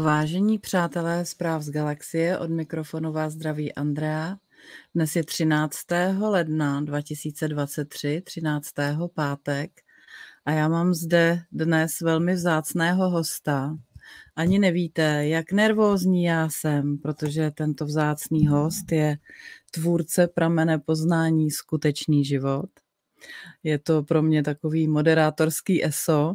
Vážení přátelé zpráv z galaxie, od mikrofonu vás zdraví Andrea. Dnes je 13. ledna 2023, 13. pátek a já mám zde dnes velmi vzácného hosta. Ani nevíte, jak nervózní já jsem, protože tento vzácný host je tvůrce pramene poznání Skutečný život. Je to pro mě takový moderátorský ESO,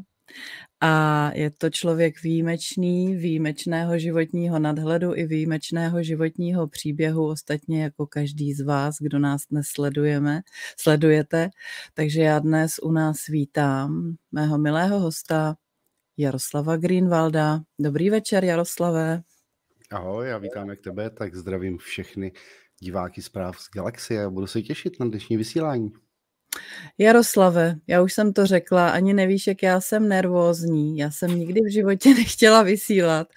a je to člověk výjimečný, výjimečného životního nadhledu i výjimečného životního příběhu, ostatně jako každý z vás, kdo nás dnes sledujeme, sledujete. Takže já dnes u nás vítám mého milého hosta Jaroslava Greenwalda. Dobrý večer, Jaroslave. Ahoj, já vítám jak tebe, tak zdravím všechny diváky zpráv z Galaxie a budu se těšit na dnešní vysílání. Jaroslave, já už jsem to řekla, ani nevíš, jak já jsem nervózní. Já jsem nikdy v životě nechtěla vysílat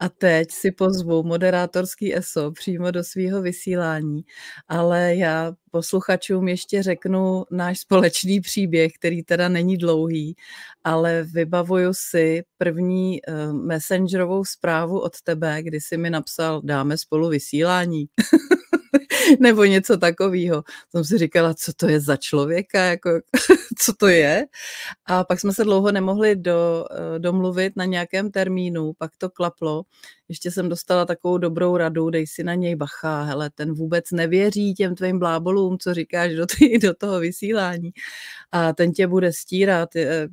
a teď si pozvu moderátorský ESO přímo do svého vysílání, ale já posluchačům ještě řeknu náš společný příběh, který teda není dlouhý, ale vybavuju si první eh, messengerovou zprávu od tebe, kdy jsi mi napsal, dáme spolu vysílání. nebo něco takového. Jsem si říkala, co to je za člověka, jako, co to je. A pak jsme se dlouho nemohli do, eh, domluvit na nějakém termínu, pak to klaplo. Ještě jsem dostala takovou dobrou radu, dej si na něj bacha, hele, ten vůbec nevěří těm tvým blábolům, co říkáš do, ty, do toho vysílání. A ten tě bude stírat, eh,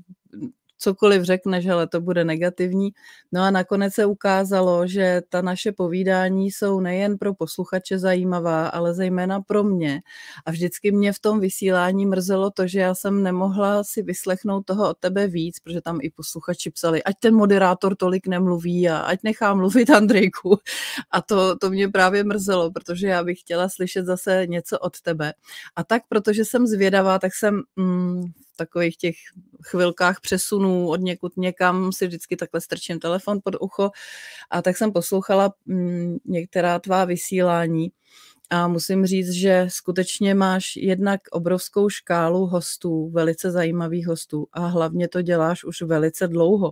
cokoliv řekneš, ale to bude negativní. No a nakonec se ukázalo, že ta naše povídání jsou nejen pro posluchače zajímavá, ale zejména pro mě. A vždycky mě v tom vysílání mrzelo to, že já jsem nemohla si vyslechnout toho od tebe víc, protože tam i posluchači psali, ať ten moderátor tolik nemluví a ať nechá mluvit Andrejku. A to, to mě právě mrzelo, protože já bych chtěla slyšet zase něco od tebe. A tak, protože jsem zvědavá, tak jsem mm, takových těch chvilkách přesunů od někud někam si vždycky takhle strčím telefon pod ucho a tak jsem poslouchala mm, některá tvá vysílání a musím říct, že skutečně máš jednak obrovskou škálu hostů, velice zajímavých hostů a hlavně to děláš už velice dlouho.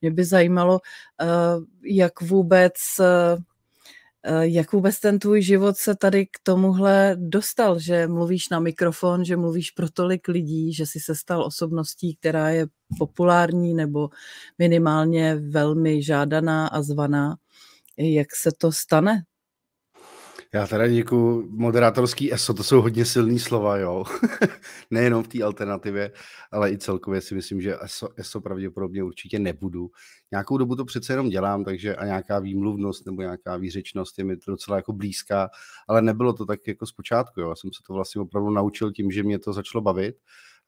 Mě by zajímalo, eh, jak vůbec eh, Eh, jak vůbec ten tvůj život se tady k tomuhle dostal, že mluvíš na mikrofon, že mluvíš pro tolik lidí, že jsi se stal osobností, která je populární nebo minimálně velmi žádaná a zvaná? Jak se to stane? Já teda děkuji. Moderátorský ESO, to jsou hodně silný slova, jo. Nejenom v té alternativě, ale i celkově si myslím, že ESO, ESO pravděpodobně určitě nebudu. Nějakou dobu to přece jenom dělám, takže a nějaká výmluvnost nebo nějaká výřečnost je mi to docela jako blízká, ale nebylo to tak jako zpočátku, jo. Já jsem se to vlastně opravdu naučil tím, že mě to začalo bavit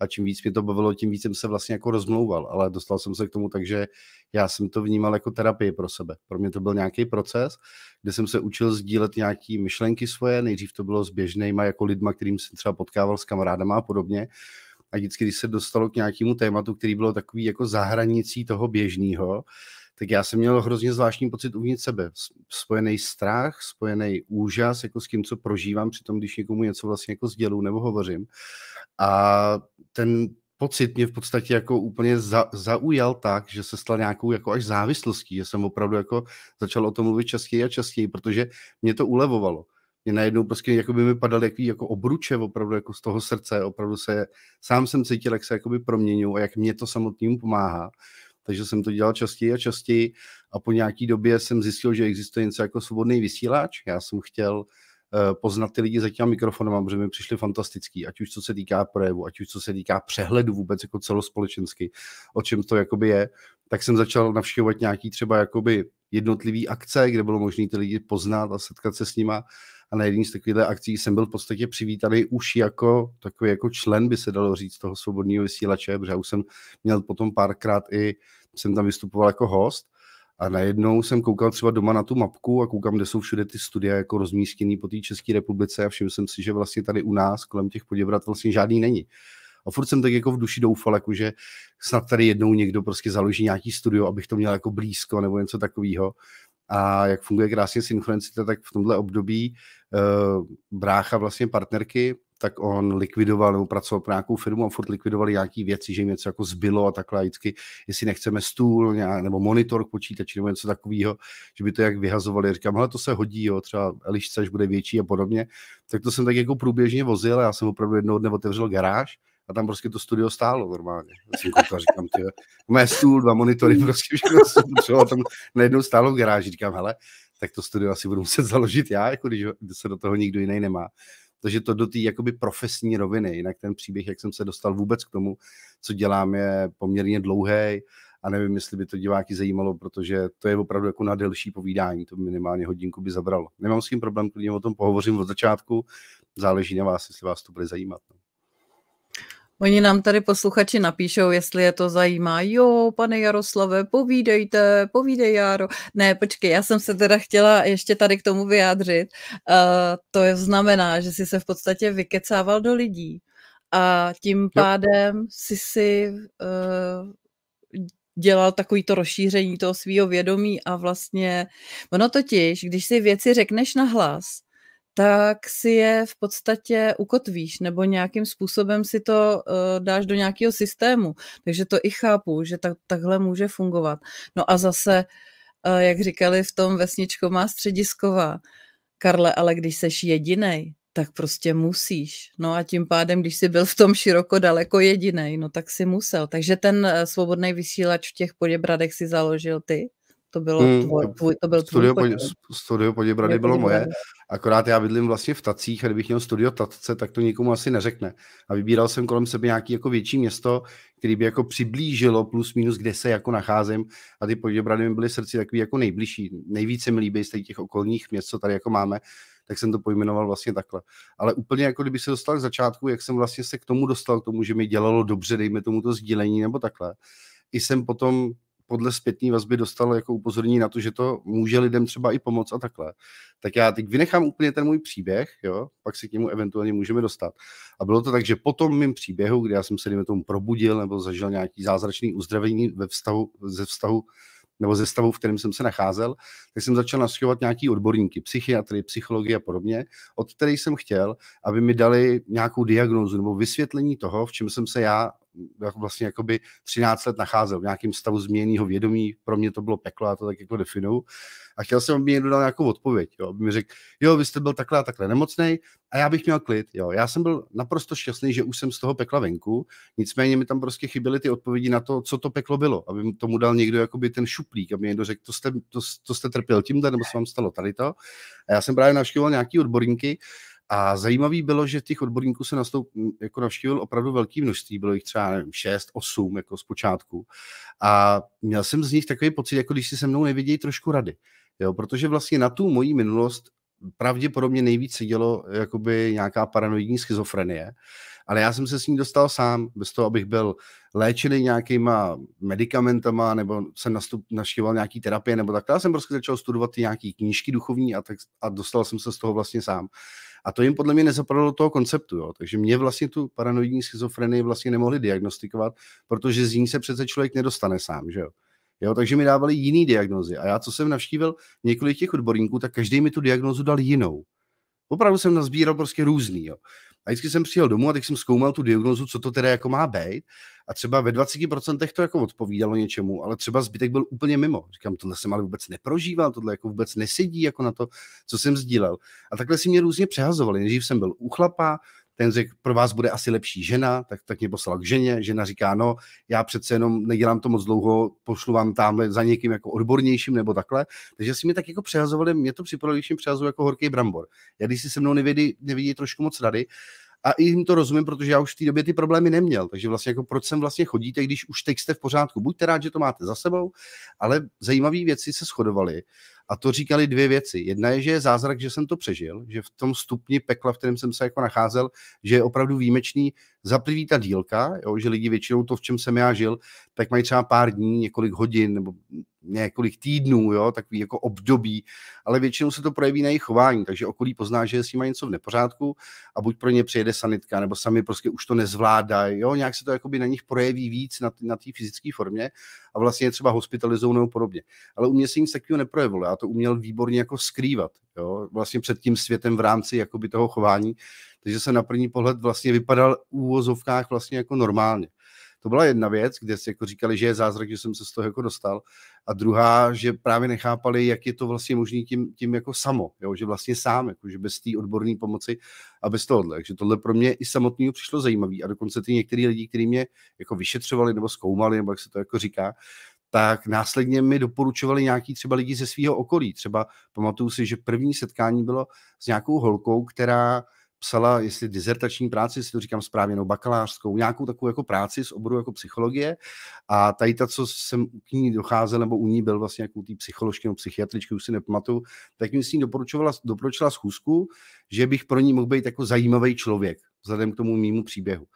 a čím víc mě to bavilo, tím víc jsem se vlastně jako rozmlouval, ale dostal jsem se k tomu, takže já jsem to vnímal jako terapii pro sebe. Pro mě to byl nějaký proces, kde jsem se učil sdílet nějaké myšlenky svoje, nejdřív to bylo s běžnýma jako lidma, kterým jsem třeba potkával s kamarádama a podobně, a vždycky, když se dostalo k nějakému tématu, který bylo takový jako zahranicí toho běžného, tak já jsem měl hrozně zvláštní pocit uvnitř sebe. Spojený strach, spojený úžas, jako s tím, co prožívám při tom, když někomu něco vlastně jako sdělu nebo hovořím. A ten pocit mě v podstatě jako úplně za, zaujal tak, že se stal nějakou jako až závislostí, že jsem opravdu jako začal o tom mluvit častěji a častěji, protože mě to ulevovalo mě najednou prostě jako by mi padaly jaký jako obruče opravdu jako z toho srdce, opravdu se, sám jsem cítil, jak se by proměňují a jak mě to samotným pomáhá takže jsem to dělal častěji a častěji a po nějaký době jsem zjistil, že existuje něco jako svobodný vysíláč. Já jsem chtěl eh, poznat ty lidi za těma mikrofonama, protože mi přišli fantastický, ať už co se týká projevu, ať už co se týká přehledu vůbec jako celospolečensky, o čem to jakoby je, tak jsem začal navštěvovat nějaký třeba jakoby jednotlivý akce, kde bylo možné ty lidi poznat a setkat se s nima a na jedné z takových akcí jsem byl v podstatě přivítaný už jako takový jako člen, by se dalo říct, toho svobodného vysílače, protože už jsem měl potom párkrát i, jsem tam vystupoval jako host a najednou jsem koukal třeba doma na tu mapku a koukám, kde jsou všude ty studia jako rozmístěný po té České republice a všiml jsem si, že vlastně tady u nás kolem těch poděbrat vlastně žádný není. A furt jsem tak jako v duši doufal, jako že snad tady jednou někdo prostě založí nějaký studio, abych to měl jako blízko nebo něco takového. A jak funguje krásně synchronicita, tak v tomhle období Eh, brácha vlastně partnerky, tak on likvidoval nebo pracoval pro nějakou firmu a furt likvidovali nějaké věci, že jim něco jako zbylo a takhle a vždycky, jestli nechceme stůl nebo monitor k počítači nebo něco takového, že by to jak vyhazovali. Říkám, hele, to se hodí, jo, třeba Elišce, až bude větší a podobně. Tak to jsem tak jako průběžně vozil a já jsem opravdu jednou dne otevřel garáž a tam prostě to studio stálo normálně. Já jsem koukal, říkám, ty, mé stůl, dva monitory, prostě všechno jsem potřeboval, tam najednou stálo v garáži, říkám, hele, tak to studio asi budu muset založit já, jako když se do toho nikdo jiný nemá. Takže to do té jakoby profesní roviny, jinak ten příběh, jak jsem se dostal vůbec k tomu, co dělám, je poměrně dlouhý a nevím, jestli by to diváky zajímalo, protože to je opravdu jako na delší povídání, to minimálně hodinku by zabralo. Nemám s tím problém, klidně o tom pohovořím od začátku, záleží na vás, jestli vás to bude zajímat. No. Oni nám tady posluchači napíšou, jestli je to zajímá. Jo, pane Jaroslave, povídejte, povídej, Jaro. Ne, počkej, já jsem se teda chtěla ještě tady k tomu vyjádřit. Uh, to je, znamená, že jsi se v podstatě vykecával do lidí a tím pádem jsi si uh, dělal takový to rozšíření toho svého vědomí a vlastně ono totiž, když si věci řekneš na hlas, tak si je v podstatě ukotvíš nebo nějakým způsobem si to uh, dáš do nějakého systému. Takže to i chápu, že ta, takhle může fungovat. No a zase, uh, jak říkali v tom vesničko má středisková, Karle, ale když seš jedinej, tak prostě musíš. No a tím pádem, když jsi byl v tom široko daleko jediný, no tak si musel. Takže ten eh, svobodný vysílač v těch poděbradech si založil ty. To, bylo hmm, tvoj, to byl studio, tvoj podě, studio Poděbrady bylo moje, akorát já bydlím vlastně v Tacích a kdybych měl studio Tatce, tak to nikomu asi neřekne. A vybíral jsem kolem sebe nějaký jako větší město, které by jako přiblížilo plus minus, kde se jako nacházím a ty Poděbrady mi byly srdci takový jako nejbližší. Nejvíce mi líbí z těch okolních měst, co tady jako máme, tak jsem to pojmenoval vlastně takhle. Ale úplně jako kdyby se dostal k začátku, jak jsem vlastně se k tomu dostal, k tomu, že mi dělalo dobře, dejme tomu to sdílení nebo takhle. I jsem potom podle zpětné vazby dostal jako upozornění na to, že to může lidem třeba i pomoct a takhle. Tak já teď vynechám úplně ten můj příběh, jo, pak se k němu eventuálně můžeme dostat. A bylo to tak, že po tom mým příběhu, kdy já jsem se, dejme tomu, probudil nebo zažil nějaký zázračný uzdravení ve vztahu, ze vztahu nebo ze stavu, v kterém jsem se nacházel, tak jsem začal naschovat nějaký odborníky, psychiatry, psychologie a podobně, od kterých jsem chtěl, aby mi dali nějakou diagnózu nebo vysvětlení toho, v čem jsem se já jako vlastně jakoby 13 let nacházel v nějakém stavu změněného vědomí, pro mě to bylo peklo, já to tak jako definuju. A chtěl jsem, aby mi někdo dal nějakou odpověď, jo, aby mi řekl, jo, vy jste byl takhle a takhle nemocný a já bych měl klid, jo. Já jsem byl naprosto šťastný, že už jsem z toho pekla venku, nicméně mi tam prostě chyběly ty odpovědi na to, co to peklo bylo, aby tomu dal někdo jakoby ten šuplík, aby někdo řekl, to jste, to, to jste trpěl tímhle, nebo se vám stalo tady to. A já jsem právě navštěvoval nějaký odborníky, a zajímavý bylo, že těch odborníků se nastoup, jako navštívil opravdu velký množství, bylo jich třeba nevím, 6, 8 jako z počátku. A měl jsem z nich takový pocit, jako když si se mnou nevidějí trošku rady. Jo, protože vlastně na tu moji minulost pravděpodobně nejvíc sedělo jakoby nějaká paranoidní schizofrenie, ale já jsem se s ní dostal sám, bez toho, abych byl léčený nějakýma medicamentama, nebo jsem nastup, naštěval nějaký terapie, nebo tak Já jsem prostě začal studovat ty nějaký knížky duchovní a, tak, a dostal jsem se z toho vlastně sám. A to jim podle mě nezapadlo do toho konceptu. Jo. Takže mě vlastně tu paranoidní schizofrenii vlastně nemohli diagnostikovat, protože z ní se přece člověk nedostane sám. Že jo. Jo, takže mi dávali jiný diagnozy. A já, co jsem navštívil několik těch odborníků, tak každý mi tu diagnozu dal jinou. Opravdu jsem nazbíral prostě různý. Jo. A vždycky jsem přijel domů a teď jsem zkoumal tu diagnozu, co to teda jako má být. A třeba ve 20% to jako odpovídalo něčemu, ale třeba zbytek byl úplně mimo. Říkám, tohle jsem ale vůbec neprožíval, tohle jako vůbec nesedí jako na to, co jsem sdílel. A takhle si mě různě přehazovali. Nejdřív jsem byl u chlapa, ten řekl, pro vás bude asi lepší žena, tak, tak mě poslal k ženě, žena říká, no, já přece jenom nedělám to moc dlouho, pošlu vám tamhle za někým jako odbornějším nebo takhle. Takže si mi tak jako přehazovali, mě to připadalo, když jim přehazují jako horký brambor. Já když si se mnou nevědí, nevidí trošku moc rady, a i jim to rozumím, protože já už v té době ty problémy neměl. Takže vlastně jako proč sem vlastně chodíte, když už teď jste v pořádku. Buďte rád, že to máte za sebou, ale zajímavé věci se shodovaly. A to říkali dvě věci. Jedna je, že je zázrak, že jsem to přežil, že v tom stupni pekla, v kterém jsem se jako nacházel, že je opravdu výjimečný. Za ta dílka, jo, že lidi většinou to, v čem jsem já žil, tak mají třeba pár dní, několik hodin nebo několik týdnů, jo, takový jako období, ale většinou se to projeví na jejich chování, takže okolí pozná, že je s nimi něco v nepořádku a buď pro ně přijede sanitka, nebo sami prostě už to nezvládají, jo, nějak se to jakoby na nich projeví víc na, na té fyzické formě a vlastně je třeba hospitalizou nebo podobně. Ale u mě se nic takového neprojevilo, já to uměl výborně jako skrývat, jo, vlastně před tím světem v rámci jakoby toho chování, takže se na první pohled vlastně vypadal v úvozovkách vlastně jako normálně. To byla jedna věc, kde si jako říkali, že je zázrak, že jsem se z toho jako dostal. A druhá, že právě nechápali, jak je to vlastně možné tím, tím jako samo, jo? že vlastně sám, jako, že bez té odborné pomoci a bez toho. Takže tohle pro mě i samotný přišlo zajímavé. A dokonce ty některý lidi, kteří mě jako vyšetřovali nebo zkoumali, nebo jak se to jako říká, tak následně mi doporučovali nějaký třeba lidi ze svého okolí. Třeba pamatuju si, že první setkání bylo s nějakou holkou, která psala, jestli dizertační práci, jestli to říkám správně, no bakalářskou, nějakou takovou jako práci z oboru jako psychologie a tady ta, co jsem k ní docházel, nebo u ní byl vlastně jako té psycholožky nebo psychiatričky, už si nepamatuju, tak mi s ní doporučovala, doporučila schůzku, že bych pro ní mohl být jako zajímavý člověk, vzhledem k tomu mýmu příběhu.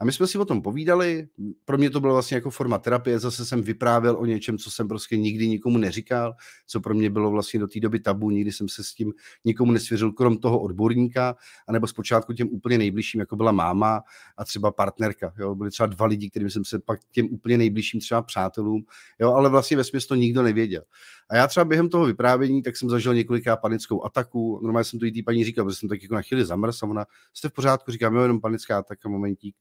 A my jsme si o tom povídali, pro mě to bylo vlastně jako forma terapie, zase jsem vyprávěl o něčem, co jsem prostě nikdy nikomu neříkal, co pro mě bylo vlastně do té doby tabu, nikdy jsem se s tím nikomu nesvěřil, krom toho odborníka, anebo zpočátku těm úplně nejbližším, jako byla máma a třeba partnerka. Jo? Byly třeba dva lidi, kterým jsem se pak těm úplně nejbližším třeba přátelům, jo? ale vlastně ve to nikdo nevěděl. A já třeba během toho vyprávění, tak jsem zažil několika panickou ataku. Normálně jsem tu i té paní říkal, že jsem tak jako na chvíli zamrz a ona, jste v pořádku, říkám, jo, jenom panická ataka, momentík.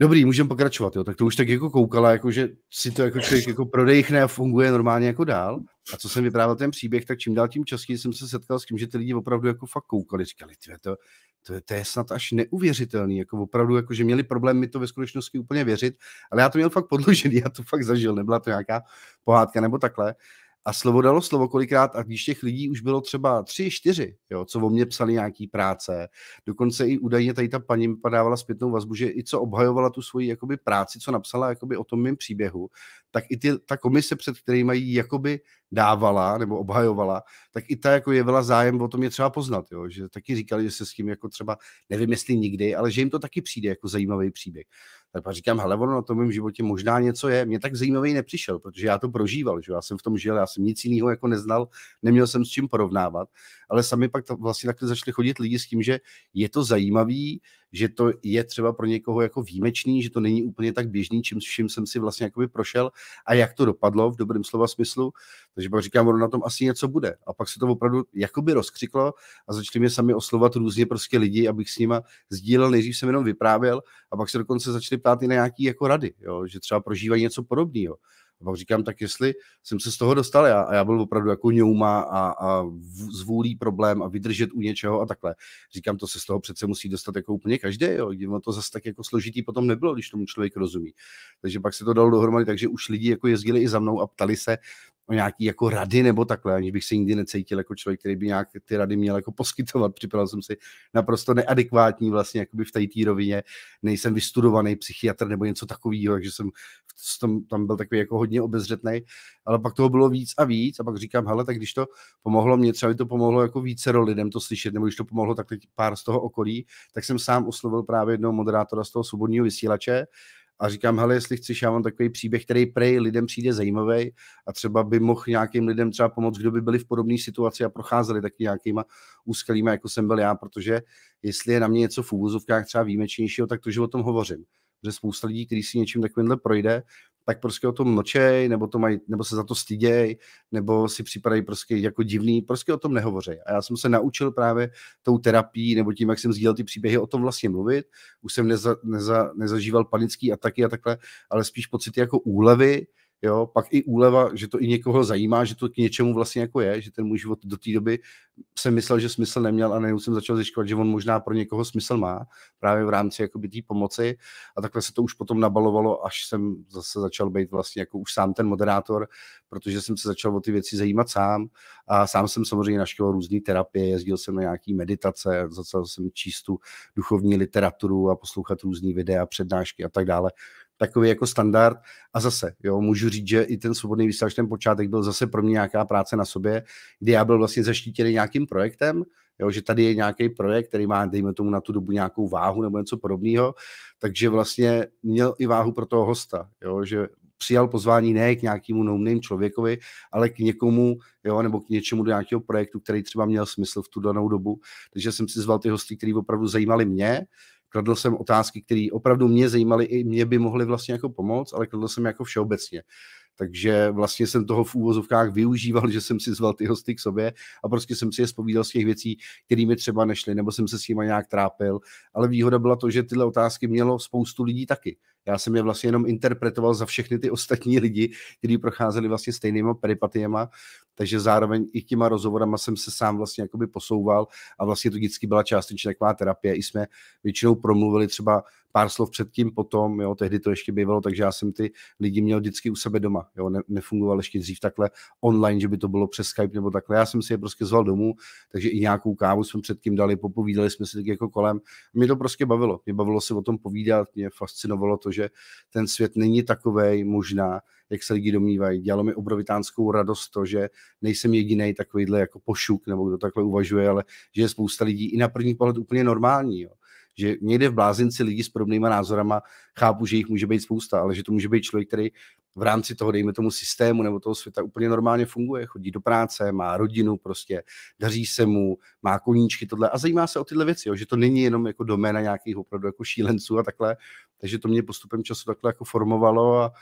Dobrý, můžeme pokračovat, jo. Tak to už tak jako koukala, jako že si to jako člověk jako prodejchne a funguje normálně jako dál. A co jsem vyprávěl ten příběh, tak čím dál tím častěji jsem se setkal s tím, že ty lidi opravdu jako fakt koukali, říkali, to, to, to je snad až neuvěřitelný, jako opravdu, jako že měli problém mi to ve skutečnosti úplně věřit, ale já to měl fakt podložený, já to fakt zažil, nebyla to nějaká pohádka nebo takhle. A slovo dalo slovo kolikrát, a když těch lidí už bylo třeba tři, čtyři, jo, co o mě psali nějaký práce, dokonce i údajně tady ta paní mi podávala zpětnou vazbu, že i co obhajovala tu svoji jakoby, práci, co napsala jakoby, o tom mém příběhu, tak i ty, ta komise, před kterými ji jakoby dávala nebo obhajovala, tak i ta jako jevila zájem o tom je třeba poznat, jo, že taky říkali, že se s tím jako třeba, nevymyslí nikdy, ale že jim to taky přijde jako zajímavý příběh tak pak říkám, hele, ono na tom mém životě možná něco je. Mě tak zajímavý nepřišel, protože já to prožíval, že já jsem v tom žil, já jsem nic jiného jako neznal, neměl jsem s čím porovnávat, ale sami pak to vlastně takhle začali chodit lidi s tím, že je to zajímavý, že to je třeba pro někoho jako výjimečný, že to není úplně tak běžný, čím vším jsem si vlastně jakoby prošel a jak to dopadlo v dobrém slova smyslu. Takže pak říkám, ono na tom asi něco bude. A pak se to opravdu jakoby rozkřiklo a začali mě sami oslovat různě prostě lidi, abych s nima sdílel. Nejdřív jsem jenom vyprávěl a pak se dokonce začali ptát i na nějaký jako rady, jo? že třeba prožívají něco podobného. A pak říkám, tak jestli jsem se z toho dostal já, a já byl opravdu jako ňouma a, a zvůlí problém a vydržet u něčeho a takhle. Říkám, to se z toho přece musí dostat jako úplně každý, jo, kdy to zase tak jako složitý potom nebylo, když tomu člověk rozumí. Takže pak se to dalo dohromady, takže už lidi jako jezdili i za mnou a ptali se, o nějaký jako rady nebo takhle, aniž bych se nikdy necítil jako člověk, který by nějak ty rady měl jako poskytovat. Připadal jsem si naprosto neadekvátní vlastně v té rovině. Nejsem vystudovaný psychiatr nebo něco takového, takže jsem v tom, tam byl takový jako hodně hodně obezřetný, ale pak toho bylo víc a víc a pak říkám, hele, tak když to pomohlo mě, třeba by to pomohlo jako více lidem to slyšet, nebo když to pomohlo tak teď pár z toho okolí, tak jsem sám oslovil právě jednoho moderátora z toho svobodního vysílače, a říkám, hele, jestli chceš, já mám takový příběh, který prej lidem přijde zajímavý a třeba by mohl nějakým lidem třeba pomoct, kdo by byli v podobné situaci a procházeli taky nějakýma úskalíma, jako jsem byl já, protože jestli je na mě něco v úvozovkách třeba výjimečnějšího, tak to, že o tom hovořím. Že spousta lidí, kteří si něčím takovýmhle projde, tak prostě o tom mlčej, nebo, to mají, nebo se za to styděj, nebo si připadají prostě jako divný, prostě o tom nehovořej. A já jsem se naučil právě tou terapií, nebo tím, jak jsem sdílel ty příběhy, o tom vlastně mluvit. Už jsem neza, neza, nezažíval panické ataky a takhle, ale spíš pocity jako úlevy, jo, pak i úleva, že to i někoho zajímá, že to k něčemu vlastně jako je, že ten můj život do té doby jsem myslel, že smysl neměl a najednou jsem začal zjišťovat, že on možná pro někoho smysl má právě v rámci jakoby té pomoci a takhle se to už potom nabalovalo, až jsem zase začal být vlastně jako už sám ten moderátor, protože jsem se začal o ty věci zajímat sám a sám jsem samozřejmě našel různé terapie, jezdil jsem na nějaký meditace, začal jsem číst tu duchovní literaturu a poslouchat různé videa, přednášky a tak dále takový jako standard. A zase, jo, můžu říct, že i ten svobodný vysílač, ten počátek byl zase pro mě nějaká práce na sobě, kdy já byl vlastně zaštítěný nějakým projektem, jo, že tady je nějaký projekt, který má, dejme tomu, na tu dobu nějakou váhu nebo něco podobného, takže vlastně měl i váhu pro toho hosta, jo, že přijal pozvání ne k nějakému noumným člověkovi, ale k někomu, jo, nebo k něčemu do nějakého projektu, který třeba měl smysl v tu danou dobu. Takže jsem si zval ty hosty, který opravdu zajímali mě kladl jsem otázky, které opravdu mě zajímaly i mě by mohly vlastně jako pomoct, ale kladl jsem jako všeobecně. Takže vlastně jsem toho v úvozovkách využíval, že jsem si zval ty hosty k sobě a prostě jsem si je zpovídal z těch věcí, které mi třeba nešly, nebo jsem se s nimi nějak trápil. Ale výhoda byla to, že tyhle otázky mělo spoustu lidí taky. Já jsem je vlastně jenom interpretoval za všechny ty ostatní lidi, kteří procházeli vlastně stejnýma peripatiema, takže zároveň i těma rozhovorama jsem se sám vlastně jakoby posouval a vlastně to vždycky byla částečně taková terapie. I jsme většinou promluvili třeba pár slov předtím, potom, jo, tehdy to ještě bývalo, takže já jsem ty lidi měl vždycky u sebe doma, jo, ne, nefungoval ještě dřív takhle online, že by to bylo přes Skype nebo takhle, já jsem si je prostě zval domů, takže i nějakou kávu jsme předtím dali, popovídali jsme si tak jako kolem, mě to prostě bavilo, mě bavilo se o tom povídat, mě fascinovalo to, že ten svět není takovej možná, jak se lidi domnívají. Dělalo mi obrovitánskou radost to, že nejsem jediný takovýhle jako pošuk, nebo kdo takhle uvažuje, ale že je spousta lidí i na první pohled úplně normální. Jo že někde v blázinci lidi s podobnýma názorama chápu, že jich může být spousta, ale že to může být člověk, který v rámci toho, dejme tomu systému nebo toho světa úplně normálně funguje, chodí do práce, má rodinu prostě, daří se mu, má koníčky tohle a zajímá se o tyhle věci, jo, že to není jenom jako doména nějakých opravdu jako šílenců a takhle, takže to mě postupem času takhle jako formovalo a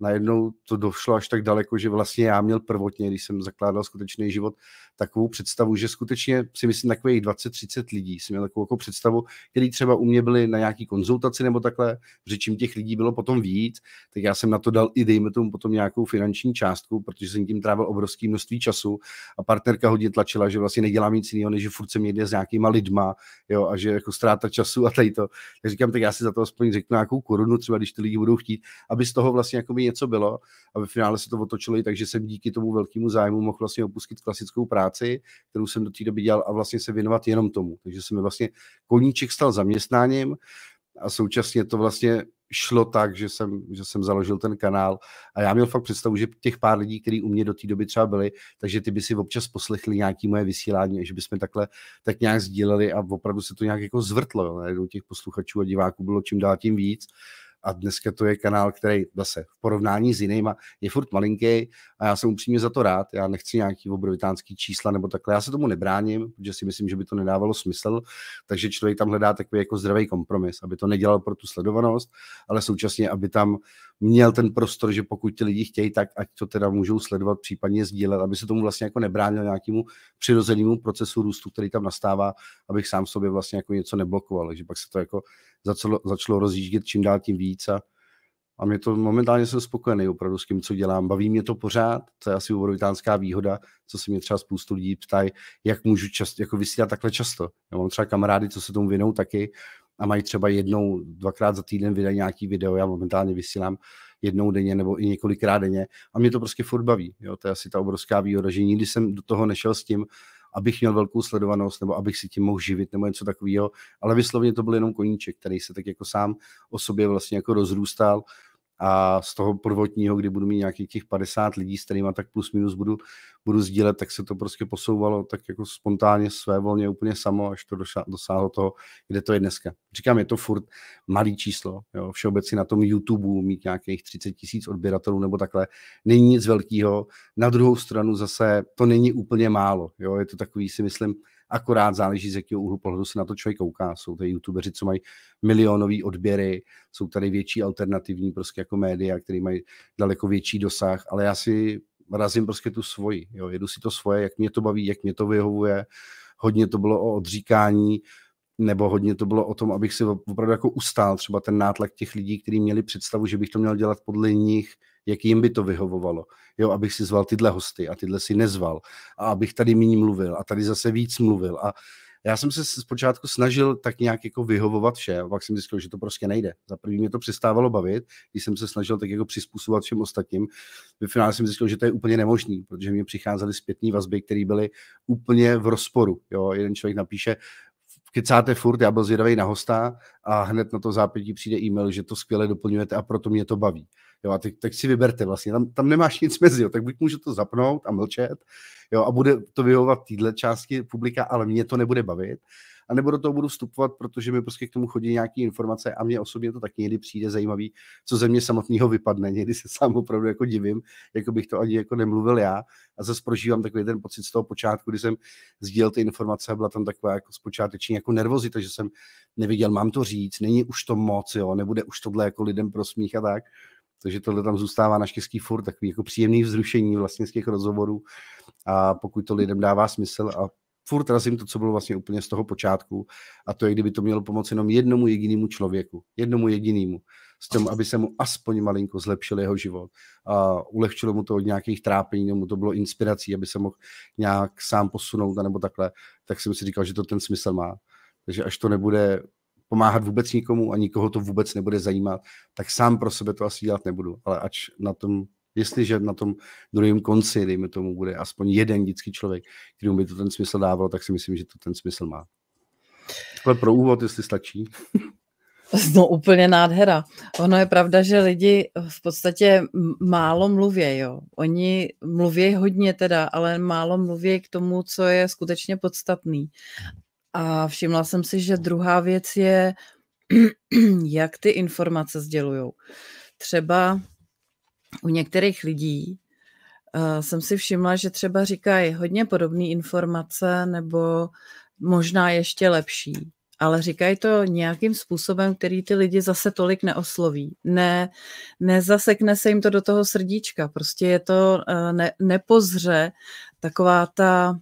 najednou to došlo až tak daleko, že vlastně já měl prvotně, když jsem zakládal skutečný život, takovou představu, že skutečně si myslím takových 20-30 lidí, si měl takovou jako představu, který třeba u mě byli na nějaký konzultaci nebo takhle, že čím těch lidí bylo potom víc, tak já jsem na to dal i dejme tomu potom nějakou finanční částku, protože jsem tím trávil obrovské množství času a partnerka hodně tlačila, že vlastně nedělám nic jiného, než že furt mě někde s nějakýma lidma jo, a že jako ztráta času a tady to. Tak říkám, tak já si za to aspoň řeknu nějakou korunu, třeba když ty lidi budou chtít, aby z toho vlastně jako by něco bylo a ve finále se to otočilo i tak, že jsem díky tomu velkému zájmu mohl vlastně opustit klasickou práci práci, kterou jsem do té doby dělal a vlastně se věnovat jenom tomu. Takže jsem vlastně koníček stal zaměstnáním a současně to vlastně šlo tak, že jsem, že jsem založil ten kanál a já měl fakt představu, že těch pár lidí, kteří u mě do té doby třeba byli, takže ty by si občas poslechli nějaký moje vysílání, že bychom takhle tak nějak sdíleli a opravdu se to nějak jako zvrtlo. Najednou těch posluchačů a diváků bylo čím dál tím víc a dneska to je kanál, který zase v porovnání s jinýma je furt malinký a já jsem upřímně za to rád. Já nechci nějaký obrovitánský čísla nebo takhle. Já se tomu nebráním, protože si myslím, že by to nedávalo smysl, takže člověk tam hledá takový jako zdravý kompromis, aby to nedělal pro tu sledovanost, ale současně, aby tam měl ten prostor, že pokud ti lidi chtějí, tak ať to teda můžou sledovat, případně sdílet, aby se tomu vlastně jako nebránil nějakému přirozenému procesu růstu, který tam nastává, abych sám sobě vlastně jako něco neblokoval. Takže pak se to jako začalo, začalo rozjíždět čím dál tím víc a, a mě to momentálně jsem spokojený opravdu s tím, co dělám. Baví mě to pořád, to je asi obrovitánská výhoda, co se mě třeba spoustu lidí ptají, jak můžu čas, jako vysílat takhle často. Já mám třeba kamarády, co se tomu věnou taky a mají třeba jednou, dvakrát za týden vydají nějaký video, já momentálně vysílám jednou denně nebo i několikrát denně a mě to prostě furt baví, jo, to je asi ta obrovská výhoda, že nikdy jsem do toho nešel s tím, abych měl velkou sledovanost nebo abych si tím mohl živit nebo něco takového, ale vyslovně to byl jenom koníček, který se tak jako sám o sobě vlastně jako rozrůstal a z toho prvotního, kdy budu mít nějakých těch 50 lidí, s kterými tak plus minus budu, budu sdílet, tak se to prostě posouvalo tak jako spontánně, své volně, úplně samo, až to dosáhlo toho, kde to je dneska. Říkám, je to furt malý číslo, jo, všeobecně na tom YouTube mít nějakých 30 tisíc odběratelů nebo takhle, není nic velkého. Na druhou stranu zase to není úplně málo, jo, je to takový, si myslím, akorát záleží, z jakého úhlu pohledu se na to člověk kouká. Jsou tady youtubeři, co mají milionové odběry, jsou tady větší alternativní prostě jako média, které mají daleko větší dosah, ale já si razím prostě tu svoji, jo, jedu si to svoje, jak mě to baví, jak mě to vyhovuje, hodně to bylo o odříkání, nebo hodně to bylo o tom, abych si opravdu jako ustál třeba ten nátlak těch lidí, kteří měli představu, že bych to měl dělat podle nich, jak jim by to vyhovovalo. Jo, abych si zval tyhle hosty a tyhle si nezval a abych tady méně mluvil a tady zase víc mluvil a já jsem se zpočátku snažil tak nějak jako vyhovovat vše, a pak jsem zjistil, že to prostě nejde. Za první mě to přestávalo bavit, když jsem se snažil tak jako přizpůsobovat všem ostatním. Ve finále jsem zjistil, že to je úplně nemožný, protože mě přicházely zpětné vazby, které byly úplně v rozporu. Jo, jeden člověk napíše, kecáte furt, já byl zvědavý na hosta a hned na to zápětí přijde e-mail, že to skvěle doplňujete a proto mě to baví. Jo, a teď, teď si vyberte vlastně, tam, tam nemáš nic mezi, jo, tak buď můžu to zapnout a mlčet, jo, a bude to vyhovovat týhle části publika, ale mě to nebude bavit, a nebo do toho budu vstupovat, protože mi prostě k tomu chodí nějaké informace a mě osobně to tak někdy přijde zajímavý, co ze mě samotného vypadne. Někdy se sám opravdu jako divím, jako bych to ani jako nemluvil já a zase prožívám takový ten pocit z toho počátku, kdy jsem sdílel ty informace a byla tam taková jako zpočáteční jako nervozita, že jsem neviděl, mám to říct, není už to moc, jo, nebude už tohle jako lidem prosmích a tak. Takže tohle tam zůstává naštěstí furt takový jako příjemný vzrušení vlastně z těch rozhovorů a pokud to lidem dává smysl a furt razím to, co bylo vlastně úplně z toho počátku a to je, kdyby to mělo pomoci jenom jednomu jedinému člověku, jednomu jedinému, s tím, aby se mu aspoň malinko zlepšil jeho život a ulehčilo mu to od nějakých trápení, nebo to bylo inspirací, aby se mohl nějak sám posunout nebo takhle, tak jsem si říkal, že to ten smysl má. Takže až to nebude pomáhat vůbec nikomu a nikoho to vůbec nebude zajímat, tak sám pro sebe to asi dělat nebudu. Ale ač na tom, jestliže na tom druhém konci, dejme tomu, bude aspoň jeden dětský člověk, kterým by to ten smysl dávalo, tak si myslím, že to ten smysl má. Takhle pro úvod, jestli stačí. No úplně nádhera. Ono je pravda, že lidi v podstatě málo mluví, jo. Oni mluví hodně teda, ale málo mluví k tomu, co je skutečně podstatný. A všimla jsem si, že druhá věc je, jak ty informace sdělují. Třeba u některých lidí eh, jsem si všimla, že třeba říkají hodně podobné informace nebo možná ještě lepší, ale říkají to nějakým způsobem, který ty lidi zase tolik neosloví. Ne, nezasekne se jim to do toho srdíčka, prostě je to eh, ne, nepozře taková ta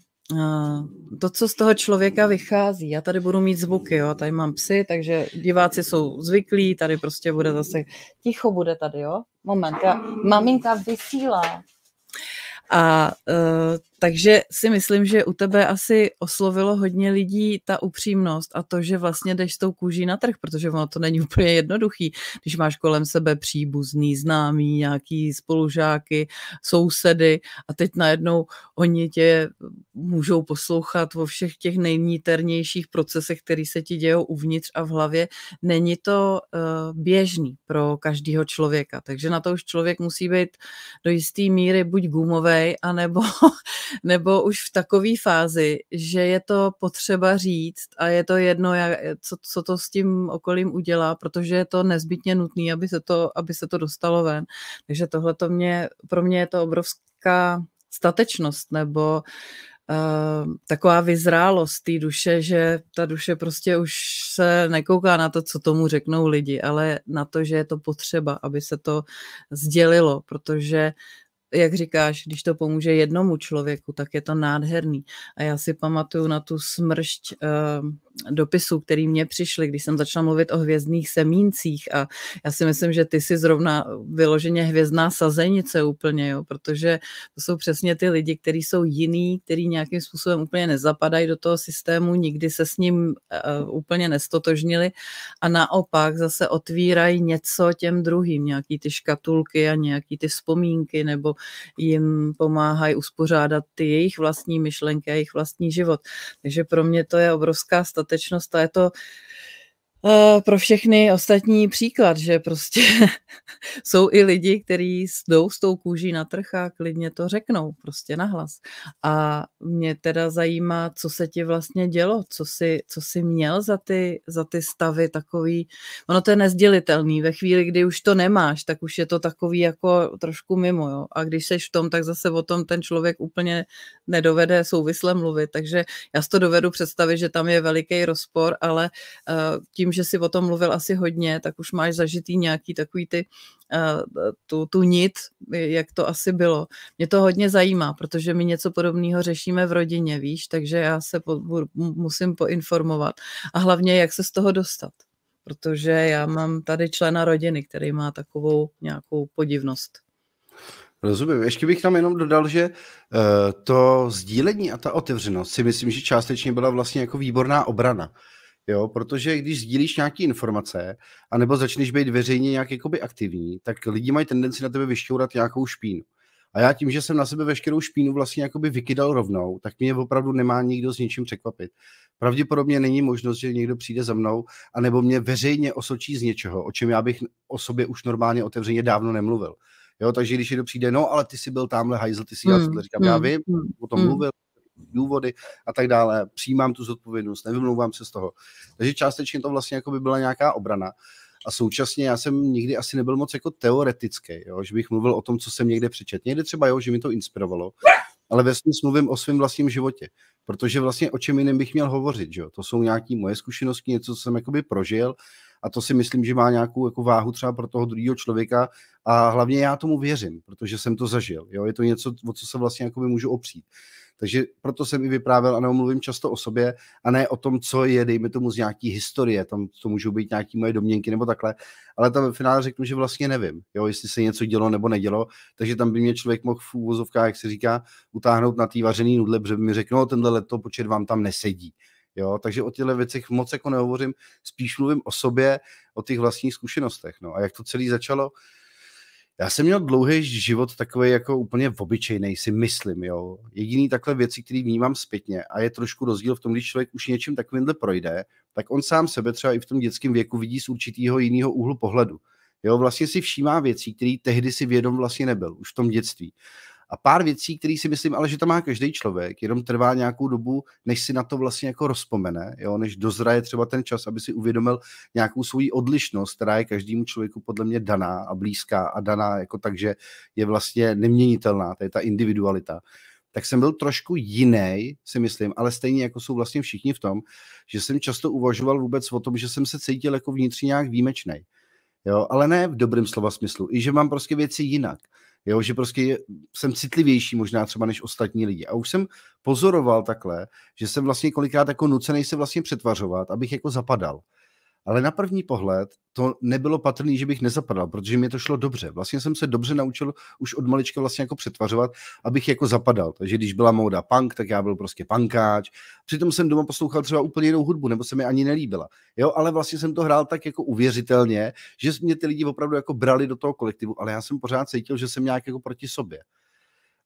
to, co z toho člověka vychází. Já tady budu mít zvuky, jo, tady mám psy, takže diváci jsou zvyklí, tady prostě bude zase ticho, bude tady, jo. Moment, já, maminka vysílá. A uh, takže si myslím, že u tebe asi oslovilo hodně lidí ta upřímnost a to, že vlastně jdeš s tou kůží na trh, protože ono to není úplně jednoduchý, když máš kolem sebe příbuzný, známý, nějaký spolužáky, sousedy a teď najednou oni tě můžou poslouchat o všech těch nejníternějších procesech, které se ti dějou uvnitř a v hlavě. Není to uh, běžný pro každého člověka, takže na to už člověk musí být do jisté míry buď gumovej, anebo nebo už v takové fázi, že je to potřeba říct a je to jedno, jak, co, co to s tím okolím udělá, protože je to nezbytně nutné, aby se to, aby se to dostalo ven. Takže tohle to mě, pro mě je to obrovská statečnost nebo uh, taková vyzrálost té duše, že ta duše prostě už se nekouká na to, co tomu řeknou lidi, ale na to, že je to potřeba, aby se to sdělilo, protože jak říkáš, když to pomůže jednomu člověku, tak je to nádherný. A já si pamatuju na tu smršť uh, dopisů, který mě přišly, když jsem začala mluvit o hvězdných semíncích a já si myslím, že ty jsi zrovna vyloženě hvězdná sazenice úplně, jo, protože to jsou přesně ty lidi, kteří jsou jiný, kteří nějakým způsobem úplně nezapadají do toho systému, nikdy se s ním uh, úplně nestotožnili a naopak zase otvírají něco těm druhým, nějaký ty škatulky a nějaký ty vzpomínky nebo jim pomáhají uspořádat ty jejich vlastní myšlenky a jejich vlastní život. Takže pro mě to je obrovská statečnost a je to uh, pro všechny ostatní příklad, že prostě jsou i lidi, kteří jdou s tou kůží na trh a klidně to řeknou prostě nahlas. A mě teda zajímá, co se ti vlastně dělo, co jsi, co jsi měl za ty, za ty stavy takový, ono to je nezdělitelný, ve chvíli, kdy už to nemáš, tak už je to takový jako trošku mimo, jo. A když seš v tom, tak zase o tom ten člověk úplně nedovede souvisle mluvit, takže já si to dovedu představit, že tam je veliký rozpor, ale uh, tím, že si o tom mluvil asi hodně, tak už máš zažitý nějaký takový ty, eh, tu, tu nit, jak to asi bylo. Mě to hodně zajímá, protože my něco podobného řešíme v rodině, víš, takže já se po, musím poinformovat. A hlavně, jak se z toho dostat. Protože já mám tady člena rodiny, který má takovou nějakou podivnost. Rozumím. Ještě bych tam jenom dodal, že eh, to sdílení a ta otevřenost si myslím, že částečně byla vlastně jako výborná obrana. Jo, protože když sdílíš nějaké informace, anebo začneš být veřejně nějak jakoby aktivní, tak lidi mají tendenci na tebe vyšťourat nějakou špínu. A já tím, že jsem na sebe veškerou špínu vlastně jakoby vykydal rovnou, tak mě opravdu nemá nikdo s ničím překvapit. Pravděpodobně není možnost, že někdo přijde za mnou, anebo mě veřejně osočí z něčeho, o čem já bych o sobě už normálně otevřeně dávno nemluvil. Jo, takže když někdo přijde, no ale ty jsi byl tamhle hajzl, ty jsi dělal, já, hmm, říkám, mm, já hmm, vím, mm, o tom mm. mluvil, důvody a tak dále. Přijímám tu zodpovědnost, nevymlouvám se z toho. Takže částečně to vlastně jako by byla nějaká obrana. A současně já jsem nikdy asi nebyl moc jako teoretický, jo? že bych mluvil o tom, co jsem někde přečet. Někde třeba, jo, že mi to inspirovalo, ale ve smyslu mluvím o svém vlastním životě, protože vlastně o čem jiném bych měl hovořit, že jo? To jsou nějaké moje zkušenosti, něco, co jsem jakoby prožil a to si myslím, že má nějakou jako váhu třeba pro toho druhého člověka a hlavně já tomu věřím, protože jsem to zažil, jo? Je to něco, o co se vlastně můžu opřít. Takže proto jsem i vyprávěl, a neomluvím často o sobě a ne o tom, co je, dejme tomu, z nějaký historie, tam to můžou být nějaký moje domněnky nebo takhle, ale tam ve finále řeknu, že vlastně nevím, jo, jestli se něco dělo nebo nedělo, takže tam by mě člověk mohl v úvozovkách, jak se říká, utáhnout na té vařený nudle, protože by mi řekl, no, tenhle počet vám tam nesedí. Jo, takže o těchto věcech moc jako nehovořím, spíš mluvím o sobě, o těch vlastních zkušenostech. No. A jak to celé začalo? Já jsem měl dlouhý život takový jako úplně obyčejný, si myslím, jo. Jediný takhle věci, které vnímám zpětně a je trošku rozdíl v tom, když člověk už něčím takovýmhle projde, tak on sám sebe třeba i v tom dětském věku vidí z určitého jiného úhlu pohledu. Jo, vlastně si všímá věcí, které tehdy si vědom vlastně nebyl, už v tom dětství. A pár věcí, které si myslím, ale že to má každý člověk, jenom trvá nějakou dobu, než si na to vlastně jako rozpomene, jo? než dozraje třeba ten čas, aby si uvědomil nějakou svoji odlišnost, která je každému člověku podle mě daná a blízká a daná jako tak, že je vlastně neměnitelná, to je ta individualita tak jsem byl trošku jiný, si myslím, ale stejně jako jsou vlastně všichni v tom, že jsem často uvažoval vůbec o tom, že jsem se cítil jako vnitřně nějak výjimečný. Jo, ale ne v dobrém slova smyslu, i že mám prostě věci jinak. Jo, že prostě jsem citlivější možná třeba než ostatní lidi. A už jsem pozoroval takhle, že jsem vlastně kolikrát jako nucený se vlastně přetvařovat, abych jako zapadal ale na první pohled to nebylo patrný, že bych nezapadal, protože mi to šlo dobře. Vlastně jsem se dobře naučil už od malička vlastně jako přetvařovat, abych jako zapadal. Takže když byla móda punk, tak já byl prostě punkáč. Přitom jsem doma poslouchal třeba úplně jinou hudbu, nebo se mi ani nelíbila. Jo, ale vlastně jsem to hrál tak jako uvěřitelně, že mě ty lidi opravdu jako brali do toho kolektivu, ale já jsem pořád cítil, že jsem nějak jako proti sobě.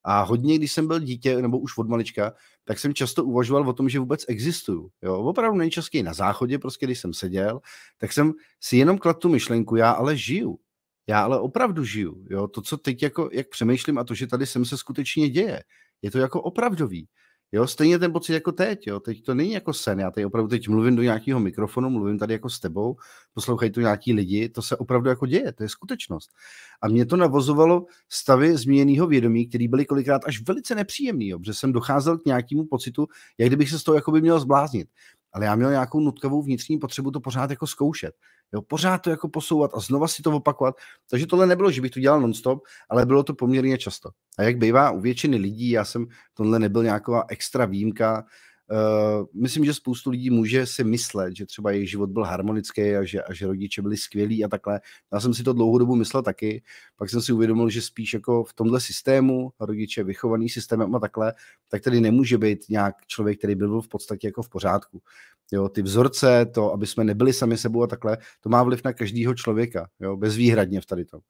A hodně, když jsem byl dítě, nebo už od malička, tak jsem často uvažoval o tom, že vůbec existuju. Jo, opravdu nejčastěji na záchodě, prostě když jsem seděl, tak jsem si jenom kladl tu myšlenku, já ale žiju. Já ale opravdu žiju. Jo, to, co teď jako, jak přemýšlím a to, že tady jsem se skutečně děje. Je to jako opravdový. Jo, stejně ten pocit jako teď, jo. Teď to není jako sen, já teď opravdu teď mluvím do nějakého mikrofonu, mluvím tady jako s tebou, poslouchají tu nějaký lidi, to se opravdu jako děje, to je skutečnost. A mě to navozovalo stavy změněného vědomí, které byly kolikrát až velice nepříjemný, jo, protože jsem docházel k nějakému pocitu, jak kdybych se z toho jako by měl zbláznit. Ale já měl nějakou nutkavou vnitřní potřebu to pořád jako zkoušet. Jo, pořád to jako posouvat a znova si to opakovat. Takže tohle nebylo, že bych to dělal nonstop, ale bylo to poměrně často. A jak bývá u většiny lidí, já jsem tohle nebyl nějaká extra výjimka, Uh, myslím, že spoustu lidí může si myslet, že třeba jejich život byl harmonický a že, a že rodiče byli skvělí a takhle. Já jsem si to dlouhou dobu myslel taky, pak jsem si uvědomil, že spíš jako v tomhle systému rodiče vychovaný systémem a takhle, tak tady nemůže být nějak člověk, který byl v podstatě jako v pořádku. Jo, ty vzorce, to, aby jsme nebyli sami sebou a takhle, to má vliv na každého člověka, jo, bezvýhradně v tady tom.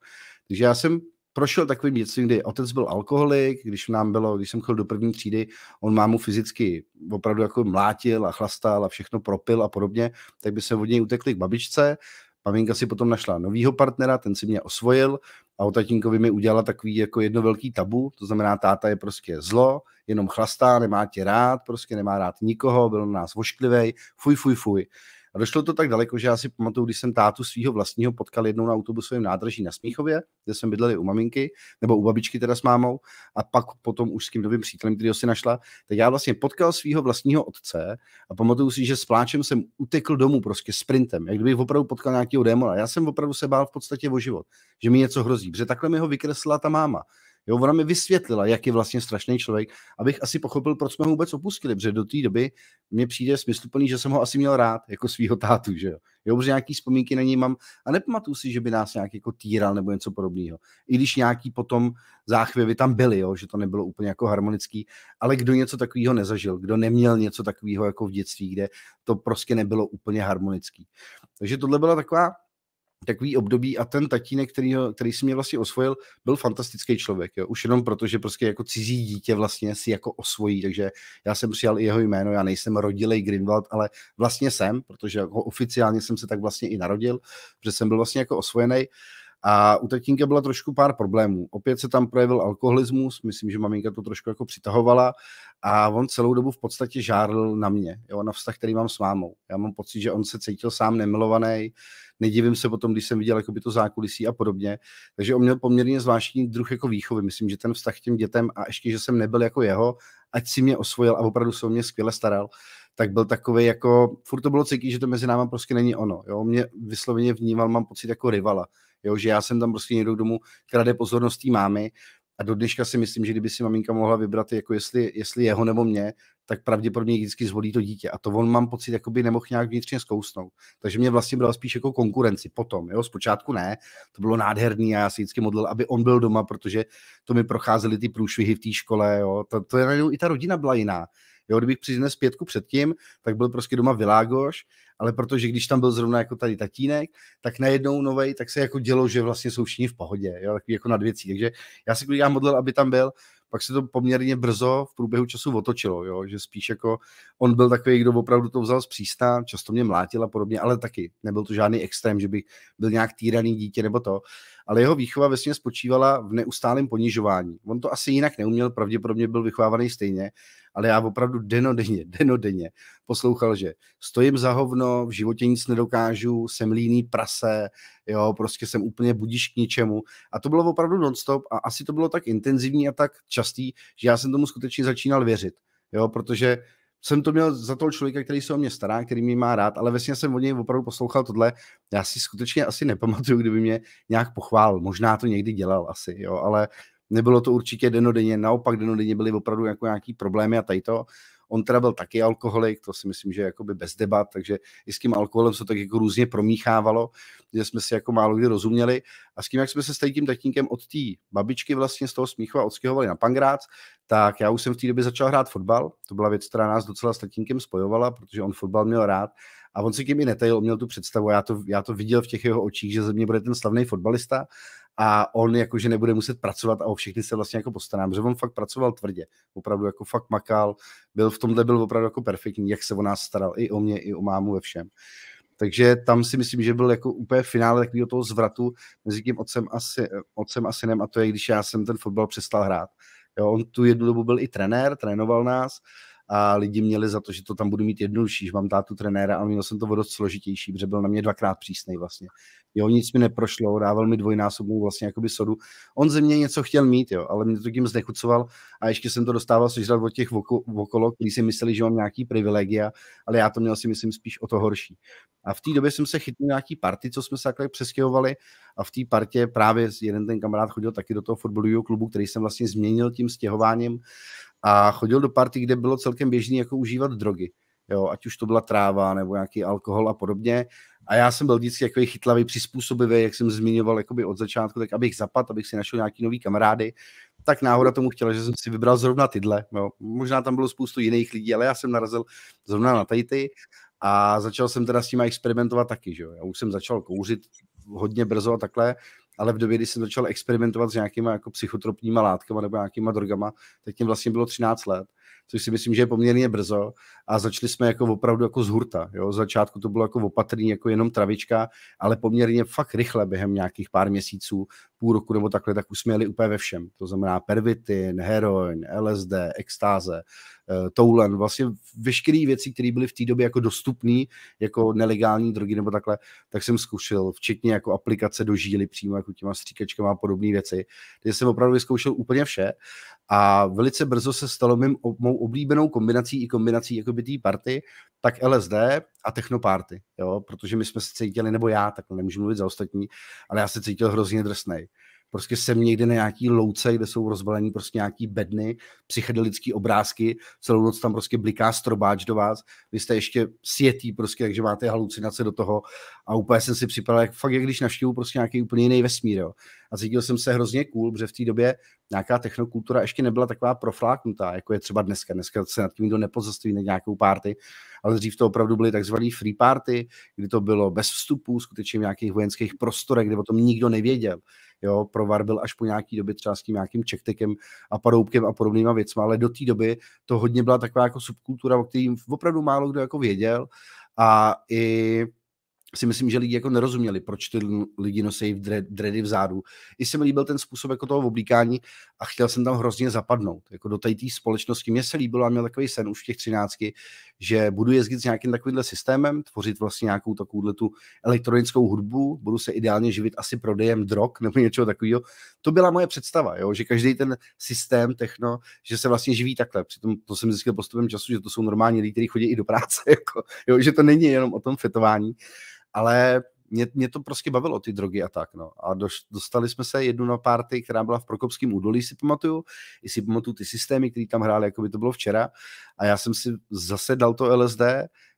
Takže já jsem prošel takovým dětstvím, kdy otec byl alkoholik, když nám bylo, když jsem chodil do první třídy, on mámu fyzicky opravdu jako mlátil a chlastal a všechno propil a podobně, tak by se od něj utekli k babičce. Maminka si potom našla novýho partnera, ten si mě osvojil, a o tatínkovi mi udělala takový jako jedno velký tabu, to znamená táta je prostě zlo, jenom chlastá, nemá tě rád, prostě nemá rád nikoho, byl na nás vošklivej, fuj, fuj, fuj. A došlo to tak daleko, že já si pamatuju, když jsem tátu svého vlastního potkal jednou na autobusovém nádraží na Smíchově, kde jsem bydleli u maminky, nebo u babičky teda s mámou, a pak potom už s tím novým přítelem, který ho si našla, tak já vlastně potkal svého vlastního otce a pamatuju si, že s pláčem jsem utekl domů prostě sprintem, jak kdybych opravdu potkal nějakého démona. Já jsem opravdu se bál v podstatě o život, že mi něco hrozí, protože takhle mi ho vykreslila ta máma Jo, ona mi vysvětlila, jak je vlastně strašný člověk, abych asi pochopil, proč jsme ho vůbec opustili, protože do té doby mě přijde smysluplný, že jsem ho asi měl rád, jako svého tátu, že jo. Jo, protože nějaký vzpomínky na něj mám a nepamatuju si, že by nás nějak jako týral nebo něco podobného. I když nějaký potom záchvěvy tam byly, jo, že to nebylo úplně jako harmonický, ale kdo něco takového nezažil, kdo neměl něco takového jako v dětství, kde to prostě nebylo úplně harmonický. Takže tohle byla taková takový období a ten tatínek, který, ho, který si mě vlastně osvojil, byl fantastický člověk. Jo? Už jenom proto, že prostě jako cizí dítě vlastně si jako osvojí, takže já jsem přijal i jeho jméno, já nejsem rodilej Grinwald, ale vlastně jsem, protože jako oficiálně jsem se tak vlastně i narodil, protože jsem byl vlastně jako osvojený. Uh, a u tatínka byla trošku pár problémů. Opět se tam projevil alkoholismus, myslím, že maminka to trošku jako přitahovala a on celou dobu v podstatě žárl na mě, jo, na vztah, který mám s mámou. Já mám pocit, že on se cítil sám nemilovaný, nedivím se potom, když jsem viděl jakoby to zákulisí a podobně. Takže on měl poměrně zvláštní druh jako výchovy. Myslím, že ten vztah k těm dětem a ještě, že jsem nebyl jako jeho, ať si mě osvojil a opravdu se o mě skvěle staral, tak byl takový jako, furt to bylo cítit, že to mezi náma prostě není ono. Jo? Mě vysloveně vnímal, mám pocit, jako rivala jo, že já jsem tam prostě někdo, kdo mu krade pozornost té mámy a do dneška si myslím, že kdyby si maminka mohla vybrat, jako jestli, jestli jeho nebo mě, tak pravděpodobně vždycky zvolí to dítě. A to on mám pocit, jako by nemohl nějak vnitřně zkousnout. Takže mě vlastně byla spíš jako konkurenci potom. Jo? Zpočátku ne, to bylo nádherný a já si vždycky modlil, aby on byl doma, protože to mi procházely ty průšvihy v té škole. Jo? To, to je i ta rodina byla jiná. Jo, kdybych přiznes pětku předtím, tak byl prostě doma Világoš ale protože když tam byl zrovna jako tady tatínek, tak najednou novej, tak se jako dělo, že vlastně jsou všichni v pohodě, jo, takový jako nad věcí. Takže já si já modlil, aby tam byl, pak se to poměrně brzo v průběhu času otočilo, jo? že spíš jako on byl takový, kdo opravdu to vzal zpřísná, často mě mlátil a podobně, ale taky nebyl to žádný extrém, že by byl nějak týraný dítě nebo to ale jeho výchova vesně spočívala v neustálém ponižování. On to asi jinak neuměl, pravděpodobně byl vychovávaný stejně, ale já opravdu denodenně, denodenně poslouchal, že stojím za hovno, v životě nic nedokážu, jsem líný prase, jo, prostě jsem úplně budíš k ničemu. A to bylo opravdu nonstop a asi to bylo tak intenzivní a tak častý, že já jsem tomu skutečně začínal věřit, jo, protože jsem to měl za toho člověka, který se o mě stará, který mě má rád, ale vlastně jsem od něj opravdu poslouchal tohle. Já si skutečně asi nepamatuju, kdyby mě nějak pochválil. Možná to někdy dělal asi, jo, ale nebylo to určitě denodenně, naopak denodenně byly opravdu jako nějaký problémy a tady to. On teda byl taky alkoholik, to si myslím, že jakoby bez debat, takže i s tím alkoholem se tak jako různě promíchávalo, že jsme si jako málo kdy rozuměli. A s tím, jak jsme se s tím tatínkem od té babičky vlastně z toho smíchova odskyhovali na Pangrác, tak já už jsem v té době začal hrát fotbal. To byla věc, která nás docela s tatínkem spojovala, protože on fotbal měl rád. A on si tím i netajil, měl tu představu. Já to, já to viděl v těch jeho očích, že ze mě bude ten slavný fotbalista a on jakože nebude muset pracovat a o všechny se vlastně jako postarám, protože on fakt pracoval tvrdě, opravdu jako fakt makal, byl v tomhle byl opravdu jako perfektní, jak se o nás staral, i o mě, i o mámu, ve všem. Takže tam si myslím, že byl jako úplně finále takového toho zvratu mezi tím otcem a, sy, otcem a synem a to je, když já jsem ten fotbal přestal hrát. Jo, on tu jednu dobu byl i trenér, trénoval nás, a lidi měli za to, že to tam budu mít jednodušší, že mám tátu trenéra, ale měl jsem to dost složitější, protože byl na mě dvakrát přísný vlastně. Jo, nic mi neprošlo, dával mi dvojnásobnou vlastně jakoby sodu. On ze mě něco chtěl mít, jo, ale mě to tím znechucoval a ještě jsem to dostával sežrat od těch voko, okolo, kteří si mysleli, že mám nějaký privilegia, ale já to měl si myslím spíš o to horší. A v té době jsem se chytil nějaký party, co jsme se takhle přeskěhovali a v té partě právě jeden ten kamarád chodil taky do toho fotbalového klubu, který jsem vlastně změnil tím stěhováním a chodil do party, kde bylo celkem běžný jako užívat drogy. Jo, ať už to byla tráva nebo nějaký alkohol a podobně. A já jsem byl vždycky jako chytlavý, přizpůsobivý, jak jsem zmiňoval jakoby od začátku, tak abych zapadl, abych si našel nějaký nový kamarády. Tak náhoda tomu chtěla, že jsem si vybral zrovna tyhle. Jo. Možná tam bylo spoustu jiných lidí, ale já jsem narazil zrovna na tady ty. A začal jsem teda s tím experimentovat taky, že jo. Já už jsem začal kouřit hodně brzo a takhle, ale v době, kdy jsem začal experimentovat s nějakýma jako psychotropníma látkama nebo nějakýma drogama, tak tím vlastně bylo 13 let, což si myslím, že je poměrně brzo a začali jsme jako opravdu jako z hurta. Jo? Z začátku to bylo jako opatrný, jako jenom travička, ale poměrně fakt rychle během nějakých pár měsíců, půl roku nebo takhle, tak už jsme jeli úplně ve všem. To znamená pervitin, heroin, LSD, extáze, eh, toulen, vlastně veškeré věci, které byly v té době jako dostupné, jako nelegální drogy nebo takhle, tak jsem zkoušel, včetně jako aplikace do žíly přímo jako těma stříkačkama a podobné věci. Takže jsem opravdu vyzkoušel úplně vše a velice brzo se stalo mým, mou oblíbenou kombinací i kombinací hobitý party, tak LSD a technoparty, jo, protože my jsme se cítili, nebo já, tak nemůžu mluvit za ostatní, ale já se cítil hrozně drsnej. Prostě jsem někde na nějaký louce, kde jsou rozbalení prostě nějaký bedny, psychedelické obrázky, celou noc tam prostě bliká strobáč do vás, vy jste ještě světý prostě, takže máte halucinace do toho a úplně jsem si připadal, jak fakt, jak když navštívu prostě nějaký úplně jiný vesmír, jo. A cítil jsem se hrozně cool, protože v té době nějaká technokultura ještě nebyla taková profláknutá, jako je třeba dneska. Dneska se nad tím nikdo nepozastaví na nějakou party, ale dřív to opravdu byly takzvané free party, kdy to bylo bez vstupu, skutečně v nějakých vojenských prostorech, kde o tom nikdo nevěděl Jo, Provar byl až po nějaký době třeba s tím nějakým čektekem a paroubkem a podobnýma věcma, ale do té doby to hodně byla taková jako subkultura, o kterým opravdu málo kdo jako věděl a i si myslím, že lidi jako nerozuměli, proč ty lidi nosejí dredy vzadu. I se mi líbil ten způsob jako toho oblíkání a chtěl jsem tam hrozně zapadnout. Jako do té společnosti mě se líbilo a měl takový sen už v těch třináctky, že budu jezdit s nějakým takovýmhle systémem, tvořit vlastně nějakou takovouhle tu elektronickou hudbu, budu se ideálně živit asi prodejem drog nebo něčeho takového. To byla moje představa, jo? že každý ten systém techno, že se vlastně živí takhle. Přitom to jsem zjistil postupem času, že to jsou normální lidi, kteří chodí i do práce, jako, jo? že to není jenom o tom fetování ale mě, mě to prostě bavilo, ty drogy a tak, no. A doš, dostali jsme se jednu na party, která byla v Prokopském údolí, si pamatuju, i si pamatuju ty systémy, které tam hráli, jako by to bylo včera. A já jsem si zase dal to LSD,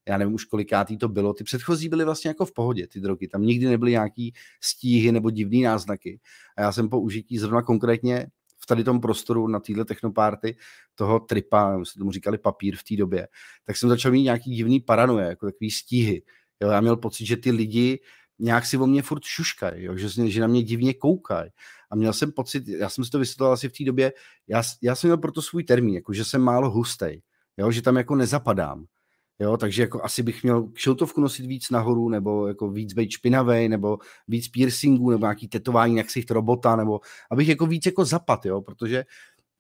já nevím už kolikátý to bylo, ty předchozí byly vlastně jako v pohodě, ty drogy, tam nikdy nebyly nějaký stíhy nebo divný náznaky. A já jsem po užití zrovna konkrétně v tady tom prostoru na této technopárty toho tripa, nebo se tomu říkali papír v té době, tak jsem začal mít nějaký divný paranoje, jako takový stíhy Jo, já měl pocit, že ty lidi nějak si o mě furt šuškají, jo, že, že na mě divně koukají. A měl jsem pocit, já jsem si to vysvětloval asi v té době, já, já jsem měl proto svůj termín, jako že jsem málo hustej, jo, že tam jako nezapadám. Jo, takže jako asi bych měl kšiltovku nosit víc nahoru, nebo jako víc být špinavej, nebo víc piercingů, nebo nějaký tetování na ksicht robota, nebo abych jako víc jako zapad, jo, protože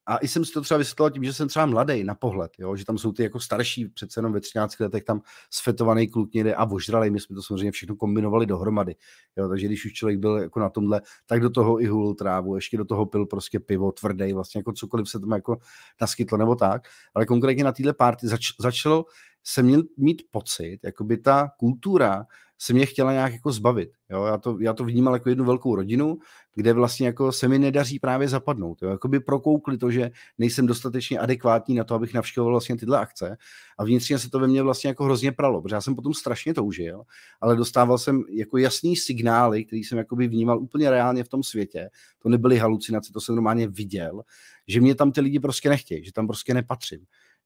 a i jsem si to třeba vysvětlil tím, že jsem třeba mladý na pohled, jo? že tam jsou ty jako starší, přece jenom ve 13 letech tam sfetovaný kluk někde a vožralý, my jsme to samozřejmě všechno kombinovali dohromady. Jo? Takže když už člověk byl jako na tomhle, tak do toho i hulil trávu, ještě do toho pil prostě pivo tvrdý, vlastně jako cokoliv se tam jako naskytlo nebo tak. Ale konkrétně na téhle party zač- začalo se měl mít pocit, jako by ta kultura se mě chtěla nějak jako zbavit. Jo? Já, to, já to vnímal jako jednu velkou rodinu, kde vlastně jako se mi nedaří právě zapadnout. Jo? Jakoby prokoukli to, že nejsem dostatečně adekvátní na to, abych navštěvoval vlastně tyhle akce a vnitřně se to ve mně vlastně jako hrozně pralo, protože já jsem potom strašně toužil, ale dostával jsem jako jasný signály, který jsem jakoby vnímal úplně reálně v tom světě. To nebyly halucinace, to jsem normálně viděl, že mě tam ty lidi prostě nechtějí, že tam prostě nepatřím.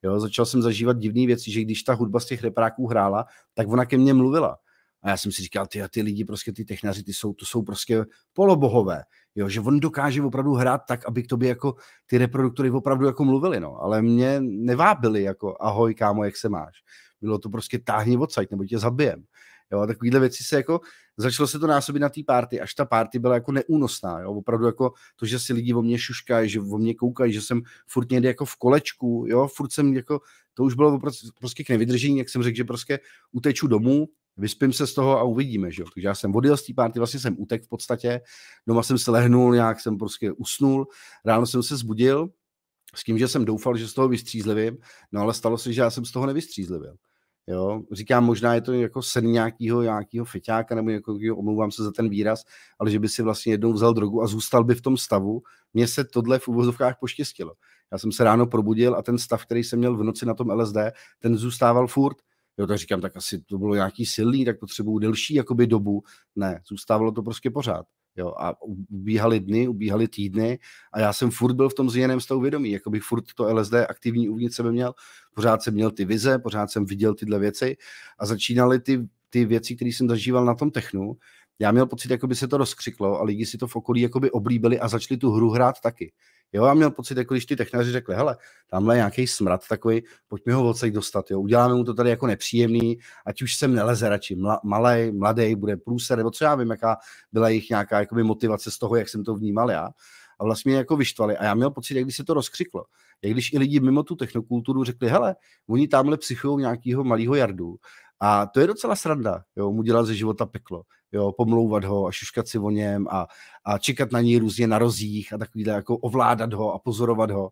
Jo, začal jsem zažívat divné věci, že když ta hudba z těch repráků hrála, tak ona ke mně mluvila a já jsem si říkal, ty, ty lidi, prostě ty technaři, ty jsou, to jsou prostě polobohové. Jo, že on dokáže opravdu hrát tak, aby k tobě jako ty reproduktory opravdu jako mluvili, no. Ale mě nevábili jako ahoj kámo, jak se máš. Bylo to prostě táhně odsaď, nebo tě zabijem. Jo, a takovýhle věci se jako, začalo se to násobit na té párty, až ta párty byla jako neúnosná, jo, opravdu jako to, že si lidi o mě šuškají, že o mě koukají, že jsem furt někde jako v kolečku, jo, furt jsem jako, to už bylo prostě k nevydržení, jak jsem řekl, že prostě uteču domů, vyspím se z toho a uvidíme, že jo. Takže já jsem odjel z té párty, vlastně jsem utek v podstatě, doma jsem se lehnul, nějak jsem prostě usnul, ráno jsem se zbudil s tím, že jsem doufal, že z toho vystřízlivím, no ale stalo se, že já jsem z toho nevystřízlivil. Jo, říkám, možná je to jako sen nějakého nějakýho feťáka nebo nějakého, omlouvám se za ten výraz, ale že by si vlastně jednou vzal drogu a zůstal by v tom stavu. Mně se tohle v uvozovkách poštěstilo. Já jsem se ráno probudil a ten stav, který jsem měl v noci na tom LSD, ten zůstával furt. Jo, tak říkám, tak asi to bylo nějaký silný, tak potřebuju delší jakoby dobu. Ne, zůstávalo to prostě pořád. Jo, a ubíhaly dny, ubíhaly týdny a já jsem furt byl v tom zjeném stavu vědomí, jako bych furt to LSD aktivní uvnitř sebe měl, pořád jsem měl ty vize, pořád jsem viděl tyhle věci a začínaly ty, ty věci, které jsem zažíval na tom technu, já měl pocit, jako by se to rozkřiklo a lidi si to v okolí by oblíbili a začali tu hru hrát taky. Jo, já měl pocit, jako když ty technaři řekli, hele, tamhle je nějaký smrad takový, pojďme ho odsaď dostat, jo, uděláme mu to tady jako nepříjemný, ať už sem neleze radši, mla, malej, mladý, bude průser, nebo co já vím, jaká byla jejich nějaká jakoby, motivace z toho, jak jsem to vnímal já. A vlastně jako vyštvali. A já měl pocit, jak když se to rozkřiklo. Jak když i lidi mimo tu technokulturu řekli, hele, oni tamhle psychují nějakého malého jardu a to je docela sranda, jo, mu dělat ze života peklo, jo, pomlouvat ho a šuškat si o něm a, a čekat na něj různě na rozích a takovýhle, jako ovládat ho a pozorovat ho.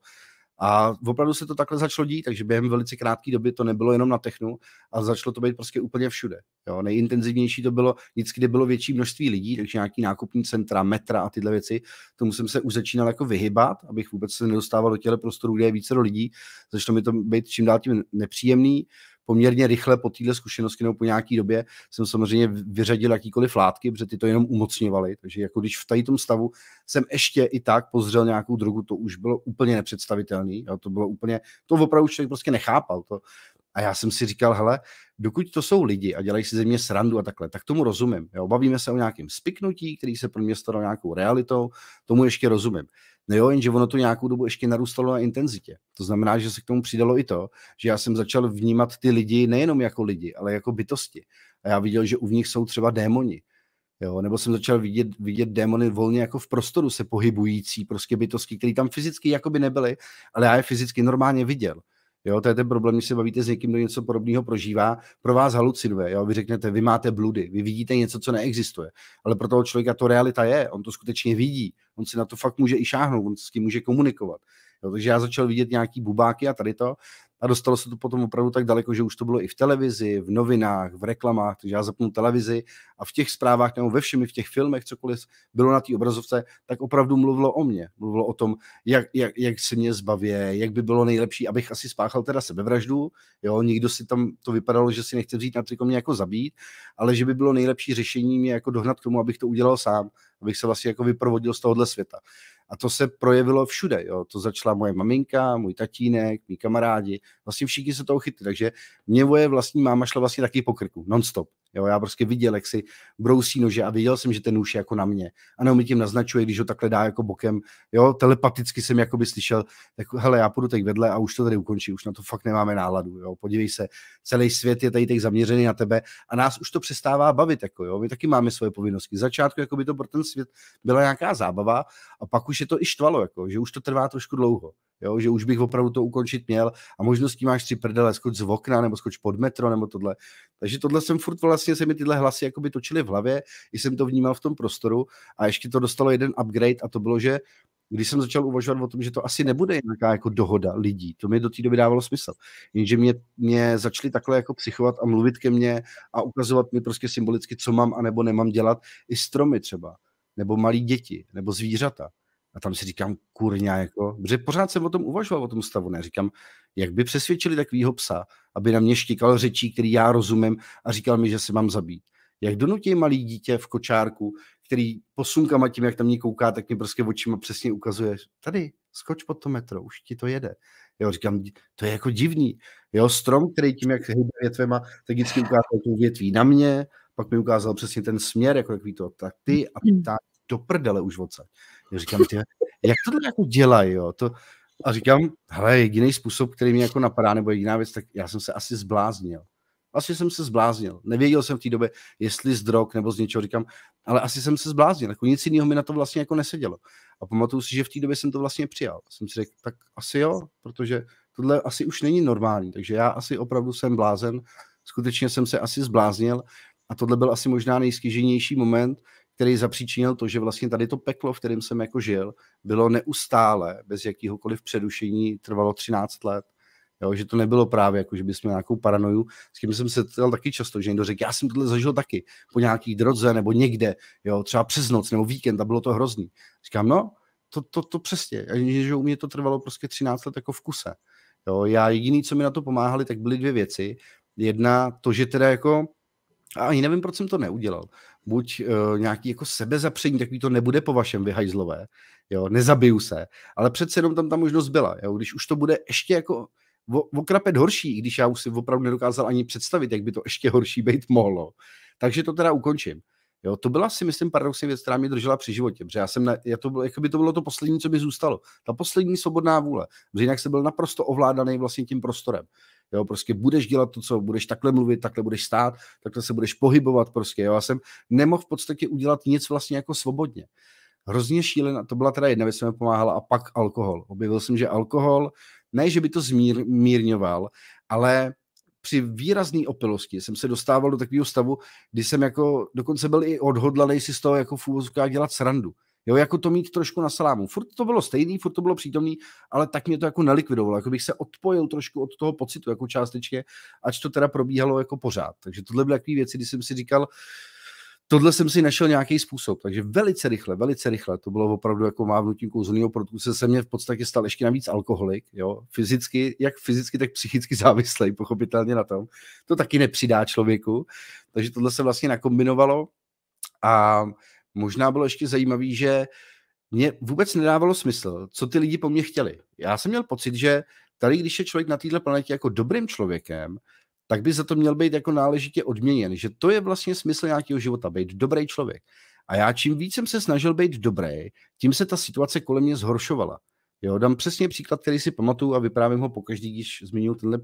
A opravdu se to takhle začalo dít, takže během velice krátké doby to nebylo jenom na technu, ale začalo to být prostě úplně všude. Jo. Nejintenzivnější to bylo vždycky, kdy bylo větší množství lidí, takže nějaký nákupní centra, metra a tyhle věci. Tomu jsem se už začínal jako vyhybat, abych vůbec se nedostával do těle prostoru, kde je více lidí. Začalo mi to být čím dál tím nepříjemný poměrně rychle po téhle zkušenosti nebo po nějaké době jsem samozřejmě vyřadil jakýkoliv látky, protože ty to jenom umocňovaly. Takže jako když v tady tom stavu jsem ještě i tak pozřel nějakou drogu, to už bylo úplně nepředstavitelné. To bylo úplně, to opravdu člověk prostě nechápal. To, a já jsem si říkal, hele, dokud to jsou lidi a dělají si ze mě srandu a takhle, tak tomu rozumím. Jo? Bavíme se o nějakém spiknutí, který se pro mě stalo nějakou realitou, tomu ještě rozumím. No jo, jenže ono to nějakou dobu ještě narůstalo na intenzitě. To znamená, že se k tomu přidalo i to, že já jsem začal vnímat ty lidi nejenom jako lidi, ale jako bytosti. A já viděl, že u nich jsou třeba démoni. Jo, nebo jsem začal vidět, vidět démony volně jako v prostoru se pohybující, prostě bytosti, které tam fyzicky jakoby nebyly, ale já je fyzicky normálně viděl. Jo, to je ten problém, když se bavíte s někým, kdo něco podobného prožívá, pro vás halucinuje. Jo? Vy řeknete, vy máte bludy, vy vidíte něco, co neexistuje. Ale pro toho člověka to realita je, on to skutečně vidí, on si na to fakt může i šáhnout, on s tím může komunikovat. Jo, takže já začal vidět nějaký bubáky a tady to a dostalo se to potom opravdu tak daleko, že už to bylo i v televizi, v novinách, v reklamách, takže já zapnu televizi a v těch zprávách nebo ve všemi, v těch filmech, cokoliv bylo na té obrazovce, tak opravdu mluvilo o mě. Mluvilo o tom, jak, jak, jak se mě zbavě, jak by bylo nejlepší, abych asi spáchal teda sebevraždu, jo, nikdo si tam to vypadalo, že si nechce vzít na triko mě jako zabít, ale že by bylo nejlepší řešení mě jako dohnat k tomu, abych to udělal sám, abych se vlastně jako vyprovodil z tohohle světa. A to se projevilo všude. Jo. To začala moje maminka, můj tatínek, mý kamarádi. Vlastně všichni se toho chytli. Takže mě moje vlastní máma šla vlastně taky po krku, nonstop. Jo, já prostě viděl, jak si brousí nože a viděl jsem, že ten nůž je jako na mě. A nebo mi tím naznačuje, když ho takhle dá jako bokem. Jo, telepaticky jsem jako by slyšel, tak hele, já půjdu teď vedle a už to tady ukončí, už na to fakt nemáme náladu. Jo. Podívej se, celý svět je tady teď zaměřený na tebe a nás už to přestává bavit. Jako, jo. My taky máme svoje povinnosti. V začátku jako by to pro ten svět byla nějaká zábava a pak už je to i štvalo, jako, že už to trvá trošku dlouho jo, že už bych opravdu to ukončit měl a možností máš tři prdele, skoč z okna nebo skoč pod metro nebo tohle. Takže tohle jsem furt vlastně, se mi tyhle hlasy jakoby točily v hlavě, i jsem to vnímal v tom prostoru a ještě to dostalo jeden upgrade a to bylo, že když jsem začal uvažovat o tom, že to asi nebude nějaká jako dohoda lidí, to mi do té doby dávalo smysl. Jenže mě, mě začali takhle jako psychovat a mluvit ke mně a ukazovat mi prostě symbolicky, co mám a nebo nemám dělat, i stromy třeba, nebo malí děti, nebo zvířata. A tam si říkám, kurňa, jako, protože pořád jsem o tom uvažoval, o tom stavu, ne? Říkám, jak by přesvědčili takového psa, aby na mě štíkal řečí, který já rozumím a říkal mi, že se mám zabít. Jak donutí malý dítě v kočárku, který posunkama tím, jak tam mě kouká, tak mě prostě očima přesně ukazuje, tady, skoč pod to metro, už ti to jede. Jo, říkám, to je jako divný. Jo, strom, který tím, jak hýbe větvema, tak vždycky ukázal tu větví na mě, pak mi ukázal přesně ten směr, jako jak to, tak ty a mm. ptá do prdele už odsaď. Já říkám, ty, jak to jako dělají, jo? To, a říkám, hele, jediný způsob, který mě jako napadá, nebo jediná věc, tak já jsem se asi zbláznil. Asi jsem se zbláznil. Nevěděl jsem v té době, jestli z drog nebo z něčeho, říkám, ale asi jsem se zbláznil. Jako nic jiného mi na to vlastně jako nesedělo. A pamatuju si, že v té době jsem to vlastně přijal. Jsem si řekl, tak asi jo, protože tohle asi už není normální. Takže já asi opravdu jsem blázen. Skutečně jsem se asi zbláznil a tohle byl asi možná nejskyženější moment, který zapříčinil to, že vlastně tady to peklo, v kterém jsem jako žil, bylo neustále, bez jakýhokoliv předušení, trvalo 13 let. Jo, že to nebylo právě jako, že bys nějakou paranoju. S kým jsem se setkal taky často, že někdo řekl, já jsem tohle zažil taky po nějaký droze nebo někde, jo, třeba přes noc nebo víkend a bylo to hrozný. Říkám, no, to, to, to přesně, že, že u mě to trvalo prostě 13 let jako v kuse. Jo, já jediný, co mi na to pomáhali, tak byly dvě věci. Jedna, to, že teda jako, a ani nevím, proč jsem to neudělal, buď uh, nějaký jako sebezapření, takový to nebude po vašem vyhajzlové, jo, nezabiju se, ale přece jenom tam ta možnost byla, jo, když už to bude ještě jako okrapet horší, když já už si opravdu nedokázal ani představit, jak by to ještě horší být mohlo, takže to teda ukončím. Jo, to byla si myslím paradoxně věc, která mě držela při životě, protože já jsem, ne, já to jako by to bylo to poslední, co mi zůstalo. Ta poslední svobodná vůle, protože jinak jsem byl naprosto ovládaný vlastně tím prostorem. Jo, prostě budeš dělat to, co budeš takhle mluvit, takhle budeš stát, takhle se budeš pohybovat prostě. Jo. Já jsem nemohl v podstatě udělat nic vlastně jako svobodně. Hrozně šílená, to byla teda jedna věc, co mi pomáhala, a pak alkohol. Objevil jsem, že alkohol, ne, že by to zmírňoval, ale při výrazné opilosti jsem se dostával do takového stavu, kdy jsem jako dokonce byl i odhodlaný si z toho jako v dělat srandu. Jo, jako to mít trošku na salámu. Furt to bylo stejný, furt to bylo přítomný, ale tak mě to jako nelikvidovalo. Jako bych se odpojil trošku od toho pocitu, jako částečně, ač to teda probíhalo jako pořád. Takže tohle byly takové věci, kdy jsem si říkal, tohle jsem si našel nějaký způsob. Takže velice rychle, velice rychle. To bylo opravdu jako mávnutí kouzelného se Se mě v podstatě stal ještě navíc alkoholik, jo. Fyzicky, jak fyzicky, tak psychicky závislý, pochopitelně na tom. To taky nepřidá člověku. Takže tohle se vlastně nakombinovalo. A možná bylo ještě zajímavé, že mě vůbec nedávalo smysl, co ty lidi po mně chtěli. Já jsem měl pocit, že tady, když je člověk na této planetě jako dobrým člověkem, tak by za to měl být jako náležitě odměněn, že to je vlastně smysl nějakého života, být dobrý člověk. A já čím víc jsem se snažil být dobrý, tím se ta situace kolem mě zhoršovala. Jo, dám přesně příklad, který si pamatuju a vyprávím ho pokaždý, když zmiňuji tenhle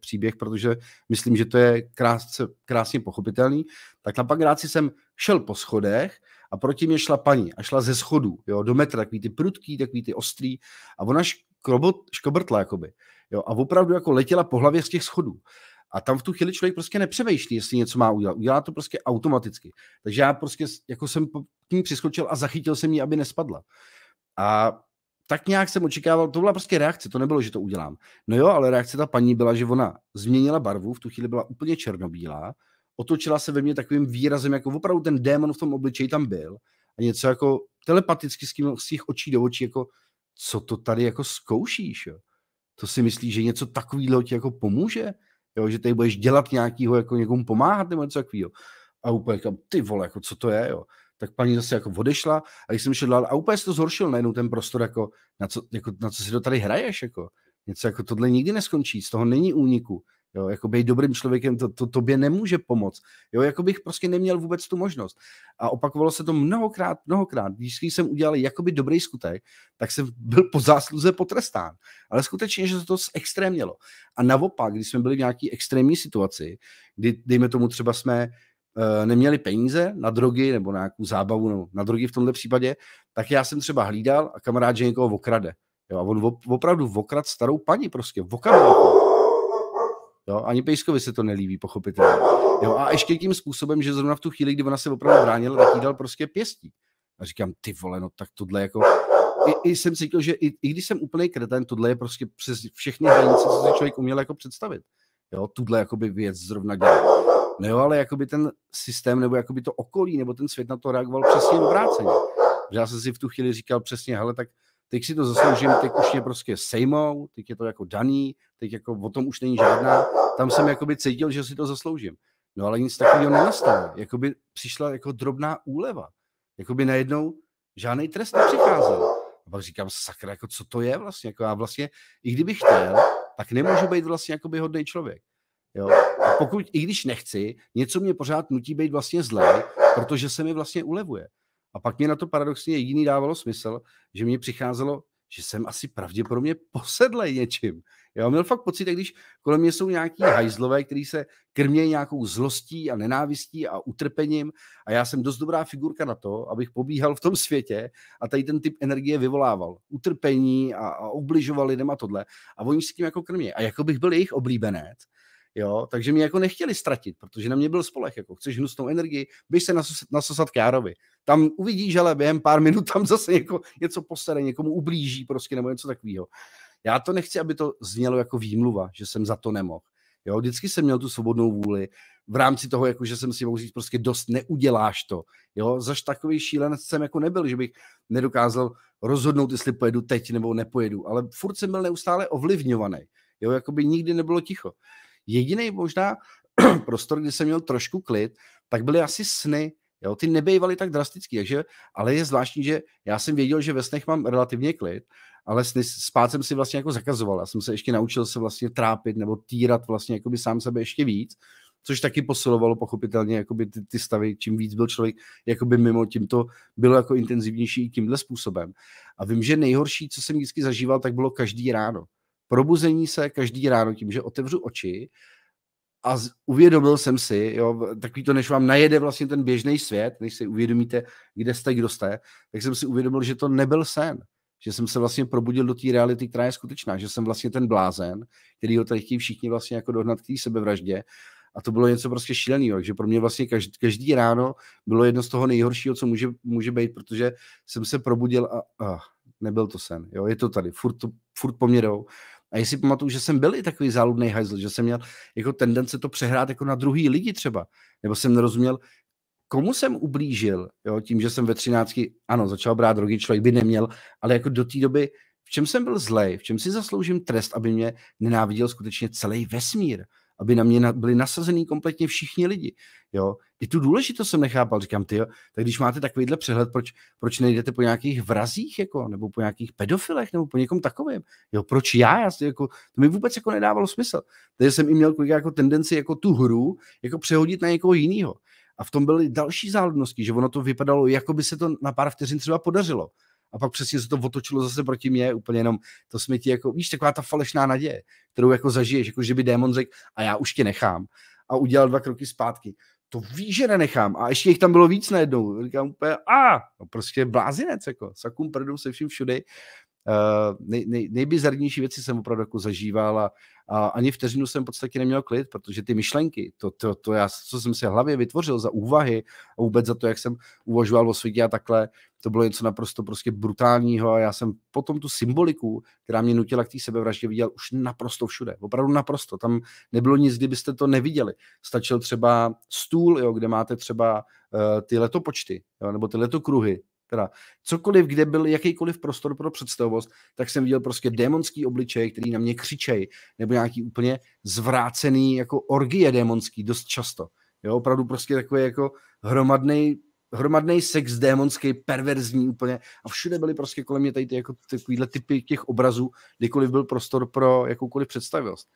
příběh, protože myslím, že to je krásce, krásně pochopitelný. Tak na si jsem šel po schodech, a proti mě šla paní a šla ze schodů, jo, do metra, takový ty prudký, takový ty ostrý a ona škrobot, škobrtla, jakoby, jo, a opravdu jako letěla po hlavě z těch schodů. A tam v tu chvíli člověk prostě nepřemýšlí, jestli něco má udělat. Udělá to prostě automaticky. Takže já prostě jako jsem k ní přeskočil a zachytil jsem ji, aby nespadla. A tak nějak jsem očekával, to byla prostě reakce, to nebylo, že to udělám. No jo, ale reakce ta paní byla, že ona změnila barvu, v tu chvíli byla úplně černobílá, otočila se ve mně takovým výrazem, jako opravdu ten démon v tom obličeji tam byl a něco jako telepaticky z těch očí do očí, jako co to tady jako zkoušíš, jo? To si myslíš, že něco takového ti jako pomůže? Jo, že tady budeš dělat nějakýho, jako někomu pomáhat nebo něco takového. A úplně říkám, ty vole, jako co to je, jo? Tak paní zase jako odešla a když jsem šel dál a úplně se to zhoršil najednou ten prostor, jako na co, jako, na co si to tady hraješ, jako. Něco jako tohle nikdy neskončí, z toho není úniku. Jo, jako být dobrým člověkem, to, to tobě nemůže pomoct. Jo, jako bych prostě neměl vůbec tu možnost. A opakovalo se to mnohokrát, mnohokrát. Když jsem udělal jakoby dobrý skutek, tak jsem byl po zásluze potrestán. Ale skutečně, že se to extrémnělo. A naopak, když jsme byli v nějaké extrémní situaci, kdy, dejme tomu, třeba jsme uh, neměli peníze na drogy nebo na nějakou zábavu, nebo na drogy v tomto případě, tak já jsem třeba hlídal a kamarád, že někoho okrade. Jo, a on opravdu okrad starou paní prostě, okrad Jo, ani Pejskovi se to nelíbí, pochopitelně. Jo, a ještě tím způsobem, že zrovna v tu chvíli, kdy ona se opravdu bránila, tak jí dal prostě pěstí. A říkám, ty vole, no tak tohle jako... I, i jsem cítil, že i, i když jsem úplný kreten, tohle je prostě přes všechny hranice, co si člověk uměl jako představit. Jo, tuhle jakoby věc zrovna dělá. No jo, ale jakoby ten systém, nebo jakoby to okolí, nebo ten svět na to reagoval přesně obráceně. Já jsem si v tu chvíli říkal přesně, hele, tak teď si to zasloužím, teď už mě prostě sejmou, teď je to jako daný, teď jako o tom už není žádná. Tam jsem jakoby cítil, že si to zasloužím. No ale nic takového nenastalo. Jakoby přišla jako drobná úleva. Jakoby najednou žádný trest nepřicházel. A pak říkám, sakra, jako co to je vlastně? Jako já vlastně, i kdybych chtěl, tak nemůžu být vlastně jakoby hodný člověk. Jo? A pokud, i když nechci, něco mě pořád nutí být vlastně zlé, protože se mi vlastně ulevuje. A pak mě na to paradoxně jediný dávalo smysl, že mě přicházelo, že jsem asi pravděpodobně posedlej něčím. Já měl fakt pocit, když kolem mě jsou nějaký hajzlové, který se krmí nějakou zlostí a nenávistí a utrpením a já jsem dost dobrá figurka na to, abych pobíhal v tom světě a tady ten typ energie vyvolával. Utrpení a, a obližoval lidem a tohle. A oni si tím jako krmí A jako bych byl jejich oblíbenec, jo, takže mě jako nechtěli ztratit, protože na mě byl spolech, jako chceš hnusnou energii, běž se nasosat, nasosat k Járovi. Tam uvidíš, ale během pár minut tam zase něko, jako něco posere, někomu ublíží prostě nebo něco takového. Já to nechci, aby to znělo jako výmluva, že jsem za to nemohl. Jo, vždycky jsem měl tu svobodnou vůli v rámci toho, jako, že jsem si mohl říct, prostě dost neuděláš to. Jo, zaž takový šílenec jsem jako nebyl, že bych nedokázal rozhodnout, jestli pojedu teď nebo nepojedu, ale furt jsem byl neustále ovlivňovaný. Jo, jako by nikdy nebylo ticho. Jediný možná prostor, kdy jsem měl trošku klid, tak byly asi sny, Jo, ty nebejvaly tak drasticky, takže, ale je zvláštní, že já jsem věděl, že ve snech mám relativně klid, ale sny, spát jsem si vlastně jako zakazoval. Já jsem se ještě naučil se vlastně trápit nebo týrat vlastně jako by sám sebe ještě víc, což taky posilovalo pochopitelně jakoby ty, ty stavy, čím víc byl člověk jakoby mimo, tím to bylo jako intenzivnější i tímhle způsobem. A vím, že nejhorší, co jsem vždycky zažíval, tak bylo každý ráno probuzení se každý ráno tím, že otevřu oči a uvědomil jsem si, jo, takový to, než vám najede vlastně ten běžný svět, než si uvědomíte, kde jste, kdo jste, tak jsem si uvědomil, že to nebyl sen. Že jsem se vlastně probudil do té reality, která je skutečná, že jsem vlastně ten blázen, který ho tady chtějí všichni vlastně jako dohnat k té sebevraždě. A to bylo něco prostě šíleného. Takže pro mě vlastně každý, každý ráno bylo jedno z toho nejhoršího, co může, může být, protože jsem se probudil a, a nebyl to sen. Jo, je to tady, furt, to, furt poměrou. A jestli pamatuju, že jsem byl i takový záludný hajzl, že jsem měl jako tendence to přehrát jako na druhý lidi třeba. Nebo jsem nerozuměl, komu jsem ublížil, jo, tím, že jsem ve 13, ano, začal brát drogy, člověk by neměl, ale jako do té doby, v čem jsem byl zlej, v čem si zasloužím trest, aby mě nenáviděl skutečně celý vesmír aby na mě byli nasazený kompletně všichni lidi. Jo? I tu důležitost jsem nechápal, říkám, ty, tak když máte takovýhle přehled, proč, proč nejdete po nějakých vrazích, jako, nebo po nějakých pedofilech, nebo po někom takovém, jo, proč já, já jako, to mi vůbec jako nedávalo smysl. Takže jsem i měl kolikrát jako tendenci jako tu hru jako přehodit na někoho jiného. A v tom byly další záludnosti, že ono to vypadalo, jako by se to na pár vteřin třeba podařilo a pak přesně se to otočilo zase proti mě. úplně jenom to jsme ti jako, víš, taková ta falešná naděje, kterou jako zažiješ, jako že by démon řekl a já už tě nechám a udělal dva kroky zpátky. To víš, že nenechám. A ještě jich tam bylo víc najednou. Říkám úplně, a, no prostě blázinec, jako, sakům prdům se vším všude. Eh, nej, nej, nejbizarnější věci jsem opravdu jako zažíval a, a ani vteřinu jsem v podstatě neměl klid, protože ty myšlenky, to, to, to já, co jsem si v hlavě vytvořil za úvahy a vůbec za to, jak jsem uvažoval o světě a takhle, to bylo něco naprosto prostě brutálního a já jsem potom tu symboliku, která mě nutila k té sebevraždě, viděl už naprosto všude, opravdu naprosto, tam nebylo nic, kdybyste to neviděli. Stačil třeba stůl, jo, kde máte třeba uh, ty letopočty, jo, nebo ty letokruhy, teda cokoliv, kde byl jakýkoliv prostor pro představovost, tak jsem viděl prostě démonský obličej který na mě křičej, nebo nějaký úplně zvrácený jako orgie démonský dost často. Jo, opravdu prostě takový jako hromadný hromadný sex démonský, perverzní úplně a všude byly prostě kolem mě tady ty, jako takovýhle typy těch obrazů, kdykoliv byl prostor pro jakoukoliv představivost.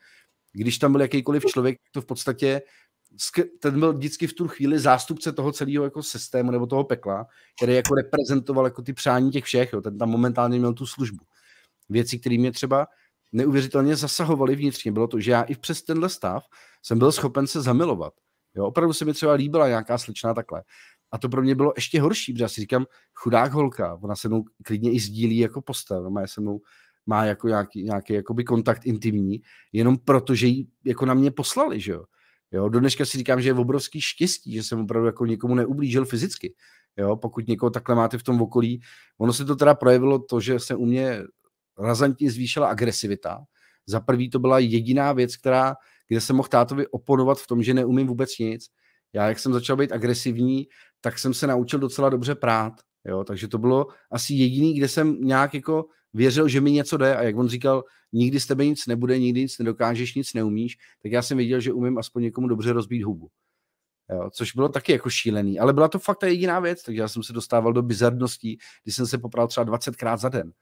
Když tam byl jakýkoliv člověk, to v podstatě ten byl vždycky v tu chvíli zástupce toho celého jako systému nebo toho pekla, který jako reprezentoval jako ty přání těch všech, jo. ten tam momentálně měl tu službu. Věci, které mě třeba neuvěřitelně zasahovaly vnitřně, bylo to, že já i přes tenhle stav jsem byl schopen se zamilovat. Jo, opravdu se mi třeba líbila nějaká slečná takhle. A to pro mě bylo ještě horší, protože já si říkám, chudák holka, ona se mnou klidně i sdílí jako postel, má se mnou má jako nějaký, nějaký kontakt intimní, jenom proto, že ji jako na mě poslali, že jo. Jo, do dneška si říkám, že je obrovský štěstí, že jsem opravdu jako někomu neublížil fyzicky. Jo, pokud někoho takhle máte v tom okolí. Ono se to teda projevilo to, že se u mě razantně zvýšila agresivita. Za prvý to byla jediná věc, která, kde jsem mohl tátovi oponovat v tom, že neumím vůbec nic. Já, jak jsem začal být agresivní, tak jsem se naučil docela dobře prát. Jo, takže to bylo asi jediný, kde jsem nějak jako věřil, že mi něco jde a jak on říkal, nikdy s tebe nic nebude, nikdy nic nedokážeš, nic neumíš, tak já jsem věděl, že umím aspoň někomu dobře rozbít hubu. Jo, což bylo taky jako šílený, ale byla to fakt ta jediná věc, takže já jsem se dostával do bizarností, když jsem se popral třeba 20krát za den,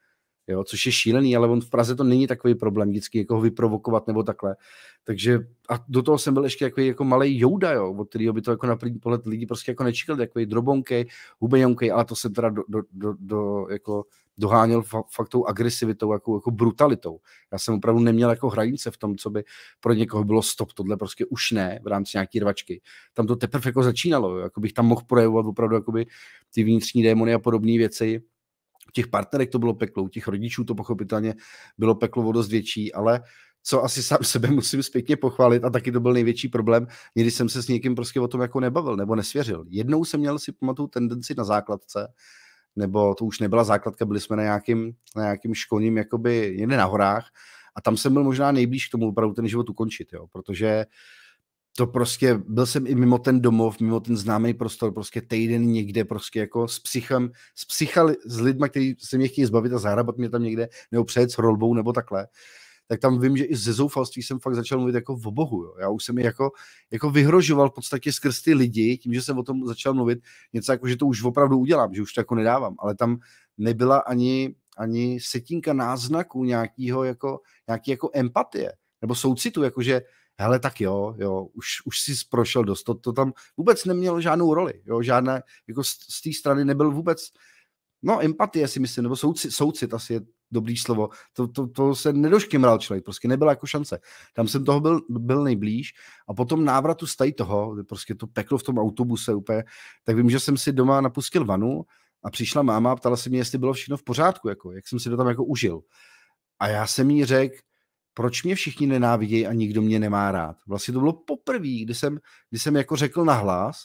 jo, což je šílený, ale on v Praze to není takový problém, vždycky jako ho vyprovokovat nebo takhle. Takže a do toho jsem byl ještě jako, jako malý jouda, jo, od kterého by to jako na první pohled lidi prostě jako nečekali, takový drobonkej, hubejonkej, ale to jsem teda do, do, do, do, jako doháněl fakt tou agresivitou, jako, jako brutalitou. Já jsem opravdu neměl jako hranice v tom, co by pro někoho bylo stop, tohle prostě už ne v rámci nějaký rvačky. Tam to teprve jako začínalo, jako bych tam mohl projevovat opravdu jakoby ty vnitřní démony a podobné věci. U těch partnerek to bylo peklo, u těch rodičů to pochopitelně bylo peklo o dost větší, ale co asi sám sebe musím zpětně pochválit a taky to byl největší problém, když jsem se s někým prostě o tom jako nebavil nebo nesvěřil. Jednou jsem měl si pamatovat tendenci na základce, nebo to už nebyla základka, byli jsme na nějakým, na nějakým školním, jakoby někde na horách a tam jsem byl možná nejblíž k tomu opravdu ten život ukončit, jo, protože to prostě, byl jsem i mimo ten domov, mimo ten známý prostor, prostě týden někde, prostě jako s psychem, s psychali, s lidma, kteří se mě chtějí zbavit a zahrabat mě tam někde, nebo přejet s rolbou, nebo takhle tak tam vím, že i ze zoufalství jsem fakt začal mluvit jako o Bohu. Jo. Já už jsem jako, jako vyhrožoval v podstatě skrz ty lidi, tím, že jsem o tom začal mluvit, něco jako, že to už opravdu udělám, že už to jako nedávám, ale tam nebyla ani, ani setinka náznaků nějakého jako, nějaký jako empatie nebo soucitu, jakože hele, tak jo, jo, už, už si prošel dost, to, to tam vůbec nemělo žádnou roli, jo, žádné, jako z, z té strany nebyl vůbec, no, empatie si myslím, nebo souci, soucit asi je dobrý slovo, to, to, to se nedoškymral člověk, prostě nebyla jako šance. Tam jsem toho byl, byl nejblíž a potom návratu z tady toho, prostě to peklo v tom autobuse úplně, tak vím, že jsem si doma napustil vanu a přišla máma a ptala se mě, jestli bylo všechno v pořádku, jako, jak jsem si to tam jako užil. A já jsem jí řekl, proč mě všichni nenávidějí a nikdo mě nemá rád. Vlastně to bylo poprvé, kdy jsem, kdy jsem jako řekl nahlas,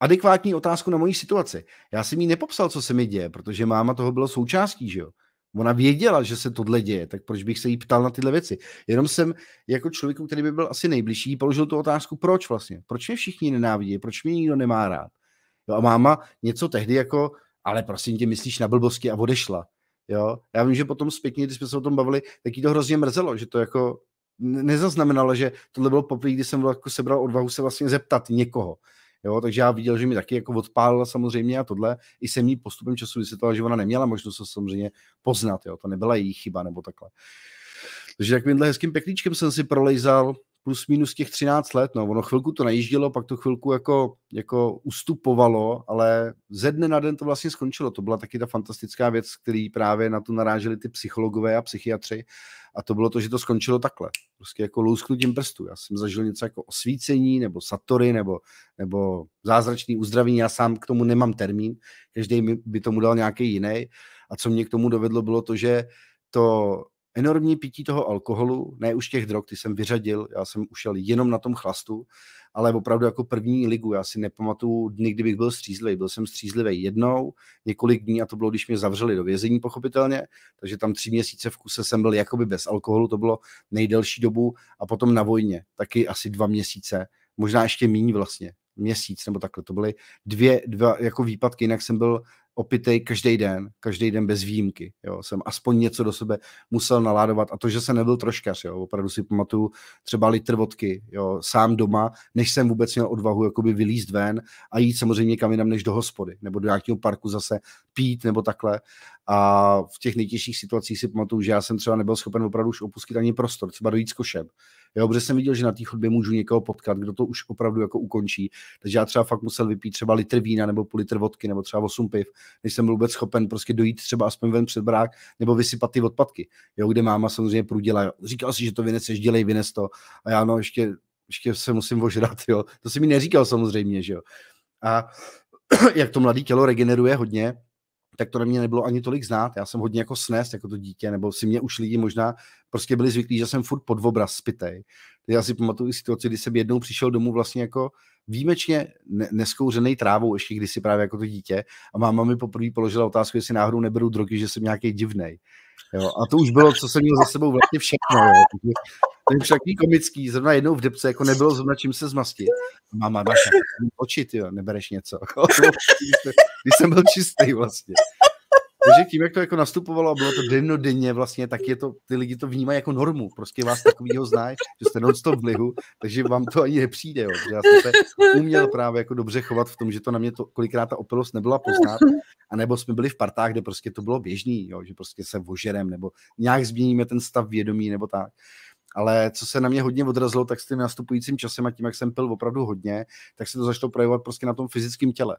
adekvátní otázku na moji situaci. Já jsem jí nepopsal, co se mi děje, protože máma toho byla součástí, že jo. Ona věděla, že se tohle děje, tak proč bych se jí ptal na tyhle věci? Jenom jsem jako člověk, který by byl asi nejbližší, položil tu otázku, proč vlastně? Proč mě všichni nenávidí? Proč mě nikdo nemá rád? Jo, a máma něco tehdy jako, ale prosím tě, myslíš na blbosti a odešla. Jo? Já vím, že potom zpětně, když jsme se o tom bavili, tak jí to hrozně mrzelo, že to jako nezaznamenalo, že tohle bylo poprvé, kdy jsem jako sebral odvahu se vlastně zeptat někoho. Jo, takže já viděl, že mi taky jako odpálila samozřejmě a tohle. I jsem jí postupem času vysvětloval, že ona neměla možnost se samozřejmě poznat. Jo. To nebyla její chyba nebo takhle. Takže takovýmhle hezkým peklíčkem jsem si prolejzal plus minus těch 13 let. No. Ono chvilku to najíždělo, pak to chvilku jako, jako ustupovalo, ale ze dne na den to vlastně skončilo. To byla taky ta fantastická věc, který právě na to naráželi ty psychologové a psychiatři. A to bylo to, že to skončilo takhle. Prostě jako lousknutím prstu. Já jsem zažil něco jako osvícení, nebo satory, nebo, nebo zázračný uzdravení. Já sám k tomu nemám termín. Každý by tomu dal nějaký jiný. A co mě k tomu dovedlo, bylo to, že to enormní pití toho alkoholu, ne už těch drog, ty jsem vyřadil, já jsem ušel jenom na tom chlastu, ale opravdu jako první ligu, já si nepamatuju dny, kdybych byl střízlivý, byl jsem střízlivý jednou, několik dní a to bylo, když mě zavřeli do vězení pochopitelně, takže tam tři měsíce v kuse jsem byl jakoby bez alkoholu, to bylo nejdelší dobu a potom na vojně, taky asi dva měsíce, možná ještě méně vlastně, měsíc nebo takhle, to byly dvě, dva jako výpadky, jinak jsem byl opitej každý den, každý den bez výjimky. Jo. Jsem aspoň něco do sebe musel naládovat a to, že jsem nebyl troškař, jo. opravdu si pamatuju třeba litr vodky jo, sám doma, než jsem vůbec měl odvahu jakoby vylíst ven a jít samozřejmě kam jinam než do hospody nebo do nějakého parku zase pít nebo takhle. A v těch nejtěžších situacích si pamatuju, že já jsem třeba nebyl schopen opravdu už opustit ani prostor, třeba dojít s košem. Jo, protože jsem viděl, že na té chodbě můžu někoho potkat, kdo to už opravdu jako ukončí. Takže já třeba fakt musel vypít třeba litr vína nebo půl litr vodky nebo třeba 8 piv, než jsem byl vůbec schopen prostě dojít třeba aspoň ven před brák nebo vysypat ty odpadky, jo, kde máma samozřejmě prudila. Jo. Říkal si, že to vyneseš, dělej, vynes to. A já no, ještě, ještě se musím ožrat, jo. To si mi neříkal samozřejmě, že jo. A jak to mladé tělo regeneruje hodně, tak to na mě nebylo ani tolik znát. Já jsem hodně jako snést jako to dítě, nebo si mě už lidi možná prostě byli zvyklí, že jsem furt pod obraz spitej. Já si pamatuju situaci, kdy jsem jednou přišel domů vlastně jako výjimečně neskouřený trávou, ještě když si právě jako to dítě. A máma mi poprvé položila otázku, jestli náhodou neberu drogy, že jsem nějaký divnej. Jo, a to už bylo, co jsem měl za sebou vlastně všechno. Jo. To je však komický, zrovna jednou v depce jako nebylo zrovna čím se zmastit. Mama, máš oči, ty nebereš něco. Jako, když jsem byl čistý vlastně. Takže tím, jak to jako nastupovalo a bylo to denodenně vlastně, tak je to, ty lidi to vnímají jako normu. Prostě vás takovýho znají, že jste noc to v lihu, takže vám to ani nepřijde. Jo. Já jsem se uměl právě jako dobře chovat v tom, že to na mě to, kolikrát ta opilost nebyla poznat, a nebo jsme byli v partách, kde prostě to bylo běžný, jo, že prostě se vožerem, nebo nějak změníme ten stav vědomí, nebo tak ale co se na mě hodně odrazilo, tak s tím nastupujícím časem a tím, jak jsem pil opravdu hodně, tak se to začalo projevovat prostě na tom fyzickém těle.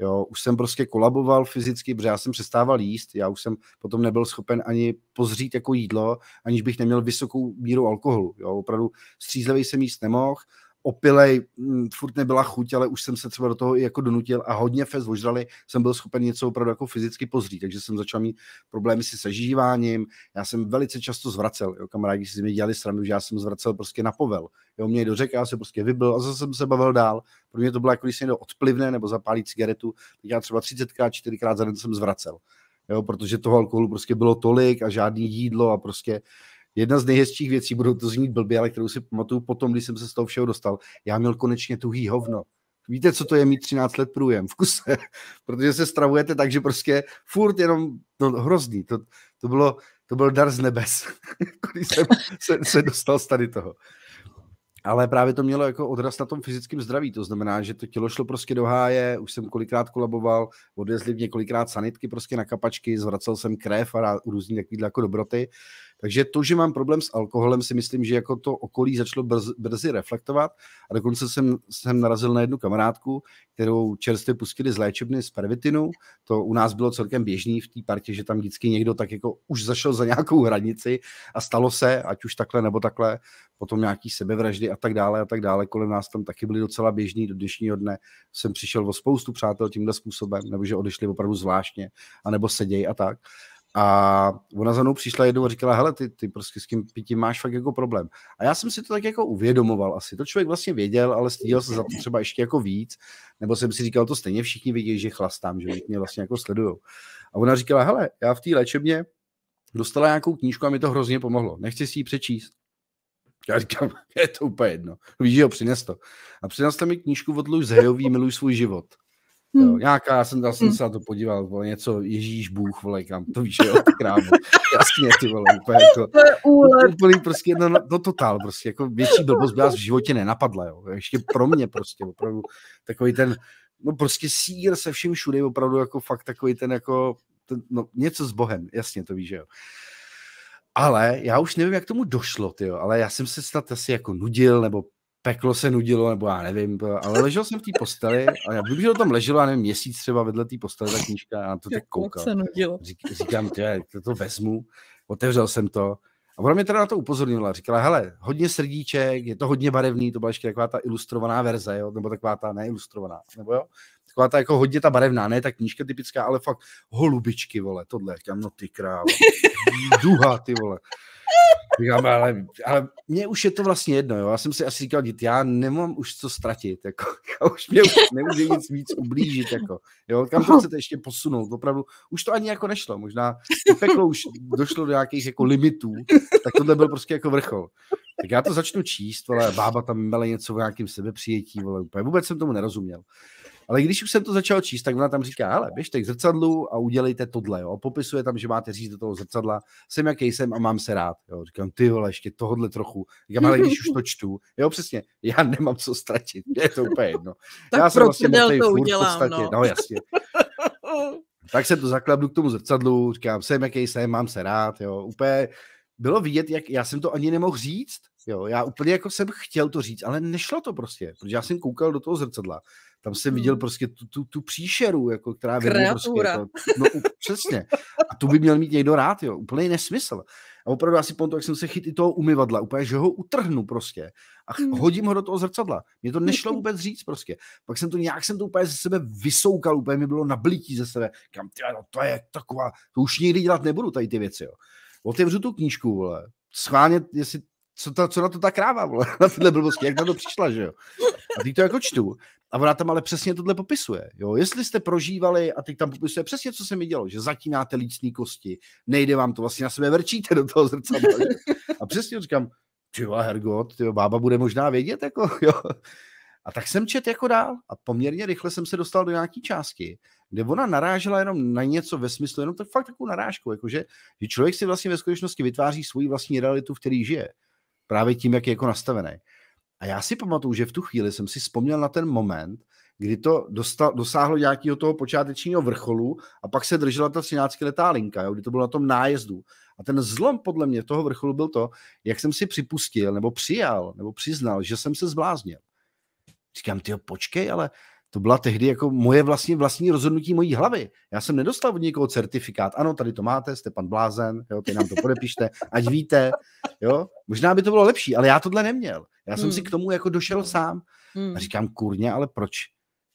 Jo, už jsem prostě kolaboval fyzicky, protože já jsem přestával jíst, já už jsem potom nebyl schopen ani pozřít jako jídlo, aniž bych neměl vysokou míru alkoholu. Jo, opravdu střízlivý jsem jíst nemohl, opilej, mm, furt nebyla chuť, ale už jsem se třeba do toho i jako donutil a hodně fest ožrali, jsem byl schopen něco opravdu jako fyzicky pozřít, takže jsem začal mít problémy se sežíváním, já jsem velice často zvracel, jo, kamarádi si mi dělali srandu, že já jsem zvracel prostě na povel, jo, mě do řekl, já se prostě vybil a zase jsem se bavil dál, pro mě to bylo jako když se někdo odplivne nebo zapálí cigaretu, tak já třeba 30krát, 4krát za den jsem zvracel, jo, protože toho alkoholu prostě bylo tolik a žádný jídlo a prostě jedna z nejhezčích věcí, budou to znít blbě, ale kterou si pamatuju potom, když jsem se z toho všeho dostal. Já měl konečně tuhý hovno. Víte, co to je mít 13 let průjem v kuse, protože se stravujete tak, že prostě furt jenom no, hrozný. To, to, bylo, to byl dar z nebes, když jsem se, se dostal z tady toho. Ale právě to mělo jako odraz na tom fyzickém zdraví, to znamená, že to tělo šlo prostě do háje, už jsem kolikrát kolaboval, odjezli mě kolikrát sanitky prostě na kapačky, zvracel jsem krev a různý takovýhle jako dobroty takže to, že mám problém s alkoholem, si myslím, že jako to okolí začalo brz, brzy reflektovat a dokonce jsem, jsem narazil na jednu kamarádku, kterou čerstvě pustili z léčebny z pervitinu. To u nás bylo celkem běžný v té partě, že tam vždycky někdo tak jako už zašel za nějakou hranici a stalo se, ať už takhle nebo takhle, potom nějaký sebevraždy a tak dále a tak dále. Kolem nás tam taky byly docela běžný do dnešního dne. Jsem přišel o spoustu přátel tímhle způsobem, nebo že odešli opravdu zvláštně, anebo sedějí a tak. A ona za mnou přišla jednou a říkala, hele, ty, ty prostě s tím pitím máš fakt jako problém. A já jsem si to tak jako uvědomoval asi. To člověk vlastně věděl, ale stýděl se za to třeba ještě jako víc. Nebo jsem si říkal, to stejně všichni vidí, že chlastám, že mě vlastně jako sledujou. A ona říkala, hele, já v té léčebně dostala nějakou knížku a mi to hrozně pomohlo. Nechci si ji přečíst. Já říkám, je to úplně jedno. Víš, že jo, přines to. A přinesla mi knížku od Louis Hayový Miluj svůj život. Hmm. Jo, hm. nějaká, já jsem, já jsem hmm. se na to podíval, vole, něco Ježíš Bůh, vole, kam to víš, jo, krámo, jasně, ty vole, úplně jako, úplně prostě, no, no, no totál, prostě, jako větší blbost by nás v životě nenapadla, jo, ještě pro mě prostě, opravdu, takový ten, no prostě sír se vším všude, opravdu jako fakt takový ten jako, ten, no něco s Bohem, jasně, to víš, jo. Ale já už nevím, jak tomu došlo, tyjo, ale já jsem se snad asi jako nudil, nebo peklo se nudilo, nebo já nevím, ale ležel jsem v té posteli a já vím, že tam já nevím, měsíc třeba vedle té postele ta knížka a na to tak koukal. Se nudilo. Řík, říkám, tě, to, to vezmu, otevřel jsem to a ona mě teda na to upozornila, říkala, hele, hodně srdíček, je to hodně barevný, to byla ještě taková ta ilustrovaná verze, jo? nebo taková ta neilustrovaná, nebo jo, taková ta jako hodně ta barevná, ne ta knížka typická, ale fakt holubičky, vole, tohle, Říkám, no ty krávo, duha, ty vole. Říkám, ale, ale mně už je to vlastně jedno, jo. Já jsem si asi říkal, dít, já nemám už co ztratit, jako. Já už mě už nemůže nic víc ublížit, jako. Jo, kam to no. chcete ještě posunout, opravdu. Už to ani jako nešlo, možná peklo už došlo do nějakých jako limitů, tak tohle byl prostě jako vrchol. Tak já to začnu číst, ale bába tam měla něco o nějakém sebepřijetí, vole, úplně vůbec jsem tomu nerozuměl. Ale když už jsem to začal číst, tak ona tam říká, ale, běžte k zrcadlu a udělejte tohle, jo. Popisuje tam, že máte říct do toho zrcadla, jsem jaký jsem a mám se rád, jo. Říkám, ty vole, ještě tohle trochu. Říkám, ale když už to čtu, jo, přesně, já nemám co ztratit, je to úplně jedno. tak já jsem vlastně to udělám, furt v podstatě, no. no jasně. tak se to zakladnu k tomu zrcadlu, říkám, jsem jaký jsem, mám se rád, jo. Úplně bylo vidět, jak já jsem to ani nemohl říct, Jo, já úplně jako jsem chtěl to říct, ale nešlo to prostě, protože já jsem koukal do toho zrcadla, tam jsem viděl hmm. prostě tu, tu, tu příšeru, jako, která vedla prostě, jako, no přesně. A tu by měl mít někdo rád, jo, úplný nesmysl. A opravdu asi po tom, jak jsem se chytil toho umyvadla, úplně, že ho utrhnu prostě a hmm. hodím ho do toho zrcadla. Mně to nešlo vůbec říct prostě. Pak jsem to nějak jsem to úplně ze sebe vysoukal, úplně mi bylo nablítí ze sebe. Kam ty, no to je taková, to už nikdy dělat nebudu tady ty věci, jo. Otevřu tu knížku, vole, schválně, jestli co, ta, co na to ta kráva, vole, na tyhle blbosti, jak na to přišla, že jo. A teď to jako čtu. A ona tam ale přesně tohle popisuje. Jo? Jestli jste prožívali, a teď tam popisuje přesně, co se mi dělo, že zatínáte lícní kosti, nejde vám to, vlastně na sebe vrčíte do toho zrcadla. A přesně říkám, ty hergot, tyjo, bába bude možná vědět, jako, jo. A tak jsem čet jako dál a poměrně rychle jsem se dostal do nějaké části, kde ona narážela jenom na něco ve smyslu, jenom tak fakt takovou narážku, jakože že člověk si vlastně ve skutečnosti vytváří svoji vlastní realitu, v který žije právě tím, jak je jako nastavený. A já si pamatuju, že v tu chvíli jsem si vzpomněl na ten moment, kdy to dostal, dosáhlo nějakého toho počátečního vrcholu a pak se držela ta 13 letá linka, jo, kdy to bylo na tom nájezdu. A ten zlom podle mě toho vrcholu byl to, jak jsem si připustil, nebo přijal, nebo přiznal, že jsem se zbláznil. Říkám, ty počkej, ale to byla tehdy jako moje vlastní, vlastní rozhodnutí mojí hlavy. Já jsem nedostal od někoho certifikát. Ano, tady to máte, jste pan blázen, jo, ty nám to podepište, ať víte. Jo. Možná by to bylo lepší, ale já tohle neměl. Já jsem hmm. si k tomu jako došel sám. Hmm. A říkám, kurně, ale proč?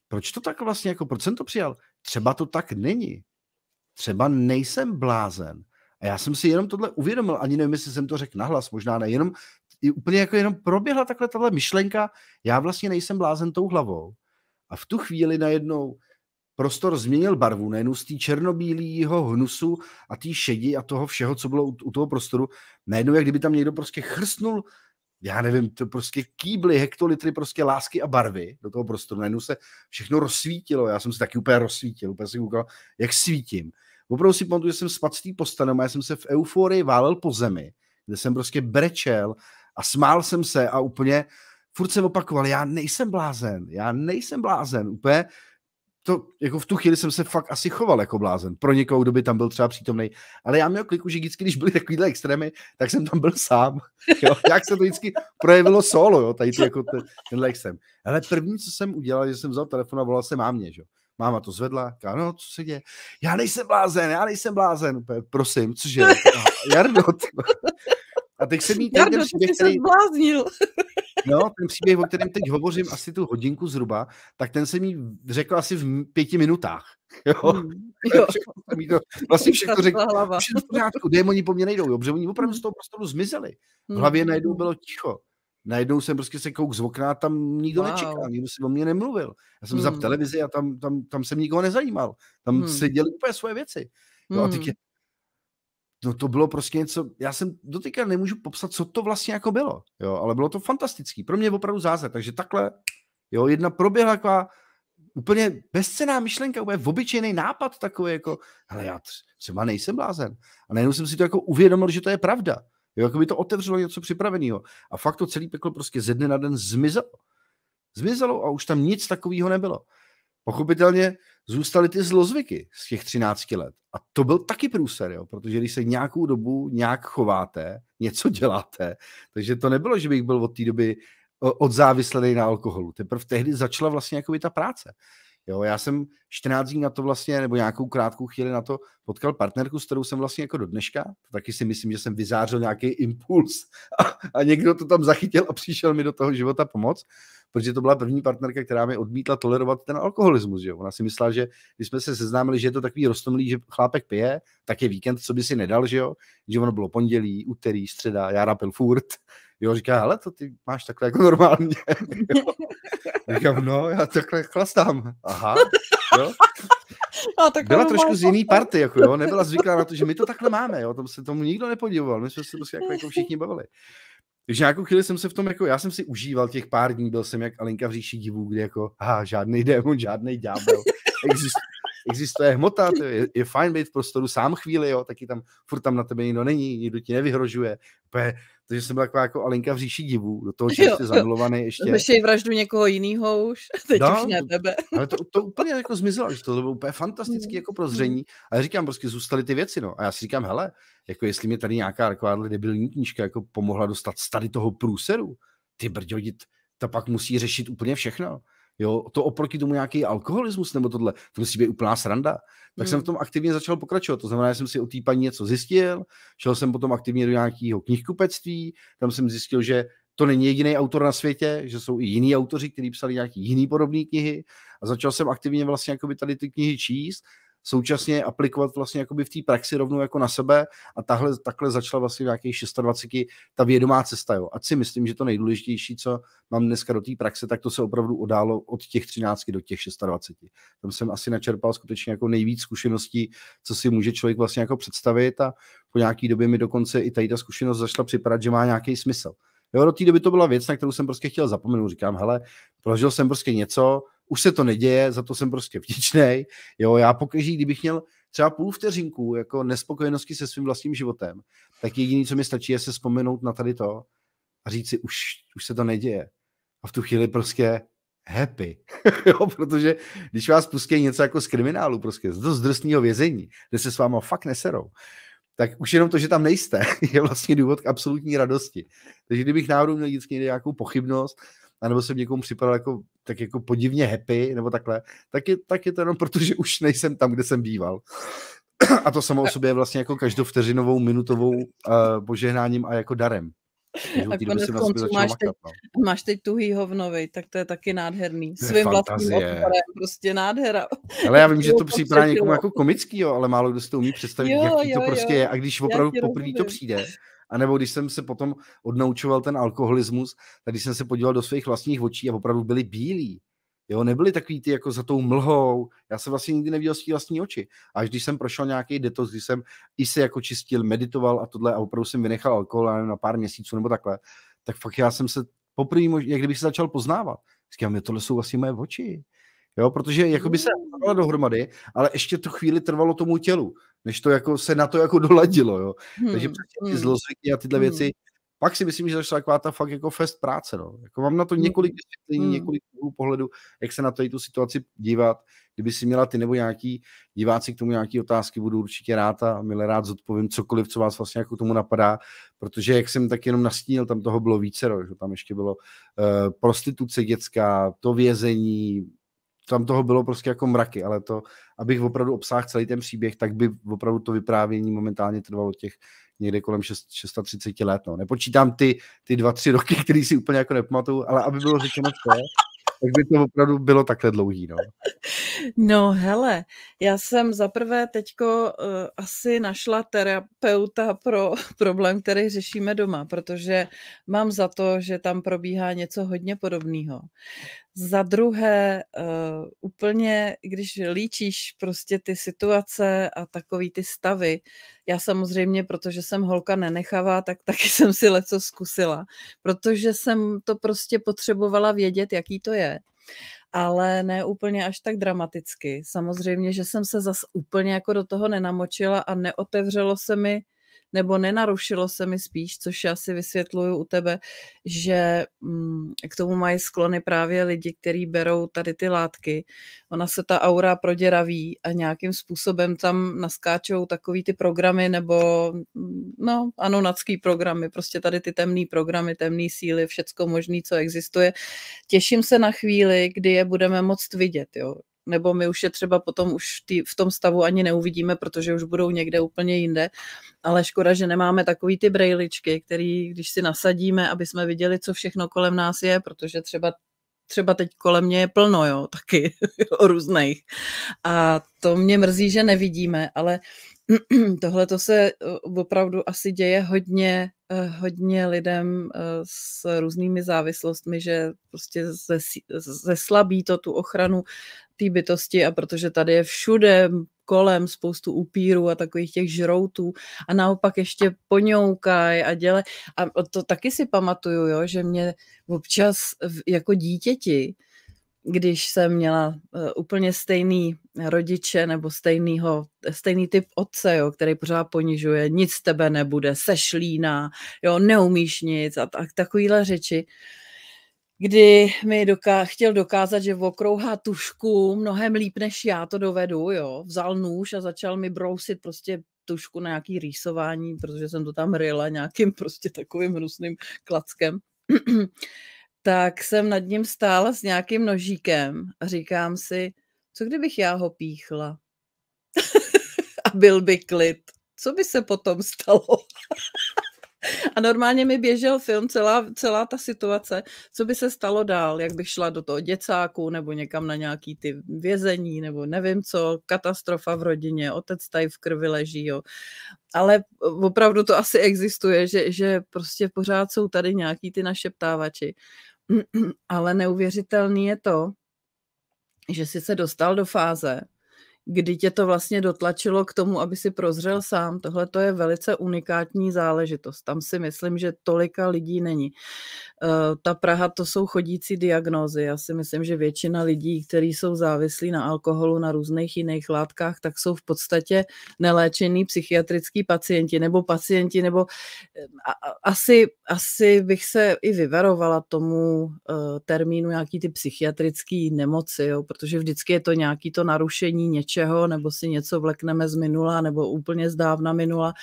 Proč to tak vlastně, jako proč jsem to přijal? Třeba to tak není. Třeba nejsem blázen. A já jsem si jenom tohle uvědomil, ani nevím, jestli jsem to řekl nahlas, možná ne, jenom úplně jako jenom proběhla takhle tahle myšlenka, já vlastně nejsem blázen tou hlavou a v tu chvíli najednou prostor změnil barvu, nejen z té černobílého hnusu a té šedi a toho všeho, co bylo u, u toho prostoru, najednou jak kdyby tam někdo prostě chrstnul já nevím, to prostě kýbly, hektolitry prostě lásky a barvy do toho prostoru. Najednou se všechno rozsvítilo, já jsem se taky úplně rozsvítil, úplně si koukal, jak svítím. Opravdu si pamatuju, že jsem spadl z té postanou, já jsem se v euforii válel po zemi, kde jsem prostě brečel a smál jsem se a úplně furt se opakoval, já nejsem blázen, já nejsem blázen, úplně to, jako v tu chvíli jsem se fakt asi choval jako blázen. Pro někoho, kdo by tam byl třeba přítomný. Ale já měl kliku, že vždycky, když byly takovýhle extrémy, tak jsem tam byl sám. Jo? Jak se to vždycky projevilo solo, jo? tady to, jako ten, tenhle extrém. Ale první, co jsem udělal, že jsem vzal telefon a volal se mámě, že Máma to zvedla, říká, no, co se děje? Já nejsem blázen, já nejsem blázen. Prosím, cože? Jarno, a teď se mi ten příběh, který... zbláznil. no, ten příběh, o kterém teď hovořím asi tu hodinku zhruba, tak ten se mi řekl asi v pěti minutách. Jo? Hmm, jo. vlastně všechno řekl. Všechno v pořádku, démoni po mně nejdou, jo? protože oni opravdu z hmm. toho prostoru zmizeli. V hmm, hlavě hmm, najednou bylo ticho. Najednou jsem prostě se kouk z okna tam nikdo wow. nečekal, nikdo si o mě nemluvil. Já jsem hmm. za televizi a tam, tam, tam jsem nikoho nezajímal. Tam hmm. se děli úplně svoje věci. Jo, a teď je no to bylo prostě něco, já jsem dotyka nemůžu popsat, co to vlastně jako bylo, jo, ale bylo to fantastický, pro mě opravdu zázrak, takže takhle, jo, jedna proběhla taková úplně bezcená myšlenka, úplně obyčejný nápad takový, jako, ale já třeba nejsem blázen. A najednou jsem si to jako uvědomil, že to je pravda. Jo, jako by to otevřelo něco připraveného. A fakt to celý peklo prostě ze dne na den zmizelo. Zmizelo a už tam nic takového nebylo. Pochopitelně zůstaly ty zlozvyky z těch 13 let. A to byl taky průser, jo? protože když se nějakou dobu nějak chováte, něco děláte, takže to nebylo, že bych byl od té doby odzávislený na alkoholu. Teprve tehdy začala vlastně jako ta práce. Jo, já jsem 14 dní na to vlastně, nebo nějakou krátkou chvíli na to potkal partnerku, s kterou jsem vlastně jako do dneška, taky si myslím, že jsem vyzářil nějaký impuls a, a někdo to tam zachytil a přišel mi do toho života pomoc protože to byla první partnerka, která mi odmítla tolerovat ten alkoholismus. Že jo? Ona si myslela, že když jsme se seznámili, že je to takový roztomilý, že chlápek pije, tak je víkend, co by si nedal, že jo? Že ono bylo pondělí, úterý, středa, já rapil furt. Jo, říká, ale to ty máš takhle jako normálně. Říkám, no, já takhle chlastám. Aha, jo. No, byla trošku z jiný party, jako jo, nebyla zvyklá na to, že my to takhle máme, jo, Tomu se tomu nikdo nepodivoval, my jsme se prostě jako, jako všichni bavili. Takže nějakou chvíli jsem se v tom, jako já jsem si užíval těch pár dní, byl jsem jak Alenka v říši divů, kde jako, ha, žádný démon, žádný ďábel, existuje, existuje hmota, je, je fajn být v prostoru sám chvíli, jo, taky tam furt tam na tebe nikdo není, nikdo ti nevyhrožuje. Pe, takže jsem byl taková jako alinka v říši divů, do toho, že jsi zamilovaný ještě. Vešej vraždu někoho jiného už, teď no, už ne tebe. Ale to, to úplně jako zmizelo, že to bylo úplně fantastické mm. jako prozření. A já říkám, prostě zůstaly ty věci, no. A já si říkám, hele, jako jestli mi tady nějaká taková debilní knížka jako pomohla dostat z tady toho průseru, ty brďodit, ta pak musí řešit úplně všechno. Jo, to oproti tomu nějaký alkoholismus nebo tohle, to musí být úplná sranda. Tak hmm. jsem v hmm. tom aktivně začal pokračovat. To znamená, že jsem si o té paní něco zjistil, šel jsem potom aktivně do nějakého knihkupectví, tam jsem zjistil, že to není jediný autor na světě, že jsou i jiní autoři, kteří psali nějaký jiný podobné knihy a začal jsem aktivně vlastně jakoby tady ty knihy číst současně aplikovat vlastně jakoby v té praxi rovnou jako na sebe a tahle, takhle začala vlastně v nějakých 26 ta vědomá cesta. Jo. A si myslím, že to nejdůležitější, co mám dneska do té praxe, tak to se opravdu odálo od těch 13 do těch 26. Tam jsem asi načerpal skutečně jako nejvíc zkušeností, co si může člověk vlastně jako představit a po nějaký době mi dokonce i tady ta zkušenost začala připadat, že má nějaký smysl. Jo, do té doby to byla věc, na kterou jsem prostě chtěl zapomenout. Říkám, hele, prožil jsem prostě něco, už se to neděje, za to jsem prostě vděčný. Jo, já pokaží, kdybych měl třeba půl vteřinku jako nespokojenosti se svým vlastním životem, tak jediné, co mi stačí, je se vzpomenout na tady to a říct si, už, už se to neděje. A v tu chvíli prostě happy. jo, protože když vás pustí něco jako z kriminálu, prostě z dost drsného vězení, kde se s váma fakt neserou, tak už jenom to, že tam nejste, je vlastně důvod k absolutní radosti. Takže kdybych náhodou měl vždycky nějakou pochybnost, anebo jsem někomu připadal jako, tak jako podivně happy, nebo takhle, tak je, tak je to jenom proto, že už nejsem tam, kde jsem býval. A to samo o sobě je vlastně jako každou vteřinovou minutovou uh, požehnáním a jako darem. A konec máš, teď, no. máš teď tuhý hovnovej, tak to je taky nádherný. Svým vlastním odporem, prostě nádhera. Ale já vím, že to připadá někomu jako komický, jo, ale málo kdo si to umí představit, jo, jaký jo, to prostě jo. je. A když opravdu poprvé to přijde, a nebo když jsem se potom odnaučoval ten alkoholismus, tak když jsem se podíval do svých vlastních očí a opravdu byli bílí, jo, nebyli takový ty jako za tou mlhou, já jsem vlastně nikdy neviděl svý vlastní oči. Až když jsem prošel nějaký detox, když jsem i se jako čistil, meditoval a tohle a opravdu jsem vynechal alkohol nevím, na pár měsíců nebo takhle, tak fakt já jsem se poprvé, jak kdybych se začal poznávat. Říkám, tohle jsou vlastně moje oči. Jo, protože by se mm. dohromady, ale ještě to chvíli trvalo tomu tělu než to jako se na to jako doladilo, jo. Hmm. Takže přesně ty hmm, zlozvyky a tyhle hmm. věci, pak si myslím, že začala taková ta fakt jako fest práce, no. Jako mám na to několik vysvětlení, hmm. několik úhlů hmm. pohledu, jak se na tady tu situaci dívat. Kdyby si měla ty nebo nějaký diváci k tomu nějaký otázky, budu určitě rád a milé rád zodpovím cokoliv, co vás vlastně jako tomu napadá, protože jak jsem tak jenom nastínil, tam toho bylo více, že tam ještě bylo uh, prostituce dětská, to vězení, tam toho bylo prostě jako mraky, ale to, abych opravdu obsáhl celý ten příběh, tak by opravdu to vyprávění momentálně trvalo těch někde kolem 6, 630 let. No. Nepočítám ty, ty dva, tři roky, které si úplně jako nepamatuju, ale aby bylo řečeno to, tak by to opravdu bylo takhle dlouhý. No, no hele, já jsem zaprvé teďko uh, asi našla terapeuta pro problém, který řešíme doma, protože mám za to, že tam probíhá něco hodně podobného. Za druhé, uh, úplně, když líčíš prostě ty situace a takový ty stavy, já samozřejmě, protože jsem holka nenechavá, tak taky jsem si leco zkusila, protože jsem to prostě potřebovala vědět, jaký to je ale ne úplně až tak dramaticky. Samozřejmě, že jsem se zas úplně jako do toho nenamočila a neotevřelo se mi nebo nenarušilo se mi spíš, což já si vysvětluju u tebe, že mm, k tomu mají sklony právě lidi, kteří berou tady ty látky. Ona se ta aura proděraví a nějakým způsobem tam naskáčou takový ty programy nebo mm, no, anonacký programy, prostě tady ty temné programy, temné síly, všecko možné, co existuje. Těším se na chvíli, kdy je budeme moct vidět, jo nebo my už je třeba potom už tý, v tom stavu ani neuvidíme, protože už budou někde úplně jinde, ale škoda, že nemáme takový ty brejličky, který když si nasadíme, aby jsme viděli, co všechno kolem nás je, protože třeba třeba teď kolem mě je plno, jo, taky o různých. A to mě mrzí, že nevidíme, ale tohle to se eh, opravdu asi děje hodně, eh, hodně lidem eh, s různými závislostmi, že prostě zeslabí to tu ochranu té bytosti a protože tady je všude kolem spoustu upírů a takových těch žroutů a naopak ještě poňoukaj a děle. A to taky si pamatuju, jo, že mě občas jako dítěti, když jsem měla e, úplně stejný rodiče nebo stejnýho, stejný typ otce, jo, který pořád ponižuje, nic tebe nebude, sešlína, jo, neumíš nic a tak, takovýhle řeči, uh, kdy mi doká- chtěl dokázat, že okrouhá tušku mnohem líp, než já to dovedu, jo. Vzal nůž a začal mi brousit prostě tušku na nějaký rýsování, protože jsem to tam ryla nějakým prostě takovým hnusným klackem. tak jsem nad ním stála s nějakým nožíkem a říkám si, co kdybych já ho píchla? a byl by klid. Co by se potom stalo? A normálně mi běžel film, celá, celá ta situace, co by se stalo dál, jak bych šla do toho děcáku nebo někam na nějaký ty vězení nebo nevím co, katastrofa v rodině, otec tady v krvi leží, jo. Ale opravdu to asi existuje, že, že prostě pořád jsou tady nějaký ty naše ptávači. Ale neuvěřitelný je to, že jsi se dostal do fáze, kdy tě to vlastně dotlačilo k tomu, aby si prozřel sám. Tohle to je velice unikátní záležitost. Tam si myslím, že tolika lidí není. Eh, ta Praha to jsou chodící diagnózy. Já si myslím, že většina lidí, kteří jsou závislí na alkoholu, na různých jiných látkách, tak jsou v podstatě neléčený psychiatrický pacienti nebo pacienti, nebo eh, asi, asi bych se i vyvarovala tomu eh, termínu nějaký ty psychiatrický nemoci, jo, protože vždycky je to nějaký to narušení něčeho, nebo si něco vlekneme z minula, nebo úplně z dávna minula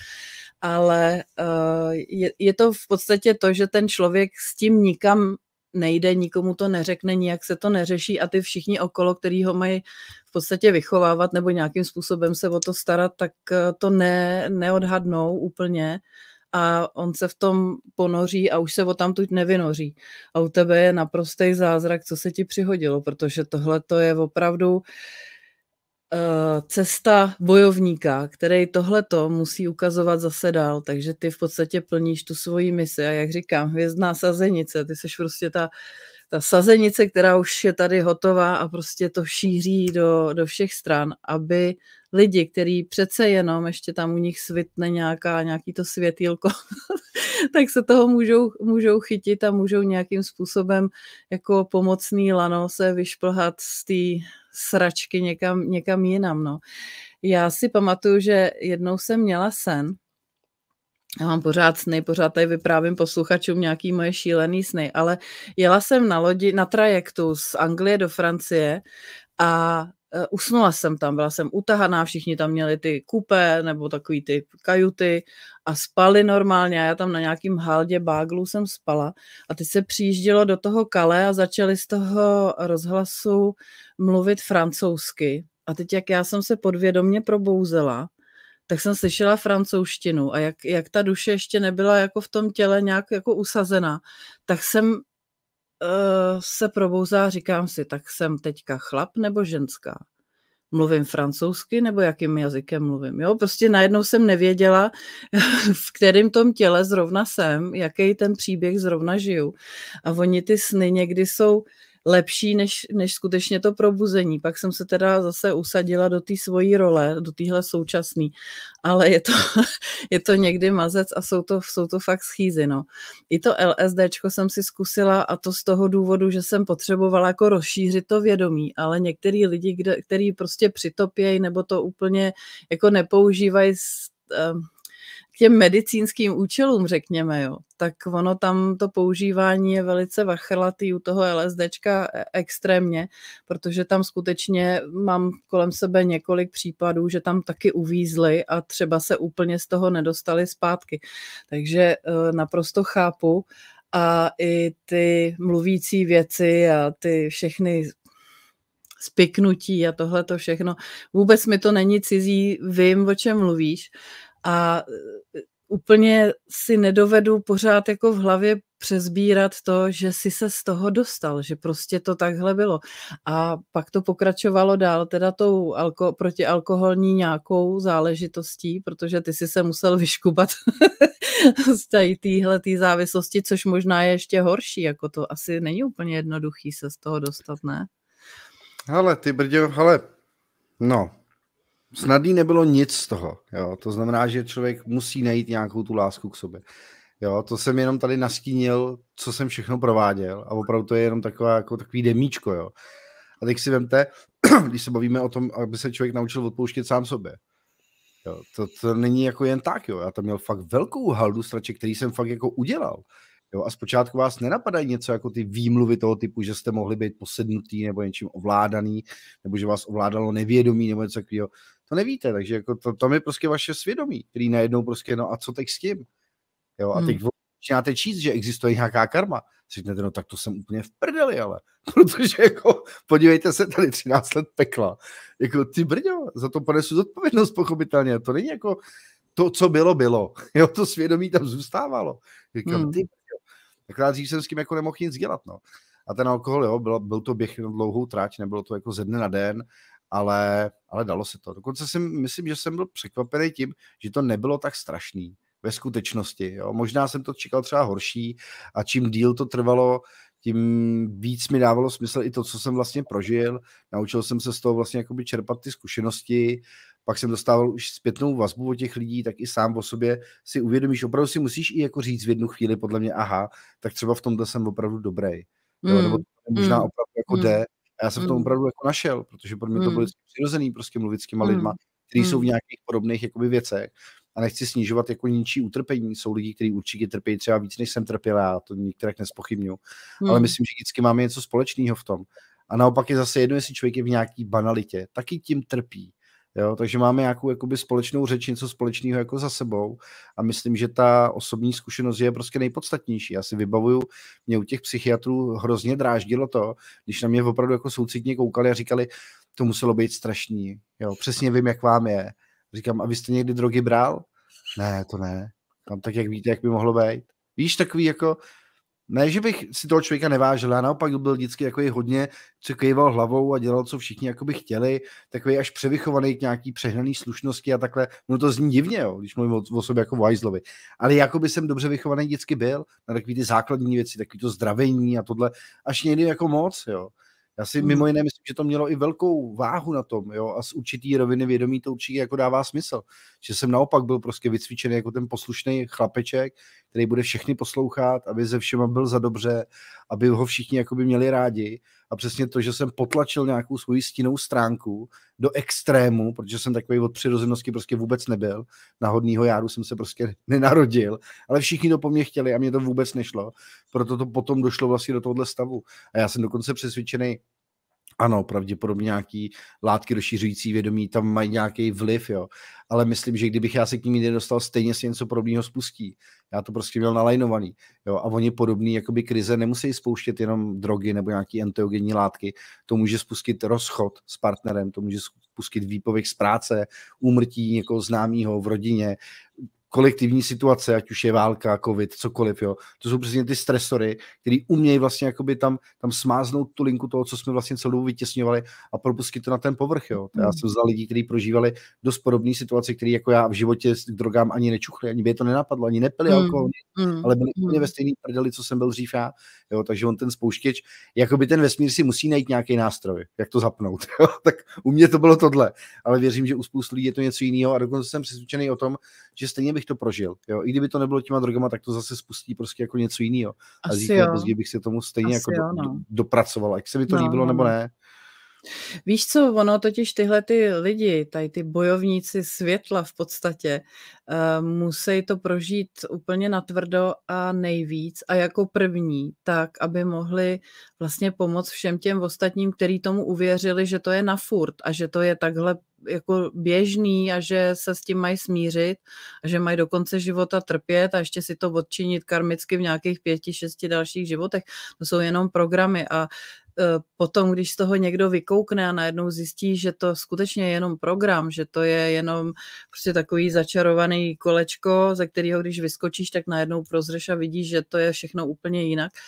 ale eh, je, je to v podstatě to, že ten člověk s tím nikam nejde, nikomu to neřekne, nijak se to neřeší a ty všichni okolo, který ho mají v podstatě vychovávat nebo nějakým způsobem se o to starat, tak eh, to ne, neodhadnou úplně a on se v tom ponoří a už se o tam tuď nevynoří. A u tebe je naprostý zázrak, co se ti přihodilo, protože tohle to je opravdu uh, Eh, cesta bojovníka, který tohleto musí ukazovat zase dál, takže ty v podstatě plníš tu svoji misi a jak říkám, hvězdná sazenice, ty seš prostě ta ta sazenice, která už je tady hotová a prostě to šíří do, do všech stran, aby lidi, který přece jenom ještě tam u nich svitne nějaká, nějaký to světýlko, tak se toho můžou, můžou chytit a můžou nějakým způsobem jako pomocný lano se vyšplhat z té sračky někam, někam jinam. No. Já si pamatuju, že jednou jsem měla sen, já mám pořád sny, pořád tady vyprávím posluchačům nějaký moje šílený sny, ale jela jsem na lodi, na trajektu z Anglie do Francie a e, usnula jsem tam, byla jsem utahaná, všichni tam měli ty kupé nebo takový ty kajuty a spali normálně a já tam na nějakým haldě báglu jsem spala a teď se přijíždělo do toho kale a začali z toho rozhlasu mluvit francouzsky a teď jak já jsem se podvědomně probouzela, tak jsem slyšela francouzštinu a jak, jak ta duše ještě nebyla jako v tom těle nějak jako usazená, tak jsem uh, se probouzá a říkám si, tak jsem teďka chlap nebo ženská? Mluvím francouzsky nebo jakým jazykem mluvím? Jo, prostě najednou jsem nevěděla, v kterém tom těle zrovna jsem, jaký ten příběh zrovna žiju. A oni ty sny někdy jsou lepší než, než skutečně to probuzení. Pak jsem se teda zase usadila do té svojí role, do téhle současné, ale je to, je to někdy mazec a jsou to, jsou to fakt schýzy. No. I to LSDčko jsem si zkusila a to z toho důvodu, že jsem potřebovala jako rozšířit to vědomí, ale některý lidi, kde, který prostě přitopějí nebo to úplně jako nepoužívají eh, těm medicínským účelům, řekněme, jo, tak ono tam to používání je velice vachrlatý u toho LSDčka extrémně, protože tam skutečně mám kolem sebe několik případů, že tam taky uvízli a třeba se úplně z toho nedostali zpátky. Takže eh, naprosto chápu a i ty mluvící věci a ty všechny spiknutí a tohle to všechno. Vůbec mi to není cizí, vím, o čem mluvíš a e, úplně si nedovedu pořád jako v hlavě přezbírat to, že si se z toho dostal, že prostě to takhle bylo. A pak to pokračovalo dál teda tou alko- protialkoholní nějakou záležitostí, protože ty si se musel vyškubat z téhle tý závislosti, což možná je ještě horší, jako to asi není úplně jednoduchý se z toho dostat, ne? Hele, ty brděl, hele, no, snadný nebylo nic z toho. Jo? To znamená, že člověk musí najít nějakou tu lásku k sobě. Jo, to jsem jenom tady nastínil, co jsem všechno prováděl a opravdu to je jenom taková, jako takový demíčko, jo. A teď si vemte, když se bavíme o tom, aby se člověk naučil odpouštět sám sobě. Jo, to, to není jako jen tak, jo. Já tam měl fakt velkou haldu straček, který jsem fakt jako udělal. Jo, a zpočátku vás nenapadají něco jako ty výmluvy toho typu, že jste mohli být posednutý nebo něčím ovládaný, nebo že vás ovládalo nevědomí nebo něco takového to nevíte, takže jako to, tam je prostě vaše svědomí, který najednou prostě, no a co teď s tím? Jo, a hmm. začínáte číst, že existuje nějaká karma. Řeknete, no tak to jsem úplně v prdeli, ale protože jako, podívejte se, tady 13 let pekla. Jako ty brďo, za to ponesu zodpovědnost pochopitelně. To není jako to, co bylo, bylo. Jo, to svědomí tam zůstávalo. Říkám, jako, hmm. ty brďo. Akorát jsem s tím jako nemohl nic dělat, no. A ten alkohol, jo, byl, byl to běh na dlouhou trať, nebylo to jako ze dne na den ale, ale dalo se to. Dokonce si myslím, že jsem byl překvapený tím, že to nebylo tak strašný ve skutečnosti. Jo. Možná jsem to čekal třeba horší a čím díl to trvalo, tím víc mi dávalo smysl i to, co jsem vlastně prožil. Naučil jsem se z toho vlastně jakoby čerpat ty zkušenosti, pak jsem dostával už zpětnou vazbu od těch lidí, tak i sám o sobě si uvědomíš, opravdu si musíš i jako říct v jednu chvíli podle mě, aha, tak třeba v tomhle jsem opravdu dobrý. Mm. Jo, nebo hmm. to možná mm. opravdu jako mm. jde, já jsem mm. v tom mm. opravdu jako našel, protože pro mě mm. to bylo přirozený prostě mluvit s těma mm. lidma, kteří mm. jsou v mm. nějakých podobných jakoby věcech. A nechci snižovat jako ničí utrpení. Jsou lidi, kteří určitě trpí třeba víc, než jsem trpěl, já to některak nespochybnuju. Mm. Ale myslím, že vždycky máme něco společného v tom. A naopak je zase jedno, jestli člověk je v nějaký banalitě, taky tím trpí. Jo, takže máme nějakou jakoby společnou řeč, něco společného jako za sebou a myslím, že ta osobní zkušenost je prostě nejpodstatnější. Já si vybavuju, mě u těch psychiatrů hrozně dráždilo to, když na mě opravdu jako soucitně koukali a říkali, to muselo být strašný, jo, přesně vím, jak vám je. Říkám, a vy jste někdy drogy bral? Ne, to ne. Tam tak, jak víte, jak by mohlo být. Víš, takový jako, ne, že bych si toho člověka nevážil, já naopak byl vždycky jako hodně, co kýval hlavou a dělal, co všichni jako by chtěli, takový až převychovaný k nějaký přehnaný slušnosti a takhle. No to zní divně, jo, když mluvím o, o sobě jako Weislovi. Ale jako by jsem dobře vychovaný vždycky byl na takové ty základní věci, takový to zdravení a tohle, až někdy jako moc, jo. Já si hmm. mimo jiné myslím, že to mělo i velkou váhu na tom, jo, a z určitý roviny vědomí to určitě jako dává smysl, že jsem naopak byl prostě vycvičený jako ten poslušný chlapeček, který bude všechny poslouchat, aby ze všema byl za dobře, aby ho všichni jakoby měli rádi. A přesně to, že jsem potlačil nějakou svoji stínou stránku do extrému, protože jsem takový od přirozenosti prostě vůbec nebyl. Na hodnýho járu jsem se prostě nenarodil, ale všichni to po mně chtěli a mě to vůbec nešlo. Proto to potom došlo vlastně do tohohle stavu. A já jsem dokonce přesvědčený, ano, pravděpodobně nějaký látky rozšířující vědomí tam mají nějaký vliv, jo. Ale myslím, že kdybych já se k ním nedostal, stejně se něco podobného spustí. Já to prostě měl nalajnovaný, jo. A oni podobný jakoby krize nemusí spouštět jenom drogy nebo nějaký enteogenní látky. To může spustit rozchod s partnerem, to může spustit výpověď z práce, úmrtí někoho známého v rodině, kolektivní situace, ať už je válka, covid, cokoliv, jo. To jsou přesně ty stresory, který umějí vlastně jakoby tam, tam smáznout tu linku toho, co jsme vlastně celou dobu vytěsňovali a propustit to na ten povrch, jo. To já hmm. jsem znal lidí, kteří prožívali dost podobné situace, které jako já v životě k drogám ani nečuchli, ani by je to nenapadlo, ani nepili mm. alkohol, mm. ale byli úplně hmm. ve stejný prdeli, co jsem byl dřív já, jo. Takže on ten spouštěč, jakoby ten vesmír si musí najít nějaký nástroj, jak to zapnout, jo. Tak u mě to bylo tohle, ale věřím, že u spoustu lidí je to něco jiného a dokonce jsem přesvědčený o tom, že stejně bych bych to prožil. Jo? I kdyby to nebylo těma drogama, tak to zase spustí prostě jako něco jiného. A zítra později bych se tomu stejně Asi jako jo, no. do, dopracoval, ať se mi to no, líbilo no. nebo no. ne. Víš co, ono totiž tyhle ty lidi, tady ty bojovníci světla v podstatě, uh, eh, musí to prožít úplně natvrdo a nejvíc a jako první, tak aby mohli vlastně pomoct všem těm ostatním, kteří tomu uvěřili, že to je na furt a že to je takhle jako běžný a že se s tím mají smířit a že mají do konce života trpět a ještě si to odčinit karmicky v nějakých pěti, šesti dalších životech. To jsou jenom programy a E, potom, když z toho někdo vykoukne a najednou zjistí, že to skutečně je jenom program, že to je jenom prostě takový začarovaný kolečko, ze kterého když vyskočíš, tak najednou prozřeš a vidíš, že to je všechno úplně jinak, uh,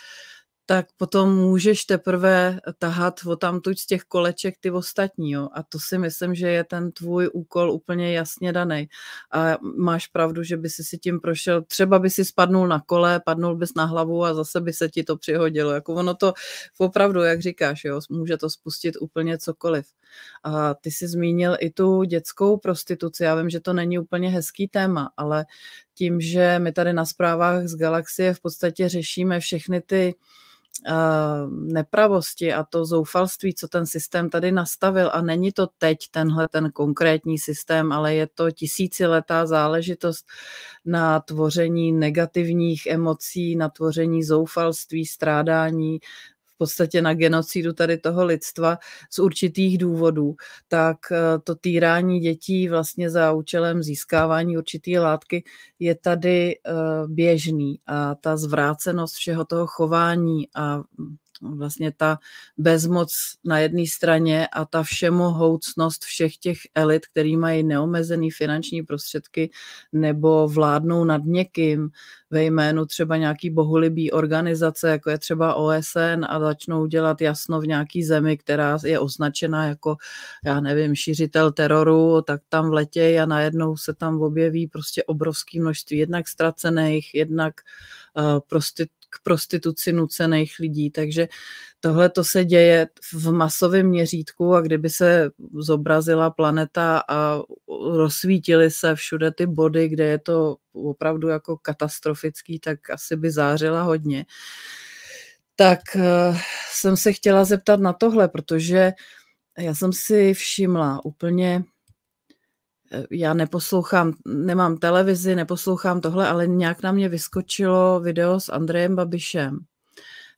tak potom můžeš teprve tahat o tamtuť z těch koleček ty ostatní. Jo? A to si myslím, že je ten tvůj úkol úplně jasně daný. A máš pravdu, že by si si tím prošel, třeba by si spadnul na kole, padnul bys na hlavu a zase by se ti to přihodilo. Jako ono to opravdu, jak říkáš, jo? může to spustit úplně cokoliv. A ty jsi zmínil i tu dětskou prostituci. Já vím, že to není úplně hezký téma, ale tím, že my tady na zprávách z Galaxie v podstatě řešíme všechny ty Eh, nepravosti a to zoufalství, co ten systém tady nastavil. A není to teď tenhle ten konkrétní systém, ale je to tisíciletá záležitost na tvoření negativních emocí, na tvoření zoufalství, strádání, v podstatě na genocidu tady toho lidstva z určitých důvodů, tak eh, to týrání dětí vlastně za účelem získávání určité látky je tady eh, běžný a ta zvrácenost všeho toho chování a vlastně ta bezmoc na jedné straně a ta všemohoucnost všech těch elit, který mají neomezený finanční prostředky nebo vládnou nad někým ve jménu třeba nějaký bohulibý organizace, jako je třeba OSN a začnou dělat jasno v nějaký zemi, která je označena jako, já nevím, šířitel teroru, tak tam vletějí a najednou se tam objeví prostě obrovské množství jednak ztracených, jednak eh, prostě k prostituci nucených lidí. Takže tohle to se děje v masovém měřítku a kdyby se zobrazila planeta a rozsvítily se všude ty body, kde je to opravdu jako katastrofický, tak asi by zářila hodně. Tak eh, jsem se chtěla zeptat na tohle, protože já jsem si všimla úplně Eh, já neposlouchám, nemám televizi, neposlouchám tohle, ale nějak na mě vyskočilo video s Andrejem Babišem.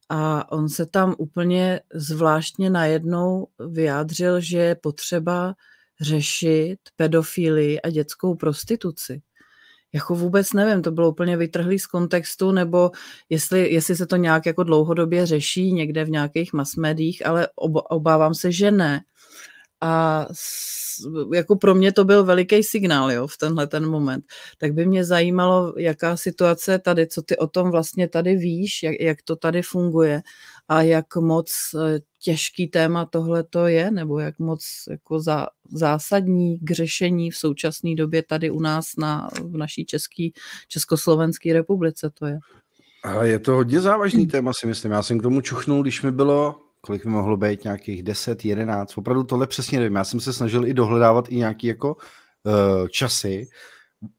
A on se tam úplně zvláštně najednou vyjádřil, že je potřeba řešit pedofilii a dětskou prostituci. Jako vůbec nevím, to bylo úplně vytrhlý z kontextu, nebo jestli, jestli se to nějak jako dlouhodobě řeší někde v nějakých masmedích, ale obávám se, že ne a jako pro mě to byl veliký signál jo, v tenhle ten moment, tak by mě zajímalo, jaká situace tady, co ty o tom vlastně tady víš, jak, jak to tady funguje a jak moc eh, těžký téma tohle to je, nebo jak moc jako za, zásadní k řešení v současné době tady u nás na, v naší český, Československé republice to je. je to hodně závažný hmm. téma, si myslím. Já jsem k tomu čuchnul, když mi bylo kolik by mohlo být, nějakých 10, 11, opravdu tohle přesně nevím. Já jsem se snažil i dohledávat i nějaký jako uh, časy,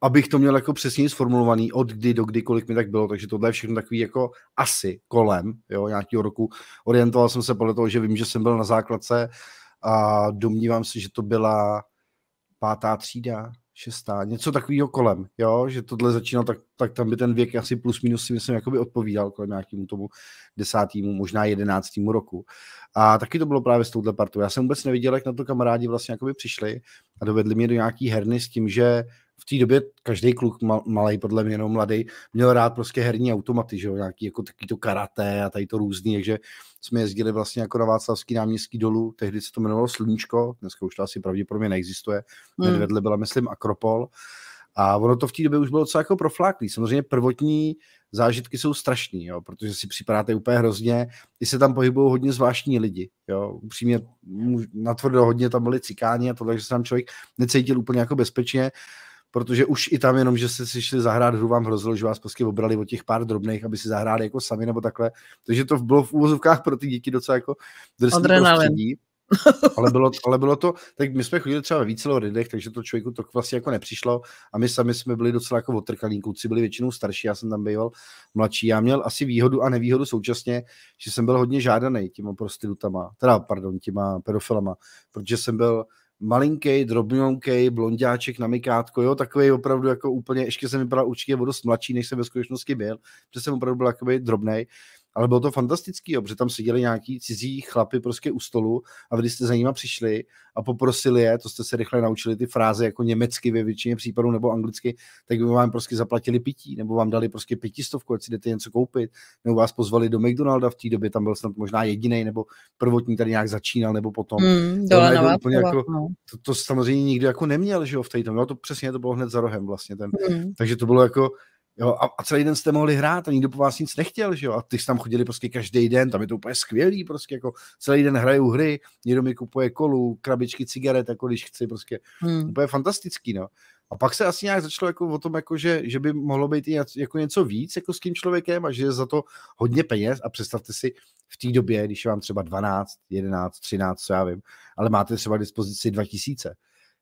abych to měl jako přesně sformulovaný, od kdy do kdy, kolik mi tak bylo, takže tohle je všechno takový jako asi kolem, jo, nějakého roku. Orientoval jsem se podle toho, že vím, že jsem byl na základce a domnívám se, že to byla pátá třída, šestá, něco takového kolem, jo, že tohle začínal, tak, tak tam by ten věk asi plus minus si myslím jakoby odpovídal kolem nějakému tomu desátému, možná jedenáctému roku. A taky to bylo právě s touhle partou. Já jsem vůbec neviděl, jak na to kamarádi vlastně jakoby přišli a dovedli mě do nějaký herny s tím, že v té době každý kluk malý, podle mě, jenom mladý, měl rád prostě herní automaty, že jo, nějaký jako taky to karate a tady to různý, takže jsme jezdili vlastně jako na Václavský náměstí dolů, tehdy se to jmenovalo Sluníčko, dneska už to asi pravděpodobně neexistuje, hmm. vedle byla, myslím, Akropol, a ono to v té době už bylo docela jako profláklý. Samozřejmě prvotní zážitky jsou strašný, jo, protože si připadáte úplně hrozně. I se tam pohybují hodně zvláštní lidi. Jo. Upřímně natvrdo hodně tam byly cikáni a to, že se tam člověk necítil úplně jako bezpečně protože už i tam jenom, že jste si šli zahrát hru, vám hrozilo, že vás prostě obrali o těch pár drobných, aby si zahráli jako sami nebo takhle. Takže to bylo v úvozovkách pro ty děti docela jako drsný prostředí. ale, bylo, ale bylo to, tak my jsme chodili třeba ve více lidech, takže to člověku to vlastně jako nepřišlo a my sami jsme byli docela jako otrkalí, kluci byli většinou starší, já jsem tam býval mladší, já měl asi výhodu a nevýhodu současně, že jsem byl hodně žádaný těma prostitutama, teda pardon, těma pedofilama, protože jsem byl malinký, drobňonkej, blondáček na mikátko, jo, takový opravdu jako úplně, ještě jsem vypadal určitě o dost mladší, než jsem ve skutečnosti byl, protože jsem opravdu byl jakoby drobnej ale bylo to fantastický, jo, protože tam seděli nějaký cizí chlapy prostě u stolu a vy jste za nima přišli a poprosili je, to jste se rychle naučili ty fráze jako německy ve většině případů nebo anglicky, tak by vám prostě zaplatili pití, nebo vám dali prostě pětistovku, ať si jdete něco koupit, nebo vás pozvali do McDonalda v té době, tam byl snad možná jediný nebo prvotní tady nějak začínal, nebo potom. Mm, to, úplně jako, no. to, to, samozřejmě nikdo jako neměl, že jo, v té to, no, to přesně to bylo hned za rohem vlastně ten, mm. takže to bylo jako Jo, a, a, celý den jste mohli hrát a nikdo po vás nic nechtěl, že jo? A ty jste tam chodili prostě každý den, tam je to úplně skvělý, prostě jako celý den hrajou hry, někdo mi kupuje kolu, krabičky cigaret, jako když chci, prostě hmm. úplně fantastický, no. A pak se asi nějak začalo jako o tom, jako že, že by mohlo být i jako něco víc jako s tím člověkem a že je za to hodně peněz a představte si v té době, když je vám třeba 12, 11, 13, co já vím, ale máte třeba k dispozici 2000.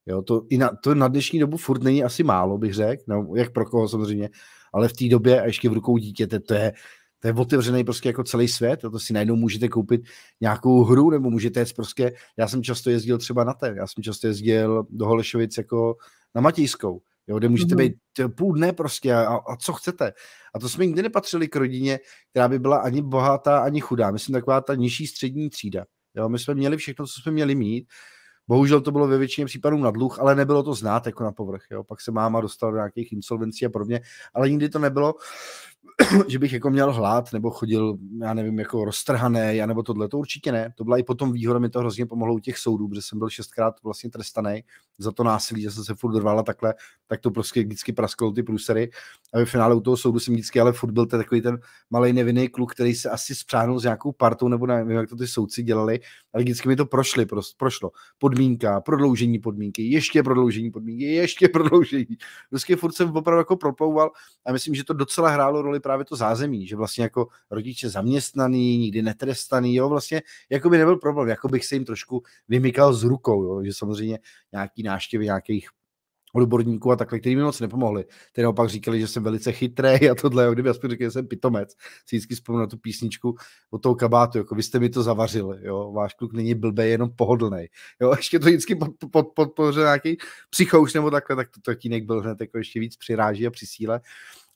Jo, to, i na, to na dnešní dobu furt není asi málo, bych řekl, no, jak pro koho samozřejmě, ale v té době a ještě v rukou dítěte, to je, to je otevřený prostě jako celý svět, to si najednou můžete koupit nějakou hru, nebo můžete jít prostě, já jsem často jezdil třeba na té, já jsem často jezdil do Holešovic jako na Matějskou, jo, kde můžete mm-hmm. být půl dne prostě a, a co chcete. A to jsme nikdy nepatřili k rodině, která by byla ani bohatá, ani chudá, My jsme taková ta nižší střední třída. Jo, my jsme měli všechno, co jsme měli mít Bohužel to bylo ve většině případů na dluh, ale nebylo to znát jako na povrch. Jo. Pak se máma dostala do nějakých insolvencí a podobně, ale nikdy to nebylo. že bych jako měl hlad, nebo chodil, já nevím, jako roztrhané, já nebo tohle, to určitě ne. To byla i potom výhoda, mi to hrozně pomohlo u těch soudů, protože jsem byl šestkrát vlastně trestaný za to násilí, že jsem se furt drval a takhle, tak to prostě vždycky prasklo ty průsery. A ve finále u toho soudu jsem vždycky ale furt byl ten takový ten malý nevinný kluk, který se asi spřáhnul s nějakou partou, nebo nevím, jak to ty soudci dělali, ale vždycky mi to prošli, prost, prošlo. Podmínka, prodloužení podmínky, ještě prodloužení podmínky, ještě prodloužení. Vždycky furt jsem opravdu jako proplouval a myslím, že to docela hrálo roli podporovali právě to zázemí, že vlastně jako rodiče zaměstnaný, nikdy netrestaný, jo, vlastně jako by nebyl problém, jako bych se jim trošku vymykal z rukou, jo, že samozřejmě nějaký náštěvy nějakých odborníků a takhle, který mi moc nepomohli. Ty naopak říkali, že jsem velice chytrý a tohle, jo, kdyby aspoň řekl, že jsem pitomec, si vždycky vzpomínám na tu písničku o toho kabátu, jako vy jste mi to zavařili, jo, váš kluk není blbý, jenom pohodlný. Jo, ještě to vždycky podpořil pod, pod, pod, nějaký psychouš nebo takhle, tak to tatínek byl hned jako ještě víc přiráží a přisíle. síle.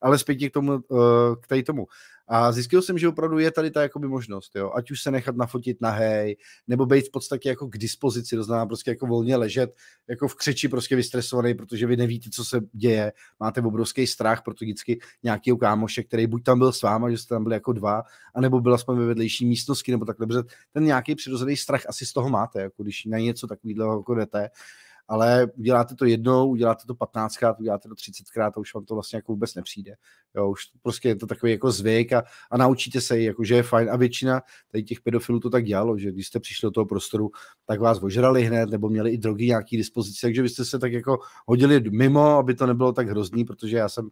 Ale zpětně k tomu, eh, k tady tomu. A zjistil jsem, že opravdu je tady ta jakoby možnost, jo? ať už se nechat nafotit na hej, nebo být v podstatě jako k dispozici, to znamená prostě jako volně ležet, jako v křeči prostě vystresovaný, protože vy nevíte, co se děje, máte obrovský strach, protože vždycky nějaký kámoše, který buď tam byl s váma, že jste tam byli jako dva, anebo byl aspoň ve vedlejší místnosti, nebo takhle, ten nějaký přirozený strach asi z toho máte, jako když na něco takového jako jdete. Uh, ale uděláte to jednou, uděláte to 15krát, uděláte to 30krát a už vám to vlastně jako vůbec nepřijde. Jo, už prostě je to takový jako zvyk a, a naučíte se ji, jako, že je fajn. A většina tady těch pedofilů to tak dělalo, že když jste přišli do toho prostoru, tak vás ožrali hned nebo měli i drogy nějaký dispozici, takže byste se tak jako hodili mimo, aby to nebylo tak hrozný, protože já jsem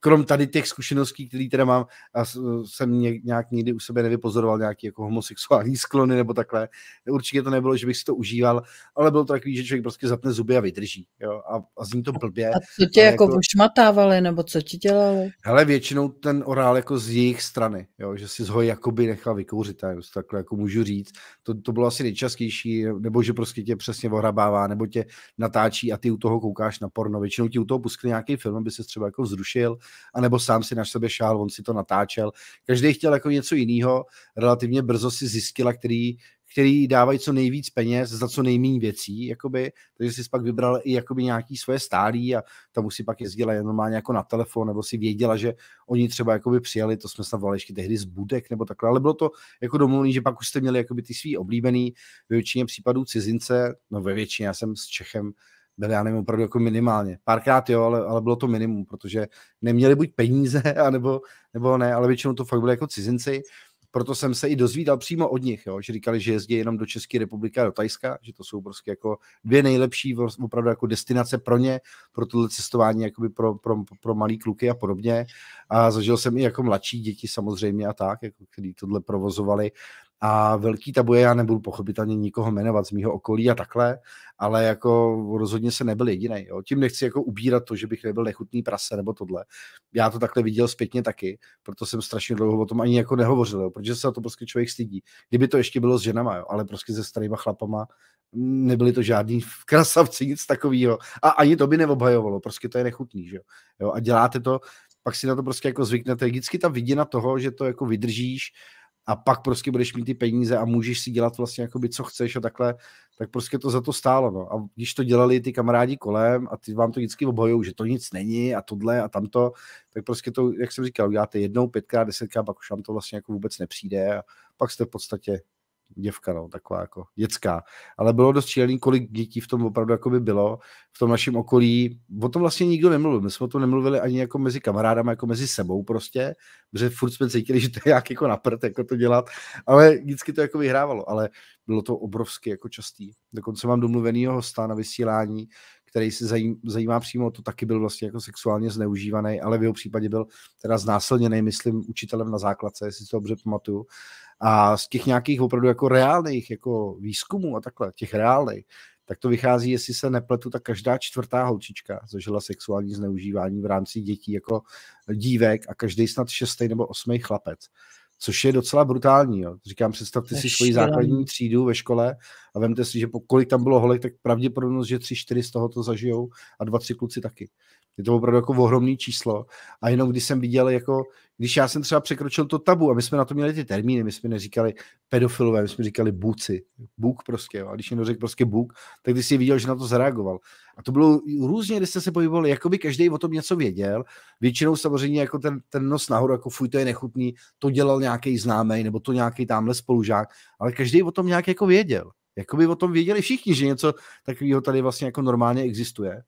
krom tady těch zkušeností, které teda mám a jsem nějak nikdy u sebe nevypozoroval nějaký jako homosexuální sklony nebo takhle. Určitě to nebylo, že bych si to užíval, ale bylo to takový, že člověk prostě zapne zuby a vydrží. Jo? A, a zní to blbě. A co tě jako, jako pošmatávali nebo co ti dělali? Hele, většinou ten orál jako z jejich strany, jo? že si ho jakoby nechal vykouřit, tak takhle jako můžu říct. To, to bylo asi nejčastější, nebo že prostě tě přesně ohrabává, nebo tě natáčí a ty u toho koukáš na porno. Většinou ti u toho pustili nějaký film, aby se třeba jako vzrušil, anebo sám si na sebe šál, on si to natáčel. Každý chtěl jako něco jiného, relativně brzo si zjistila, který, který dávají co nejvíc peněz za co nejméně věcí, jakoby, takže si pak vybral i jakoby nějaký svoje stálí a tam už si pak jezdila jenom má jako na telefon, nebo si věděla, že oni třeba jakoby přijeli, to jsme snad ještě tehdy z Budek nebo takhle, ale bylo to jako domluvený, že pak už jste měli jakoby ty svý oblíbený ve většině případů cizince, no ve většině, já jsem s Čechem byl, já nevím, opravdu jako minimálně. Párkrát jo, ale, ale bylo to minimum, protože neměli buď peníze, anebo, nebo ne, ale většinou to fakt byly jako cizinci. Proto jsem se i dozvídal přímo od nich, jo, že říkali, že jezdí jenom do České republiky a do Tajska, že to jsou prostě jako dvě nejlepší opravdu jako destinace pro ně, pro tohle cestování jakoby pro, pro, pro malý kluky a podobně. A zažil jsem i jako mladší děti samozřejmě a tak, jako, který tohle provozovali a velký tabuje, já nebudu pochopitelně nikoho jmenovat z mýho okolí a takhle, ale jako rozhodně se nebyl jediný. Tím nechci jako ubírat to, že bych nebyl nechutný prase nebo tohle. Já to takhle viděl zpětně taky, proto jsem strašně dlouho o tom ani jako nehovořil, jo, protože se na to prostě člověk stydí. Kdyby to ještě bylo s ženama, jo, ale prostě se starýma chlapama nebyli to žádný krasavci, nic takového. A ani to by neobhajovalo, prostě to je nechutný, že jo. jo a děláte to, pak si na to prostě jako zvyknete. Vždycky ta vidina toho, že to jako vydržíš, a pak prostě budeš mít ty peníze a můžeš si dělat vlastně jakoby co chceš a takhle, tak prostě to za to stálo. No. A když to dělali ty kamarádi kolem a ty vám to vždycky obhajou, že to nic není a tohle a tamto, tak prostě to, jak jsem říkal, uděláte jednou, pětkrát, desetkrát, pak už vám to vlastně jako vůbec nepřijde a pak jste v podstatě děvka, no, taková jako dětská. Ale bylo dost šílený, kolik dětí v tom opravdu jako by bylo, v tom našem okolí. O tom vlastně nikdo nemluvil. My jsme o tom nemluvili ani jako mezi kamarádama, jako mezi sebou prostě, protože furt jsme cítili, že to je jak jako naprt, jako to dělat, ale vždycky to jako vyhrávalo, ale bylo to obrovsky jako častý. Dokonce mám domluvenýho hosta na vysílání, který se zajímá přímo to, taky byl vlastně jako sexuálně zneužívaný, ale v jeho případě byl teda znásilněný, myslím, učitelem na základce, jestli to dobře pamatuju. A z těch nějakých opravdu jako reálných jako výzkumů a takhle, těch reálných, tak to vychází, jestli se nepletu, tak každá čtvrtá holčička zažila sexuální zneužívání v rámci dětí jako dívek a každý snad šestý nebo osmý chlapec což je docela brutální. Jo. Říkám, představte Ještě si svoji základní třídu ve škole a vemte si, že kolik tam bylo holek, tak pravděpodobnost, že tři, čtyři z toho to zažijou a dva, tři kluci taky. Je to opravdu jako ohromný číslo. A jenom když jsem viděl, jako, když já jsem třeba překročil to tabu, a my jsme na to měli ty termíny, my jsme neříkali pedofilové, my jsme říkali buci, buk prostě, jo. a když někdo řekl prostě buk, tak když si viděl, že na to zareagoval. A to bylo různě, když jste se pohybovali, jako by každý o tom něco věděl. Většinou samozřejmě jako ten, ten nos nahoru, jako fuj, to je nechutný, to dělal nějaký známý, nebo to nějaký tamhle spolužák, ale každý o tom nějak jako věděl. Jakoby o tom věděli všichni, že něco takového tady vlastně jako normálně existuje.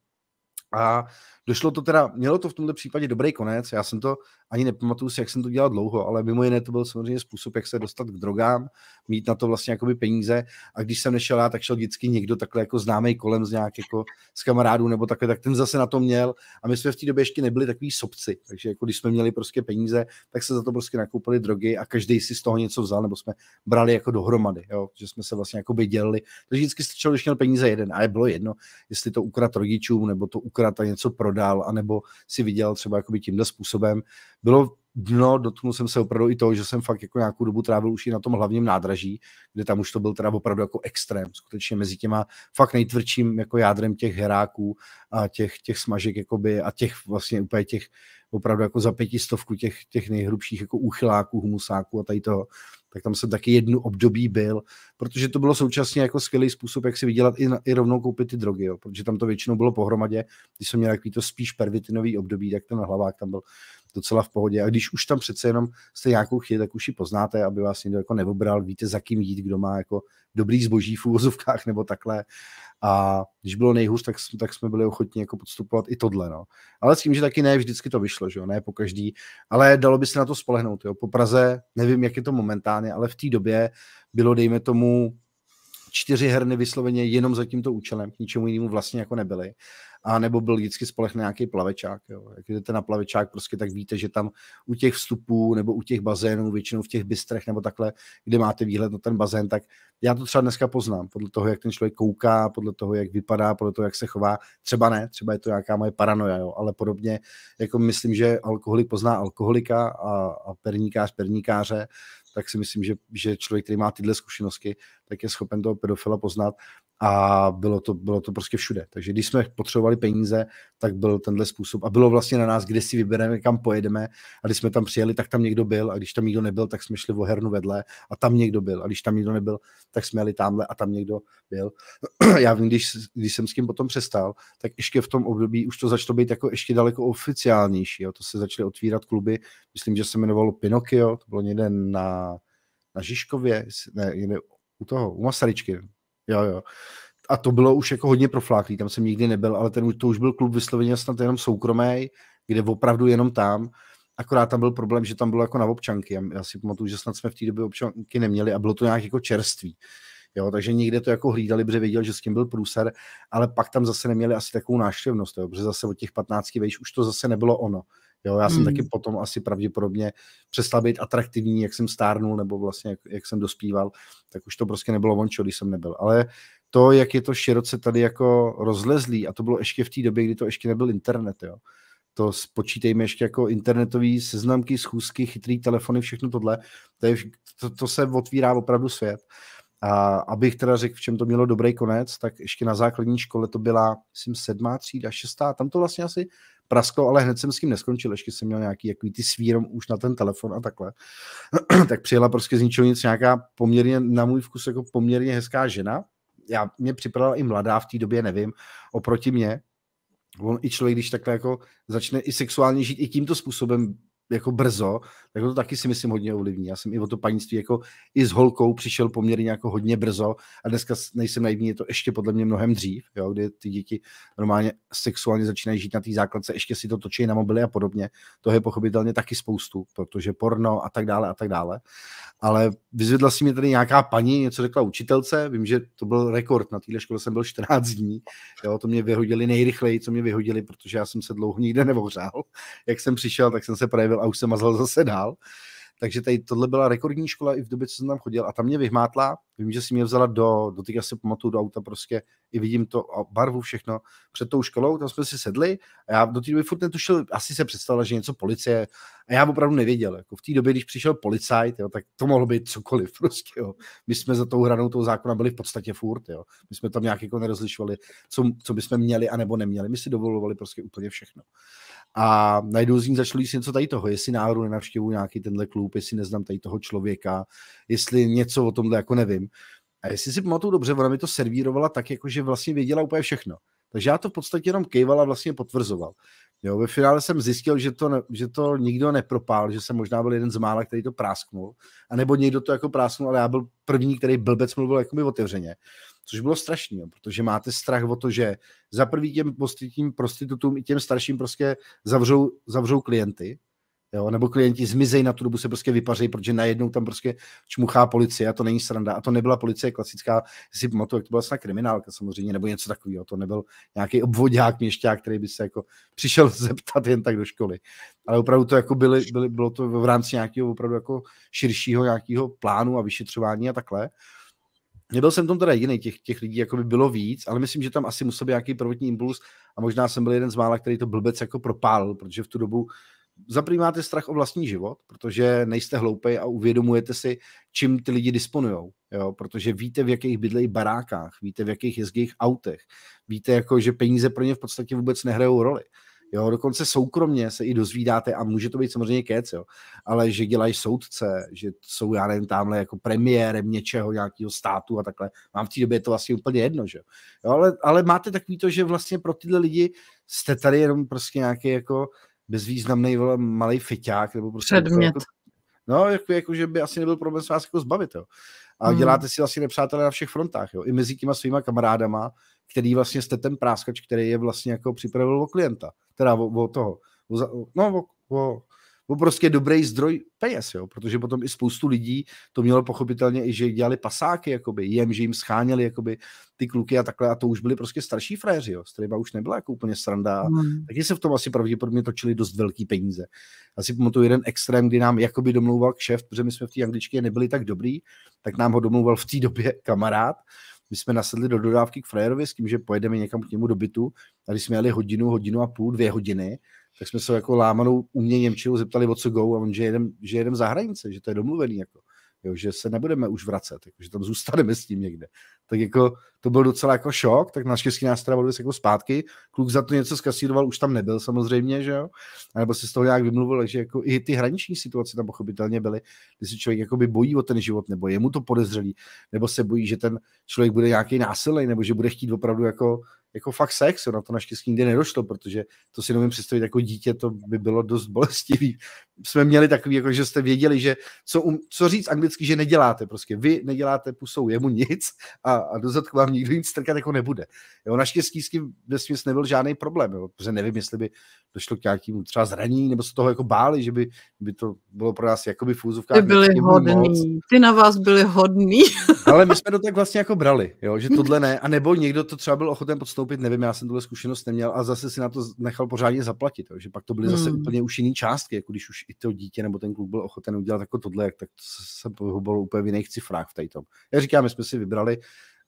A Došlo to teda, mělo to v tomto případě dobrý konec, já jsem to ani nepamatuju si, jak jsem to dělal dlouho, ale mimo jiné to byl samozřejmě způsob, jak se dostat k drogám, mít na to vlastně jakoby peníze a když jsem nešel já, tak šel vždycky někdo takhle jako známý kolem z nějak jako z kamarádů nebo takhle, tak ten zase na to měl a my jsme v té době ještě nebyli takový sobci, takže jako když jsme měli prostě peníze, tak se za to prostě nakoupili drogy a každý si z toho něco vzal nebo jsme brali jako dohromady, jo? že jsme se vlastně jako by dělili. Takže vždycky stačilo, když měl peníze jeden a je bylo jedno, jestli to ukrat rodičům nebo to ukrat a něco pro prodal, anebo si viděl třeba jakoby tímhle způsobem. Bylo dno, dotknul jsem se opravdu i toho, že jsem fakt jako nějakou dobu trávil už i na tom hlavním nádraží, kde tam už to byl teda opravdu jako extrém, skutečně mezi těma fakt nejtvrdším jako jádrem těch heráků a těch, těch smažek jakoby, a těch vlastně úplně těch opravdu jako za pětistovku těch, těch nejhrubších jako úchyláků, humusáků a tady toho tak tam jsem taky jednu období byl, protože to bylo současně jako skvělý způsob, jak si vydělat i, na, i rovnou koupit ty drogy, jo, protože tam to většinou bylo pohromadě, když jsem měl takový to spíš pervitinový období, tak ten hlavák tam byl docela v pohodě. A když už tam přece jenom jste nějakou chvíli, tak už ji poznáte, aby vás někdo jako neobral, víte, za kým jít, kdo má jako dobrý zboží v úvozovkách nebo takhle. A když bylo nejhůř, tak, tak jsme byli ochotni jako podstupovat i tohle. No. Ale s tím, že taky ne vždycky to vyšlo, že jo? ne po každý, ale dalo by se na to spolehnout. Jo? Po Praze, nevím, jak je to momentálně, ale v té době bylo, dejme tomu, čtyři herny vysloveně jenom za tímto účelem, k ničemu jinému vlastně jako nebyly a nebo byl vždycky spolech nějaký plavečák. Jo. Jak jdete na plavečák, prostě tak víte, že tam u těch vstupů nebo u těch bazénů, většinou v těch bystrech nebo takhle, kde máte výhled na ten bazén, tak já to třeba dneska poznám, podle toho, jak ten člověk kouká, podle toho, jak vypadá, podle toho, jak se chová. Třeba ne, třeba je to nějaká moje paranoja, jo, ale podobně, jako myslím, že alkoholik pozná alkoholika a, a perníkář perníkáře, tak si myslím, že, že člověk, který má tyhle zkušenosti, tak je schopen toho pedofila poznat a bylo to, bylo to prostě všude. Takže když jsme potřebovali peníze, tak byl tenhle způsob. A bylo vlastně na nás, kde si vybereme, kam pojedeme. A když jsme tam přijeli, tak tam někdo byl. A když tam nikdo nebyl, tak jsme šli o hernu vedle a tam někdo byl. A když tam nikdo nebyl, tak jsme jeli tamhle a tam někdo byl. Já vím, když, když jsem s tím potom přestal, tak ještě v tom období už to začalo být jako ještě daleko oficiálnější. Jo. To se začaly otvírat kluby. Myslím, že se jmenovalo Pinocchio, to bylo někde na, na Žižkově, ne, někde u toho, u Masaryčky, Jo, jo. A to bylo už jako hodně profláklý, tam jsem nikdy nebyl, ale ten, to už byl klub vysloveně snad jenom soukromý, kde opravdu jenom tam. Akorát tam byl problém, že tam bylo jako na občanky. Já si pamatuju, že snad jsme v té době občanky neměli a bylo to nějak jako čerství. Jo, takže někde to jako hlídali, protože věděl, že s tím byl průser, ale pak tam zase neměli asi takovou náštěvnost, jo, protože zase od těch 15 vejš už to zase nebylo ono. Jo, já jsem hmm. taky potom asi pravděpodobně přestal být atraktivní, jak jsem stárnul, nebo vlastně jak, jak jsem dospíval, tak už to prostě nebylo vončo, když jsem nebyl. Ale to, jak je to široce tady jako rozlezlý, a to bylo ještě v té době, kdy to ještě nebyl internet, jo, to spočítejme ještě jako internetový seznamky, schůzky, chytrý telefony, všechno tohle, to, je, to, to se otvírá opravdu svět. A abych teda řekl, v čem to mělo dobrý konec, tak ještě na základní škole to byla, myslím, sedmá třída, šestá, tam to vlastně asi prasklo, ale hned jsem s tím neskončil, ještě jsem měl nějaký jaký ty svírom už na ten telefon a takhle. tak přijela prostě z ničeho nic nějaká poměrně, na můj vkus, jako poměrně hezká žena. Já mě připadala i mladá v té době, nevím, oproti mě. On i člověk, když takhle jako začne i sexuálně žít i tímto způsobem, jako brzo, tak to taky si myslím hodně ovlivní. Já jsem i o to panictví jako i s holkou přišel poměrně jako hodně brzo a dneska nejsem naivní, je to ještě podle mě mnohem dřív, jo, kdy ty děti normálně sexuálně začínají žít na té základce, ještě si to točí na mobily a podobně. To je pochopitelně taky spoustu, protože porno a tak dále a tak dále. Ale vyzvedla si mě tady nějaká paní, něco řekla učitelce, vím, že to byl rekord, na téhle škole jsem byl 14 dní, jo, to mě vyhodili nejrychleji, co mě vyhodili, protože já jsem se dlouho nikde nevohřál. Jak jsem přišel, tak jsem se projevil a už se mazal zase dál. Takže tady tohle byla rekordní škola i v době, co jsem tam chodil a tam mě vyhmátla. Vím, že si mě vzala do, do teďka se pamatuju do auta prostě i vidím to a barvu všechno před tou školou, tam jsme si sedli a já do té doby furt netušil, asi se představila, že něco policie a já opravdu nevěděl. Jako v té době, když přišel policajt, jo, tak to mohlo být cokoliv prostě. Jo. My jsme za tou hranou toho zákona byli v podstatě furt. Jo. My jsme tam nějak jako nerozlišovali, co, co bychom měli a nebo neměli. My si dovolovali prostě úplně všechno a najednou z ní začalo jít něco tady toho, jestli náhodou nenavštěvuji nějaký tenhle klub, jestli neznám tady toho člověka, jestli něco o tomhle jako nevím. A jestli si pamatuju dobře, ona mi to servírovala tak, jako že vlastně věděla úplně všechno. Takže já to v podstatě jenom kejval a vlastně potvrzoval. Jo, ve finále jsem zjistil, že to, ne, že to nikdo nepropál, že jsem možná byl jeden z mála, který to prásknul, anebo někdo to jako prásknul, ale já byl první, který blbec mluvil jako otevřeně což bylo strašné, protože máte strach o to, že za prvý těm tím prostitutům i těm starším prostě zavřou, zavřou klienty, jo, nebo klienti zmizejí na tu dobu, se prostě vypařejí, protože najednou tam prostě čmuchá policie a to není sranda. A to nebyla policie klasická, si pamatuju, jak to byla snad kriminálka samozřejmě, nebo něco takového. To nebyl nějaký obvodák měšťák, který by se jako přišel zeptat jen tak do školy. Ale opravdu to jako byly, byly, bylo to v rámci nějakého opravdu jako širšího nějakého plánu a vyšetřování a takhle. Nebyl jsem tam teda jediný, těch, těch lidí jako by bylo víc, ale myslím, že tam asi musel být nějaký prvotní impuls a možná jsem byl jeden z mála, který to blbec jako propálil, protože v tu dobu zaprý strach o vlastní život, protože nejste hloupej a uvědomujete si, čím ty lidi disponujou, jo? protože víte, v jakých bydlejí barákách, víte, v jakých jezdí autech, víte, jako, že peníze pro ně v podstatě vůbec nehrajou roli. Jo, dokonce soukromně se i dozvídáte, a může to být samozřejmě kec, jo, ale že dělají soudce, že jsou, já nevím, tamhle jako premiérem něčeho, nějakého státu a takhle. Mám v té době to vlastně úplně jedno, že jo. Ale, ale máte takový to, že vlastně pro tyhle lidi jste tady jenom prostě nějaký jako bezvýznamný malý feťák nebo prostě Předmět. Jako, no, jako, jako, že by asi nebyl problém s vás jako zbavit, jo a hmm. děláte si vlastně nepřátelé na všech frontách, jo, i mezi těma svýma kamarádama, který vlastně jste ten práskač, který je vlastně jako připravil o klienta, teda o, o toho, o, no o, o byl prostě dobrý zdroj peněz, jo, protože potom i spoustu lidí to mělo pochopitelně i, že dělali pasáky, jakoby, jem, že jim scháněli jakoby, ty kluky a takhle, a to už byli prostě starší fréři, jo, z už nebyla jako úplně sranda, mm. taky se v tom asi pravděpodobně točili dost velký peníze. Asi pamatuju jeden extrém, kdy nám jakoby domlouval kšeft, protože my jsme v té angličtině nebyli tak dobrý, tak nám ho domlouval v té době kamarád, my jsme nasedli do dodávky k Frajerovi s tím, že pojedeme někam k němu do bytu tady jsme jeli hodinu, hodinu a půl, dvě hodiny, tak jsme se jako lámanou mě Němčinou zeptali, o co go, a on, že jedem, že jedem za hranice, že to je domluvený, jako, jo, že se nebudeme už vracet, jako, že tam zůstaneme s tím někde. Tak jako to byl docela jako šok, tak naštěstí nás teda jako zpátky, kluk za to něco zkasíroval, už tam nebyl samozřejmě, že jo, a nebo se z toho nějak vymluvil, že jako i ty hraniční situace tam pochopitelně byly, kdy se člověk jako by bojí o ten život, nebo je mu to podezřelý, nebo se bojí, že ten člověk bude nějaký násilný, nebo že bude chtít opravdu jako jako fakt sex, na to naštěstí nikdy nedošlo, protože to si nemůžu představit jako dítě, to by bylo dost bolestivý jsme měli takový, jako, že jste věděli, že co, um, co říct anglicky, že neděláte prostě. Vy neděláte pusou jemu nic a, a do zadku vám nikdo nic strkat jako nebude. Jo, naštěstí s tím vesměs nebyl žádný problém, jo, protože nevím, jestli by došlo k nějakému třeba zraní, nebo se toho jako báli, že by, by to bylo pro nás jakoby by úzovkách. Ty byli hodní. ty na vás byli hodní. Ale my jsme to tak vlastně jako brali, jo, že tohle ne, a nebo někdo to třeba byl ochoten podstoupit, nevím, já jsem tuhle zkušenost neměl a zase si na to nechal pořádně zaplatit, jo, že pak to byly zase hmm. úplně už jiný částky, jako když už i to dítě nebo ten kluk byl ochoten udělat jako tohle, jak tak to se pohybovalo úplně v jiných cifrách v tom. Já říkám, my jsme si vybrali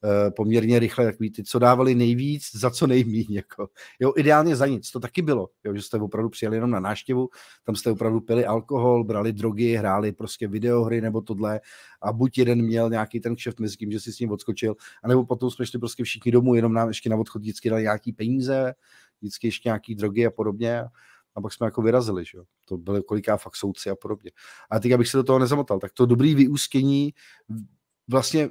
eh, poměrně rychle takový ty, co dávali nejvíc, za co nejmíň. Jako. Jo, ideálně za nic, to taky bylo, jo, že jste opravdu přijeli jenom na náštěvu, tam jste opravdu pili alkohol, brali drogy, hráli prostě videohry nebo tohle a buď jeden měl nějaký ten kšeft mezi tím, že si s ním odskočil, anebo potom jsme šli prostě všichni domů, jenom nám ještě na odchod vždycky dali nějaký peníze, vždycky ještě nějaký drogy a podobně a pak jsme jako vyrazili, že jo. To byly koliká fakt soudci a podobně. A teď, abych se do toho nezamotal, tak to dobrý vyústění vlastně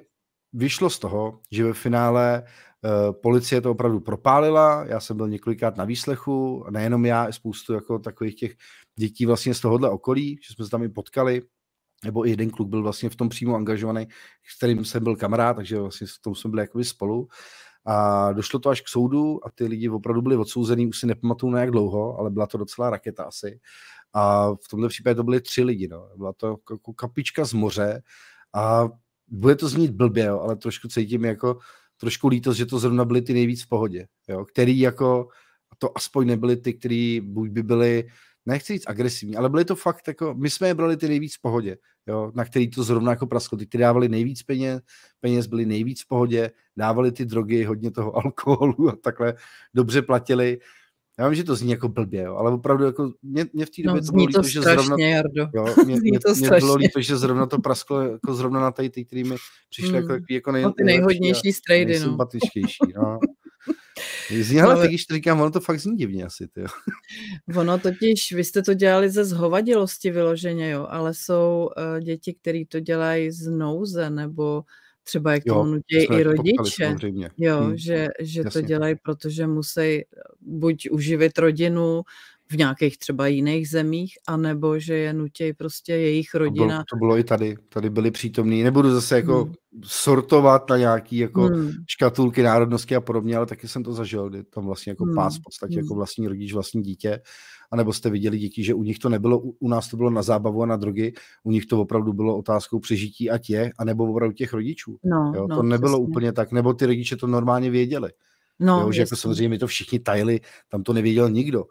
vyšlo z toho, že ve finále uh, policie to opravdu propálila, já jsem byl několikrát na výslechu, a nejenom já, spoustu jako takových těch dětí vlastně z tohohle okolí, že jsme se tam i potkali, nebo i jeden kluk byl vlastně v tom přímo angažovaný, s kterým jsem byl kamarád, takže vlastně v tom jsme byli jakoby spolu. A došlo to až k soudu a ty lidi opravdu byli odsouzený, už si nepamatuju na jak dlouho, ale byla to docela raketa asi. A v tomto případě to byly tři lidi. No. Byla to jako kapička z moře a bude to znít blbě, jo, ale trošku cítím jako trošku lítost, že to zrovna byly ty nejvíc v pohodě, jo, který jako to aspoň nebyly ty, který buď by byly nechci říct agresivní, ale byly to fakt jako, my jsme je brali ty nejvíc v pohodě, jo, na který to zrovna jako prasklo, ty, ty dávali nejvíc peněz, peněz byli nejvíc v pohodě, dávali ty drogy, hodně toho alkoholu a takhle, dobře platili, já vím, že to zní jako blbě, jo, ale opravdu jako mě, mě v té no, době no, to bylo to líto, strašně, že zrovna, Jardo. Jo, mě, mě, to mě bylo líto, že zrovna to prasklo jako zrovna na tady, ty, který mi mm. jako, hmm. jako nej, no, ty nejhodnější strejdy, no. Zní, ale když to říkám, ono to fakt zní divně asi, ty jo. ono totiž, vy jste to dělali ze zhovadilosti vyloženě, jo, ale jsou uh, děti, které to dělají z nouze, nebo třeba jak to nutí i rodiče, jo, hmm. že, že to dělají, protože musí eh, buď uživit rodinu, v nějakých třeba jiných zemích, anebo že je nutěj prostě jejich rodina. To bylo, to bylo i tady, tady byli přítomní. Nebudu zase jako hmm. sortovat na nějaký jako hmm. škatulky národnosti a podobně, ale taky jsem to zažil, kdy tam vlastně jako hmm. pás v podstatě jako hmm. jako vlastní rodič, vlastní dítě, anebo jste viděli děti, že u nich to nebylo, u nás to bylo na zábavu a na drogy, u nich to opravdu bylo otázkou přežití a tě, anebo opravdu těch rodičů. No, jo, no, to nebylo přesně. úplně tak, nebo ty rodiče to normálně věděli. No, jo, že jako samozřejmě to všichni tajili, tam to nevěděl nikdo.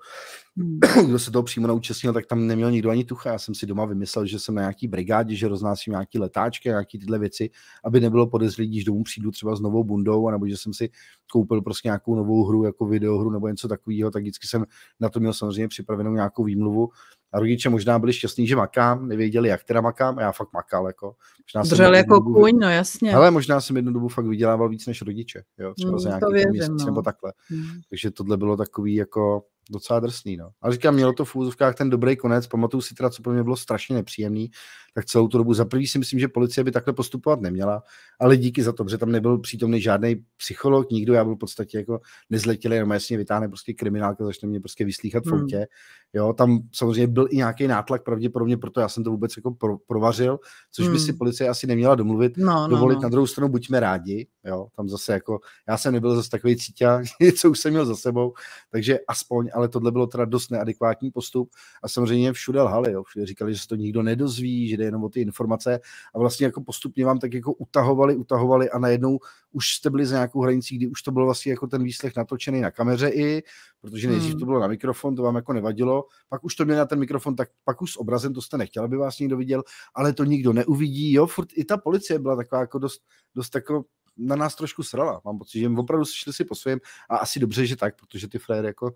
Hmm. Kdo se toho přímo neúčastnil, tak tam neměl nikdo ani tucha. Já jsem si doma vymyslel, že jsem na nějaký brigádě, že roznáším nějaký letáčky, nějaké tyhle věci, aby nebylo podezřelé, když domů přijdu třeba s novou bundou, nebo že jsem si koupil prostě nějakou novou hru, jako videohru nebo něco takového, tak vždycky jsem na to měl samozřejmě připravenou nějakou výmluvu a rodiče možná byli šťastní, že makám, nevěděli, jak teda makám a já fakt makal. Jako. Možná Držel jako dobu, kůň, no jasně. Ale možná jsem jednu dobu fakt vydělával víc než rodiče, jo, třeba mm, za nějaký věřím, měsíc no. nebo takhle. Mm. Takže tohle bylo takový jako docela drsný. No. Ale říkám, mělo to v úzovkách ten dobrý konec, pamatuju si teda, co pro mě bylo strašně nepříjemný, tak celou tu dobu za prvý si myslím, že policie by takhle postupovat neměla, ale díky za to, že tam nebyl přítomný žádný psycholog, nikdo, já byl v podstatě jako nezletilý, jenom jasně vytáhne prostě kriminálka, začne mě prostě vyslíchat v hmm. autě. Hmm. Jo, tam samozřejmě byl i nějaký nátlak, pravděpodobně proto já jsem to vůbec jako pro, provařil, což hmm. by si hmm. policie asi neměla domluvit, no, no, dovolit no. na druhou stranu, buďme rádi, jo, tam zase jako, já jsem nebyl zase takový cítě, co už jsem měl za sebou, takže aspoň, ale tohle bylo teda dost neadekvátní postup a samozřejmě všude lhali, jo, všude říkali, že se to nikdo nedozví, že jde jenom o ty informace a vlastně jako postupně vám tak jako utahovali, utahovali a najednou už jste byli za nějakou hranicí, kdy už to byl vlastně jako ten výslech natočený na kameře i, protože nejdřív hmm. to bylo na mikrofon, to vám jako nevadilo, pak už to měl na ten mikrofon, tak pak už s obrazem to jste nechtěl, aby vás někdo viděl, ale to nikdo neuvidí, jo, furt i ta policie byla taková jako dost, dost jako na nás trošku srala, mám pocit, že opravdu šli si po svém a asi dobře, že tak, protože ty frajery jako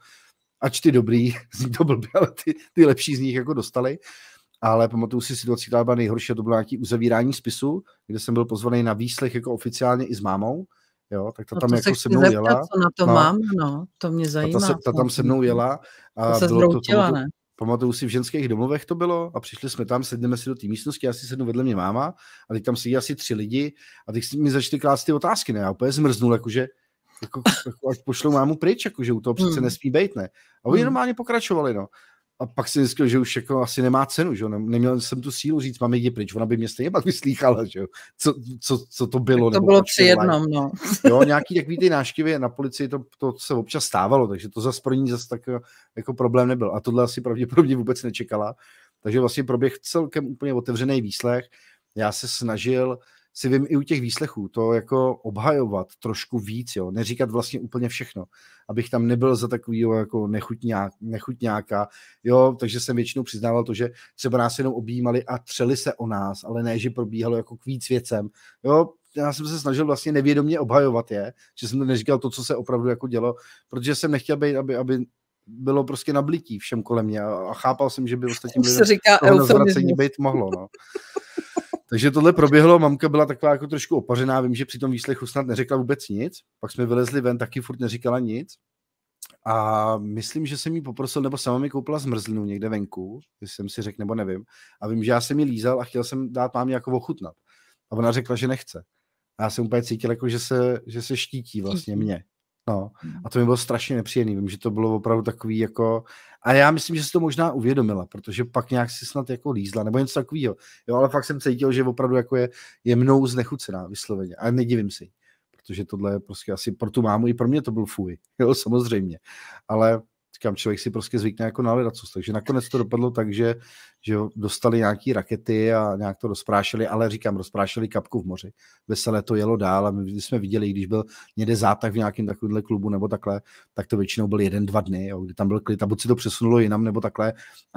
ač ty dobrý, zní to blbě, ale ty, ty lepší z nich jako dostali ale pamatuju si situaci, která byla nejhorší, to bylo nějaké uzavírání spisu, kde jsem byl pozvaný na výslech jako oficiálně i s mámou, jo, tak ta no tam jako se mnou zeptat, jela. Co na to no, mám, no, to mě zajímá. ta, se, ta tam se mnou jela. A to se bylo to, pamatuju, ne? Pamatuju si, v ženských domovech to bylo a přišli jsme tam, sedneme si do té místnosti, já si sednu vedle mě máma a teď tam sedí asi tři lidi a teď mi začaly klást ty otázky, ne, já úplně zmrznul, jakože jako, jako, až pošlou mámu pryč, jakože u toho přece hmm. nesmí být, ne. A oni hmm. normálně pokračovali, no a pak si zjistil, že už jako asi nemá cenu, že neměl jsem tu sílu říct, máme jdi pryč, ona by mě stejně pak vyslýchala, že co, co, co to bylo. Tak to bylo při jednom, no. Jo, nějaký takový ty náštěvy na policii, to, to se občas stávalo, takže to zase pro ní zase tak jako problém nebyl. A tohle asi pravděpodobně vůbec nečekala, takže vlastně proběh celkem úplně otevřený výslech. Já se snažil si vím i u těch výslechů to jako obhajovat trošku víc, jo, neříkat vlastně úplně všechno, abych tam nebyl za takový jako nechutňák, nechutňáka, jo, takže jsem většinou přiznával to, že třeba nás jenom objímali a třeli se o nás, ale ne, že probíhalo jako k víc věcem, jo, já jsem se snažil vlastně nevědomně obhajovat je, že jsem neříkal to, co se opravdu jako dělo, protože jsem nechtěl být, aby, aby bylo prostě nablití všem kolem mě a chápal jsem, že by ostatní bylo říká toho být mohlo. No. Takže tohle proběhlo, mamka byla taková jako trošku opařená, vím, že při tom výslechu snad neřekla vůbec nic, pak jsme vylezli ven, taky furt neříkala nic. A myslím, že jsem jí poprosil, nebo sama mi koupila zmrzlinu někde venku, jestli jsem si řekl, nebo nevím. A vím, že já jsem ji lízal a chtěl jsem dát mámě jako ochutnat. A ona řekla, že nechce. A já jsem úplně cítil, jako, že, se, že se štítí vlastně mě. No, hmm. a to mi bylo strašně nepříjemné, Vím, že to bylo opravdu takový jako... A já myslím, že se to možná uvědomila, protože pak nějak si snad jako lízla, nebo něco takového. Jo, ale fakt jsem cítil, že opravdu jako je, je mnou znechucená vysloveně. A nedivím si, protože tohle je prostě asi pro tu mámu i pro mě to byl fuj. Jo, samozřejmě. Ale říkám, člověk si prostě zvykne jako na ledacus. Takže nakonec to dopadlo tak, že, že dostali nějaký rakety a nějak to rozprášili, ale říkám, rozprášili kapku v moři. Veselé to jelo dál a my jsme viděli, když byl někde zátah v nějakém takovémhle klubu nebo takhle, tak to většinou byl jeden, dva dny, jo, kdy tam byl klid a buď si to přesunulo jinam nebo takhle,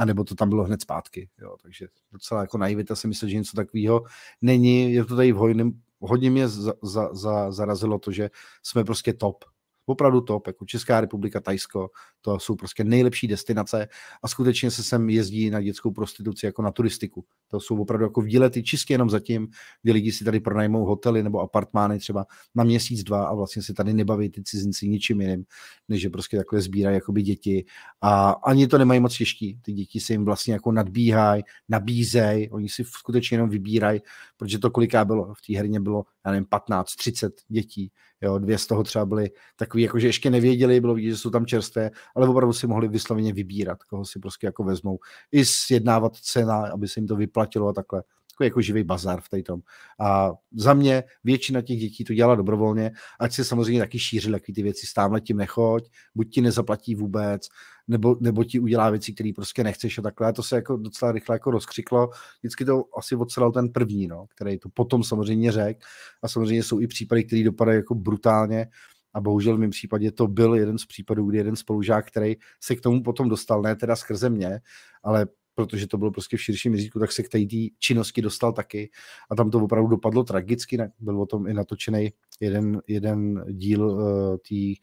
nebo to tam bylo hned zpátky. Jo. Takže docela jako naivita si myslím, že něco takového není. Je to tady v hojném hodně mě za, za, za, zarazilo to, že jsme prostě top Opravdu top, jako Česká republika, Tajsko, to jsou prostě nejlepší destinace a skutečně se sem jezdí na dětskou prostituci jako na turistiku. To jsou opravdu jako výlety čistě jenom zatím, kdy lidi si tady pronajmou hotely nebo apartmány třeba na měsíc, dva a vlastně si tady nebaví ty cizinci ničím jiným, než že prostě takhle sbírají jakoby děti a ani to nemají moc těžký. Ty děti se jim vlastně jako nadbíhají, nabízejí, oni si skutečně jenom vybírají, protože to koliká bylo v té herně bylo já nevím, 15, 30 dětí, jo, dvě z toho třeba byly takový, jakože ještě nevěděli, bylo vidět, že jsou tam čerstvé, ale opravdu si mohli vysloveně vybírat, koho si prostě jako vezmou, i sjednávat cena, aby se jim to vyplatilo a takhle takový jako živý bazar v té tom. A za mě většina těch dětí to dělala dobrovolně, ať se samozřejmě taky šířily jaký ty věci, stámhle tím nechoď, buď ti nezaplatí vůbec, nebo, nebo ti udělá věci, které prostě nechceš a takhle. A to se jako docela rychle jako rozkřiklo. Vždycky to asi odsedal ten první, no, který to potom samozřejmě řekl. A samozřejmě jsou i případy, které dopadají jako brutálně. A bohužel v mém případě to byl jeden z případů, kdy jeden spolužák, který se k tomu potom dostal, ne teda skrze mě, ale protože to bylo prostě v širším měřítku, tak se k té činnosti dostal taky a tam to opravdu dopadlo tragicky, byl o tom i natočený jeden, jeden díl uh, tý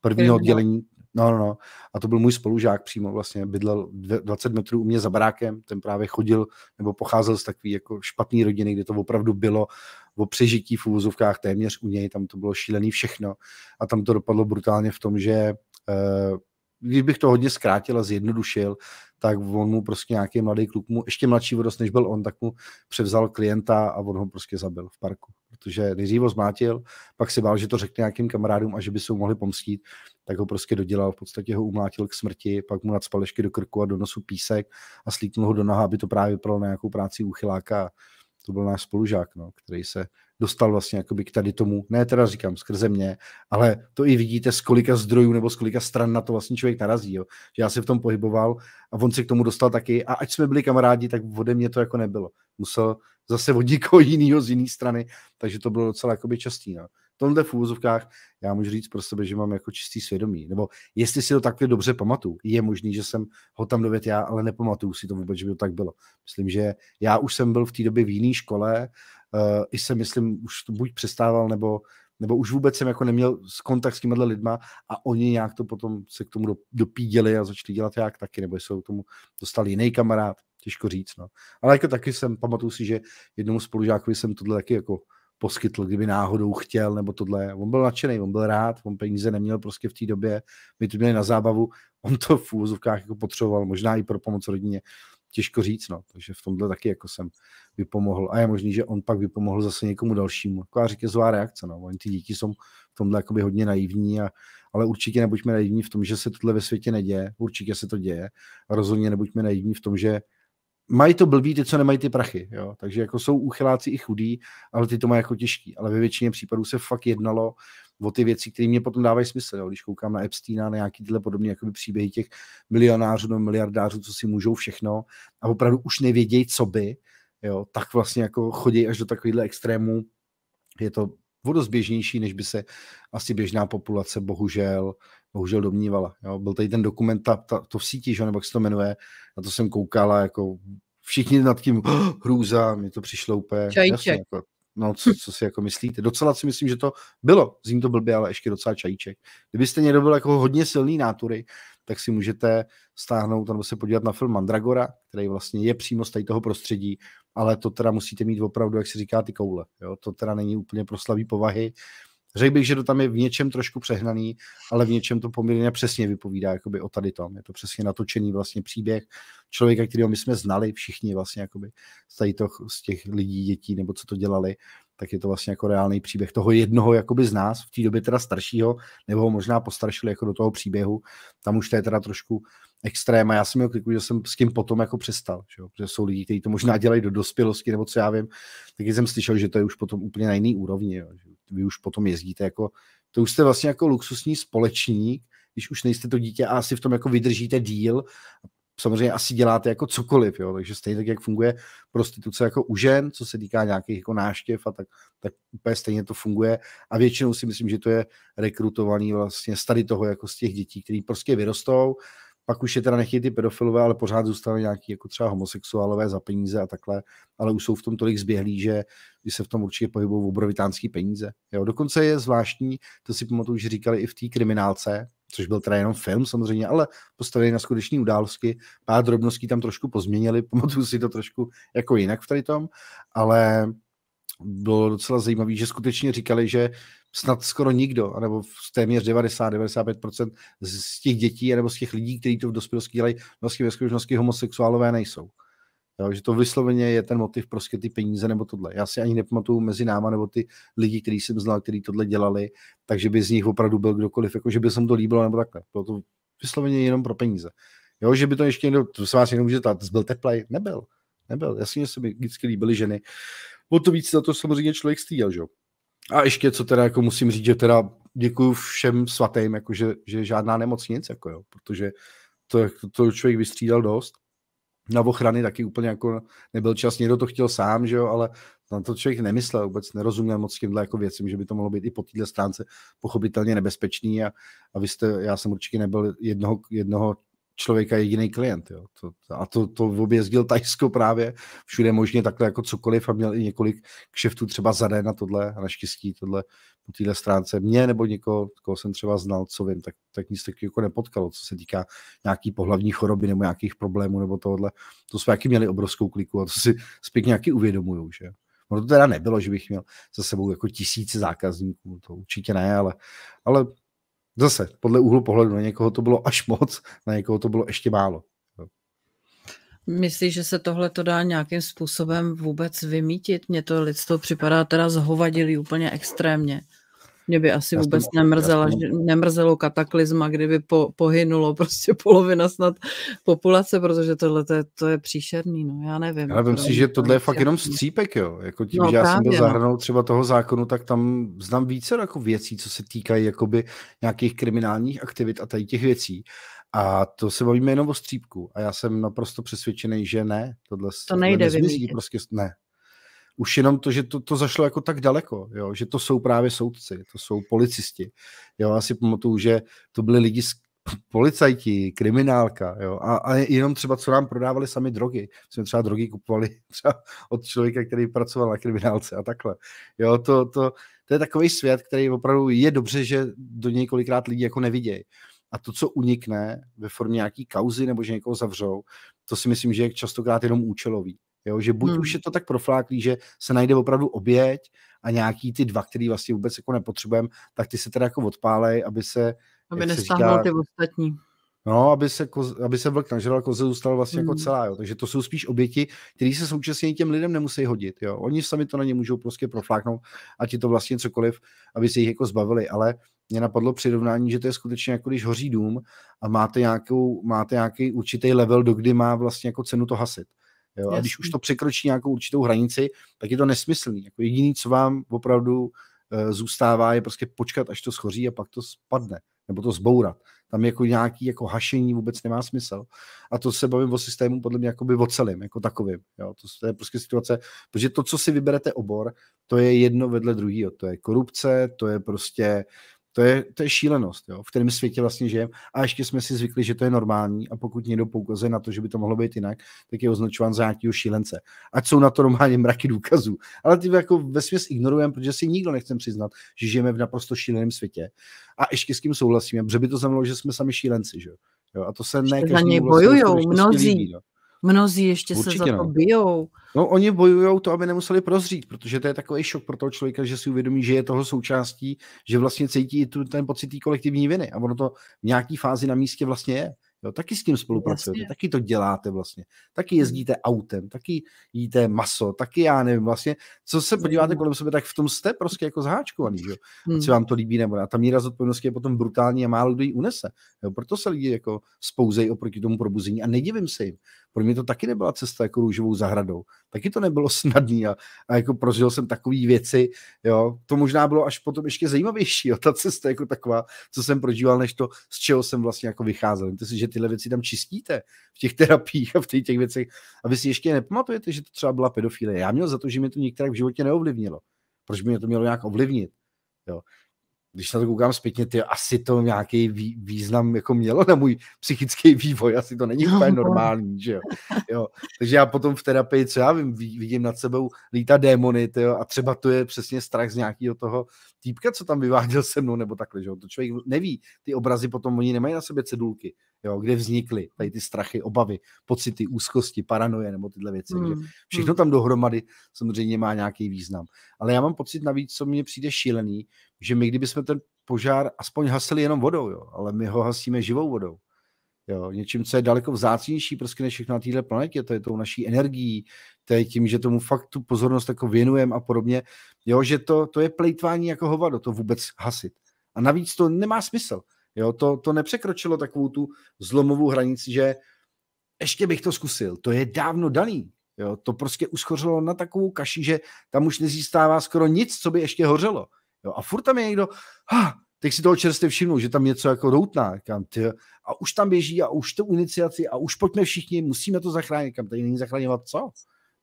prvního oddělení, No, no, no. A to byl můj spolužák přímo vlastně, bydlel 20 metrů u mě za barákem, ten právě chodil nebo pocházel z takové jako špatný rodiny, kde to opravdu bylo o přežití v úvozovkách téměř u něj, tam to bylo šílený všechno a tam to dopadlo brutálně v tom, že eh, když bych to hodně zkrátil a zjednodušil, tak on mu prostě nějaký mladý kluk mu, ještě mladší vodost, než byl on, tak mu převzal klienta a on ho prostě zabil v parku. Protože nejdřív ho zmátil, pak si bál, že to řekne nějakým kamarádům a že by se mohli pomstít, tak ho prostě dodělal, v podstatě ho umlátil k smrti, pak mu nad spalešky do krku a do nosu písek a slíknul ho do noha, aby to právě pro nějakou práci úchyláka. To byl náš spolužák, no, který se dostal vlastně jakoby k tady tomu, ne teda říkám skrze mě, ale to i vidíte, z kolika zdrojů nebo z kolika stran na to vlastně člověk narazí, jo. že já se v tom pohyboval a on se k tomu dostal taky a ať jsme byli kamarádi, tak ode mě to jako nebylo. Musel zase od někoho jiného z jiné strany, takže to bylo docela jakoby častý. No tomhle v úvozovkách já můžu říct pro sebe, že mám jako čistý svědomí. Nebo jestli si to takhle dobře pamatuju, je možný, že jsem ho tam dovět já, ale nepamatuju si to vůbec, že by to tak bylo. Myslím, že já už jsem byl v té době v jiné škole, uh, i jsem, myslím, už to buď přestával, nebo, nebo už vůbec jsem jako neměl kontakt s těmihle lidma a oni nějak to potom se k tomu dopíděli a začali dělat jak taky, nebo jsou tomu dostali jiný kamarád, těžko říct, no. Ale jako taky jsem, pamatuju si, že jednomu spolužákovi jsem tohle taky jako poskytl, kdyby náhodou chtěl, nebo tohle. On byl nadšený, on byl rád, on peníze neměl prostě v té době, my to měli na zábavu, on to v úvozovkách jako potřeboval, možná i pro pomoc rodině, těžko říct, no, takže v tomhle taky jako jsem vypomohl a je možný, že on pak vypomohl zase někomu dalšímu. říkám, zvá reakce, no, oni ty děti jsou v tomhle jakoby hodně naivní, a, ale určitě nebuďme naivní v tom, že se tohle ve světě neděje, určitě se to děje a rozhodně nebuďme naivní v tom, že mají to blbý ty, co nemají ty prachy, jo? takže jako jsou uchyláci i chudí, ale ty to mají jako těžký, ale ve většině případů se fakt jednalo o ty věci, které mě potom dávají smysl, jo? když koukám na Epsteina, na nějaký tyhle podobné příběhy těch milionářů nebo miliardářů, co si můžou všechno a opravdu už nevědějí, co by, jo? tak vlastně jako chodí až do takovýhle extrému, je to o běžnější, než by se asi běžná populace bohužel bohužel domnívala. Jo. Byl tady ten dokument, ta, ta, to v síti, že, nebo jak se to jmenuje, na to jsem koukala, jako všichni nad tím oh, hrůza, mi to přišlo úplně. Jasně, jako, no, co, co, si jako myslíte? Docela si myslím, že to bylo. zím to blbě, ale ještě docela čajíček. Kdybyste někdo byl jako hodně silný nátury, tak si můžete stáhnout nebo se podívat na film Mandragora, který vlastně je přímo z tady toho prostředí, ale to teda musíte mít opravdu, jak se říká, ty koule. Jo? To teda není úplně pro slabý povahy Řekl bych, že to tam je v něčem trošku přehnaný, ale v něčem to poměrně přesně vypovídá jakoby o tady tom. Je to přesně natočený vlastně příběh člověka, kterého my jsme znali všichni vlastně jakoby z, tady to, z těch lidí, dětí nebo co to dělali, tak je to vlastně jako reálný příběh toho jednoho jakoby z nás, v té době teda staršího, nebo ho možná postaršili jako do toho příběhu. Tam už to je teda trošku extrém a já jsem měl kliku, že jsem s tím potom jako přestal, že jo? protože jsou lidi, kteří to možná dělají do dospělosti nebo co já vím, taky jsem slyšel, že to je už potom úplně na jiný úrovni, jo? že vy už potom jezdíte jako, to už jste vlastně jako luxusní společník, když už nejste to dítě a asi v tom jako vydržíte díl, samozřejmě asi děláte jako cokoliv, jo? takže stejně tak, jak funguje prostituce jako u žen, co se týká nějakých jako náštěv a tak, tak úplně stejně to funguje a většinou si myslím, že to je rekrutovaný vlastně z tady toho jako z těch dětí, který prostě vyrostou pak už je teda nechtějí ty pedofilové, ale pořád zůstane nějaký jako třeba homosexuálové za peníze a takhle, ale už jsou v tom tolik zběhlí, že se v tom určitě pohybují obrovitánský peníze. Jo, dokonce je zvláštní, to si pamatuju, že říkali i v té kriminálce, což byl teda jenom film samozřejmě, ale postavili na skuteční události. Pár drobností tam trošku pozměnili, pamatuju si to trošku jako jinak v tady tom, ale bylo docela zajímavé, že skutečně říkali, že snad skoro nikdo, anebo téměř 90-95% z těch dětí, nebo z těch lidí, kteří to v dospělosti dělají, vlastně ve skutečnosti homosexuálové nejsou. Jo, že to vysloveně je ten motiv prostě ty peníze nebo tohle. Já si ani nepamatuju mezi náma nebo ty lidi, který jsem znal, kteří tohle dělali, takže by z nich opravdu byl kdokoliv, jako že by se mu to líbilo nebo takhle. Bylo to vysloveně jenom pro peníze. Jo, že by to ještě někdo, to se vás jenom může tát, byl teplej? Nebyl. Nebyl. Jasně se mi vždycky líbily ženy. Uh, o to víc na to samozřejmě člověk stýl, že A ještě, co teda jako musím říct, že teda děkuju všem svatým, jako že, že žádná nic, jako jo, protože to, to, to člověk vystřídal dost. Na ochrany taky úplně jako nebyl čas, někdo to chtěl sám, že jo, ale na to člověk nemyslel, vůbec nerozuměl moc těmhle jako věcem, že by to mohlo být i po této stránce pochopitelně nebezpečný a, a vy jste, já jsem určitě nebyl jednoho, jednoho člověka jediný klient. Jo. To, a to, to objezdil Tajsko právě všude možně takhle jako cokoliv a měl i několik kšeftů třeba za den na tohle a naštěstí tohle po téhle stránce mě nebo někoho, koho jsem třeba znal, co vím, tak, tak nic takového jako nepotkalo, co se týká nějaký pohlavní choroby nebo nějakých problémů nebo tohle. To jsme jaký měli obrovskou kliku a to si zpět nějaký uvědomuju, že? No to teda nebylo, že bych měl za sebou jako tisíce zákazníků, to určitě ne, ale, ale Zase, podle úhlu pohledu na někoho to bylo až moc, na někoho to bylo ještě málo. Myslíš, že se tohle to dá nějakým způsobem vůbec vymítit? Mně to lidstvo připadá teda zhovadilý úplně extrémně. Mě by asi já vůbec nemrzela, že, nemrzelo kataklizma, kdyby po, pohynulo prostě polovina snad populace, protože tohle to je, to je příšerný, no já nevím. Já vím si, že tohle je fakt jenom střípek, jo. Jako tím, no, že já právě, jsem byl no. zahrnul třeba toho zákonu, tak tam znám více jako věcí, co se týkají jakoby nějakých kriminálních aktivit a tady těch věcí. A to se bavíme jenom o střípku. A já jsem naprosto přesvědčený, že ne. Tohle to nejde nezmizí, prostě ne už jenom to, že to, to zašlo jako tak daleko, jo, že to jsou právě soudci, to jsou policisti. Jo, já si pamatuju, že to byli lidi z policajti, kriminálka, jo, a, a, jenom třeba, co nám prodávali sami drogy. Jsme třeba drogy kupovali třeba od člověka, který pracoval na kriminálce a takhle. Jo, to, to, to je takový svět, který opravdu je dobře, že do něj kolikrát lidi jako nevidějí. A to, co unikne ve formě nějaký kauzy nebo že někoho zavřou, to si myslím, že je častokrát jenom účelový. Jo? Že buď hmm. už je to tak profláklý, že se najde opravdu oběť a nějaký ty dva, který vlastně vůbec jako nepotřebujeme, tak ty se teda jako odpálej, aby se... Aby nestáhnul ty ostatní. No, aby se, koz, aby se vlk nažral, koze zůstal vlastně jako hmm. jako celá, jo. Takže to jsou spíš oběti, které se současně těm lidem nemusí hodit, jo. Oni sami to na ně můžou prostě profláknout a ti to vlastně cokoliv, aby se jich jako zbavili, ale mě napadlo přirovnání, že to je skutečně jako když hoří dům a máte, nějakou, máte nějaký určitý level, do kdy má vlastně jako cenu to hasit. Jo? A když už to překročí nějakou určitou hranici, tak je to nesmyslný. Jako jediný, co vám opravdu eh, zůstává, je prostě počkat, až to schoří a pak to spadne, nebo to zbourat. Tam jako nějaký jako hašení vůbec nemá smysl. A to se bavím o systému podle mě jakoby o celém, jako takovým. Jo? To, to je prostě situace, protože to, co si vyberete obor, to je jedno vedle druhého. To je korupce, to je prostě to je, to je šílenost, jo, v kterém světě vlastně žijeme. A ještě jsme si zvykli, že to je normální a pokud někdo poukazuje na to, že by to mohlo být jinak, tak je označován za nějakého šílence. Ať jsou na to normálně mraky důkazů. Ale ty jako ve směs ignorujeme, protože si nikdo nechce přiznat, že žijeme v naprosto šíleném světě. A ještě s kým souhlasíme, protože by to znamenalo, že jsme sami šílenci, že jo. A to se ne každý. Za něj bojují mnozí. Líbí, no. Mnozí ještě Určitě se za no. to bijou. No, oni bojují to, aby nemuseli prozřít, protože to je takový šok pro toho člověka, že si uvědomí, že je toho součástí, že vlastně cítí i tu, ten pocit té kolektivní viny. A ono to v nějaký fázi na místě vlastně je. Jo, taky s tím spolupracujete, vlastně. taky to děláte vlastně, taky hmm. jezdíte autem, taky jíte maso, taky já nevím vlastně, co se podíváte kolem sebe, tak v tom jste prostě jako zháčkovaný, že jo, hmm. co vám to líbí nebo ne. A ta míra zodpovědnosti je potom brutální a málo kdo ji unese. Jo, proto se lidi jako spouzejí oproti tomu probuzení a nedivím se jim pro mě to taky nebyla cesta jako růžovou zahradou. Taky to nebylo snadné a, a jako prožil jsem takové věci, jo. To možná bylo až potom ještě zajímavější, jo, ta cesta jako taková, co jsem prožíval, než to, z čeho jsem vlastně jako vycházel. Víte si, že tyhle věci tam čistíte v těch terapiích a v těch, těch věcech. A vy si ještě nepamatujete, že to třeba byla pedofilie. Já měl za to, že mě to některé v životě neovlivnilo. Proč by mě to mělo nějak ovlivnit? Jo když na to koukám zpětně, ty asi to nějaký vý, význam jako mělo na můj psychický vývoj, asi to není no, úplně no. normální, že jo. jo. Takže já potom v terapii, co já vím, vidím nad sebou lítat démony, jo, a třeba to je přesně strach z nějakého toho týpka, co tam vyváděl se mnou, nebo takhle, že jo. To člověk neví, ty obrazy potom, oni nemají na sebe cedulky, jo, kde vznikly tady ty strachy, obavy, pocity, úzkosti, paranoje nebo tyhle věci. Mm. všechno hmm. tam dohromady samozřejmě má nějaký význam. Ale já mám pocit navíc, co mně přijde šílený, že my kdybychom ten požár aspoň hasili jenom vodou, jo, ale my ho hasíme živou vodou. Jo, něčím, co je daleko vzácnější prostě než všechno na této planetě, to je tou naší energií, to je tím, že tomu fakt tu pozornost jako věnujeme a podobně. Jo, že to, to je plejtvání jako hovado, to vůbec hasit. A navíc to nemá smysl. Jo, to, to nepřekročilo takovou tu zlomovou hranici, že ještě bych to zkusil. To je dávno daný. Jo, to prostě uschořilo na takovou kaši, že tam už nezůstává skoro nic, co by ještě hořelo. Jo, a furt tam je někdo, ha, teď si toho čerstvě všimnu, že tam něco jako doutná, kam ty, a už tam běží a už tu iniciaci a už pojďme všichni, musíme to zachránit, kam tady není zachraňovat co?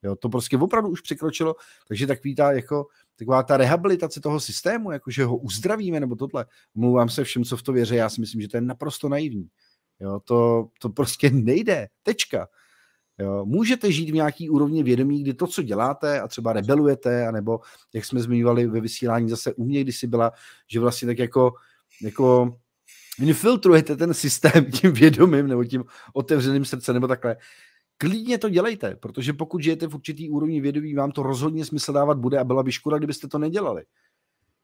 Jo, to prostě opravdu už překročilo, takže tak vítá jako, taková ta rehabilitace toho systému, jako že ho uzdravíme nebo tohle, mluvám se všem, co v to věří, já si myslím, že to je naprosto naivní. Jo, to, to prostě nejde, tečka. Můžete žít v nějaký úrovni vědomí, kdy to, co děláte a třeba rebelujete, anebo jak jsme zmiňovali ve vysílání zase u mě, když si byla, že vlastně tak jako, jako infiltrujete ten systém tím vědomím nebo tím otevřeným srdcem nebo takhle. Klidně to dělejte, protože pokud žijete v určitý úrovni vědomí, vám to rozhodně smysl dávat bude a byla by škoda, kdybyste to nedělali.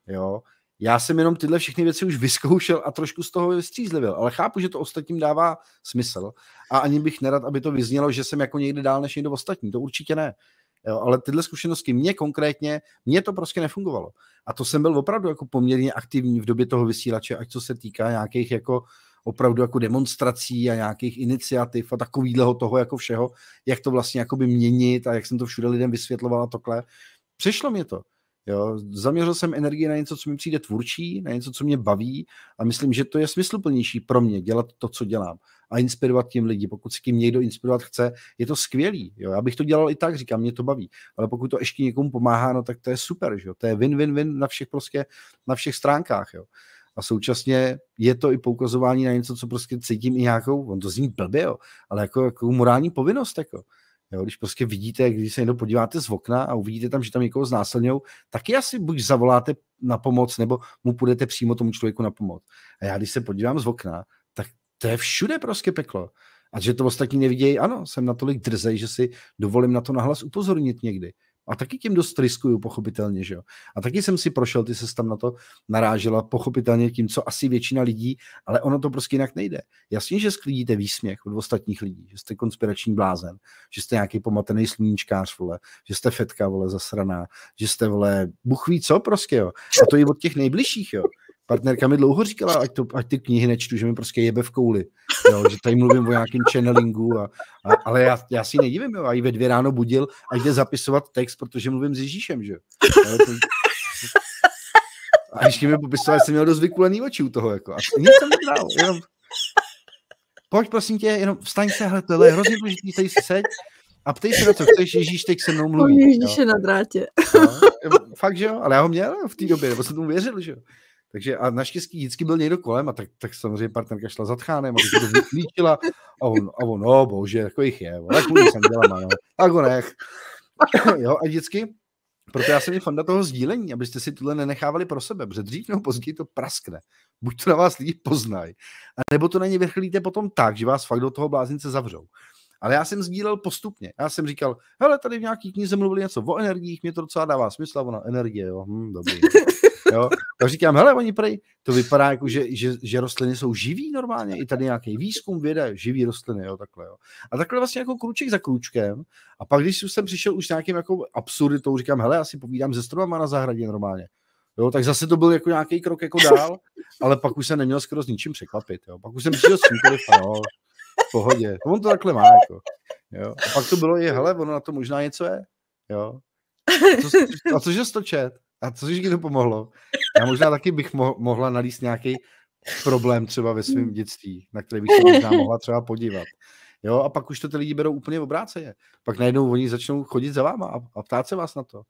Jo? já jsem jenom tyhle všechny věci už vyzkoušel a trošku z toho vystřízlivil, ale chápu, že to ostatním dává smysl a ani bych nerad, aby to vyznělo, že jsem jako někde dál než někdo ostatní, to určitě ne. Jo, ale tyhle zkušenosti mě konkrétně, mě to prostě nefungovalo. A to jsem byl opravdu jako poměrně aktivní v době toho vysílače, ať co se týká nějakých jako opravdu jako demonstrací a nějakých iniciativ a takovýhleho toho jako všeho, jak to vlastně by měnit a jak jsem to všude lidem vysvětloval a takhle. Přišlo mě to. Jo? Zaměřil jsem energii na něco, co mi přijde tvůrčí, na něco, co mě baví a myslím, že to je smysluplnější pro mě dělat to, co dělám a inspirovat tím lidi. Pokud si tím někdo inspirovat chce, je to skvělý. Jo? Já bych to dělal i tak, říkám, mě to baví. Ale pokud to ještě někomu pomáhá, no tak to je super. Že jo? To je win-win-win na všech prostě, na všech stránkách. Jo? A současně je to i poukazování na něco, co prostě cítím i nějakou, on to zní blbě, jo, ale jako, jako morální povinnost. Jako. Jo, když prostě vidíte, když se někdo podíváte z okna a uvidíte tam, že tam někoho znásilňují, taky asi buď zavoláte na pomoc, nebo mu půjdete přímo tomu člověku na pomoc. A já když se podívám z okna, tak to je všude prostě peklo. A že to ostatní nevidějí, ano, jsem natolik drzej, že si dovolím na to nahlas upozornit někdy. A taky tím dost riskuju, pochopitelně, že jo. A taky jsem si prošel, ty se tam na to narážela, pochopitelně tím, co asi většina lidí, ale ono to prostě jinak nejde. Jasně, že sklidíte výsměch od ostatních lidí, že jste konspirační blázen, že jste nějaký pomatený sluníčkář, vole, že jste fetka, vole, zasraná, že jste, vole, buchví co prostě, jo. A to i od těch nejbližších, jo partnerka mi dlouho říkala, ať, to, ať ty knihy nečtu, že mi prostě jebe v kouli. Jo, že tady mluvím o nějakém channelingu, a, a, ale já, já si nedivím, jo, a ji ve dvě ráno budil a jde zapisovat text, protože mluvím s Ježíšem, že A ještě mi popisoval, že jsem měl dost vykulený oči u toho, jako. A nic jsem nedal, jenom... Pojď, prosím tě, jenom vstaň se, hele, tohle je hrozně důležitý, tady si seď a ptej se na to, chceš, Ježíš teď se mnou mluví. je na drátě. No, fakt, že jo, ale já ho měl v té době, nebo jsem tomu věřil, že jo. Takže a naštěstí vždycky byl někdo kolem a tak, tak samozřejmě partnerka šla za tchánem a to vyklíčila a on, a on, no bože, jako jich je, tak jsem dělám, no, tak ho nech. jo, a vždycky, proto já jsem je fanda toho sdílení, abyste si tohle nenechávali pro sebe, protože dřív nebo později to praskne. Buď to na vás lidi poznají, nebo to na ně vyrchlíte potom tak, že vás fakt do toho bláznice zavřou. Ale já jsem sdílel postupně. Já jsem říkal, hele, tady v nějaký knize mluvili něco o energiích, mě to docela dává smysl, ona energie, jo, hm, dobrý. Jo? Tak říkám, hele, oni prej, to vypadá jako, že, že, že rostliny jsou živý normálně, i tady nějaký výzkum věde, živý rostliny, jo, takhle, jo. A takhle vlastně jako kruček za kručkem. A pak, když jsem přišel už nějakým jako absurditou, říkám, hele, asi povídám se stromama na zahradě normálně. Jo, tak zase to byl jako nějaký krok jako dál, ale pak už jsem neměl skoro s ničím překvapit. Jo. Pak už jsem přišel s tímkoliv, jo, no, v pohodě. On to takhle má. Jako, jo. A pak to bylo i, hele, ono na to možná něco je. Jo. A, co, a cože stočet? A co když to pomohlo? Já možná taky bych mo- mohla nalíst nějaký problém třeba ve svém dětství, na který bych se možná mohla třeba podívat. Jo, a pak už to ty lidi berou úplně obráceně. Pak najednou oni začnou chodit za váma a, a ptát se vás na to.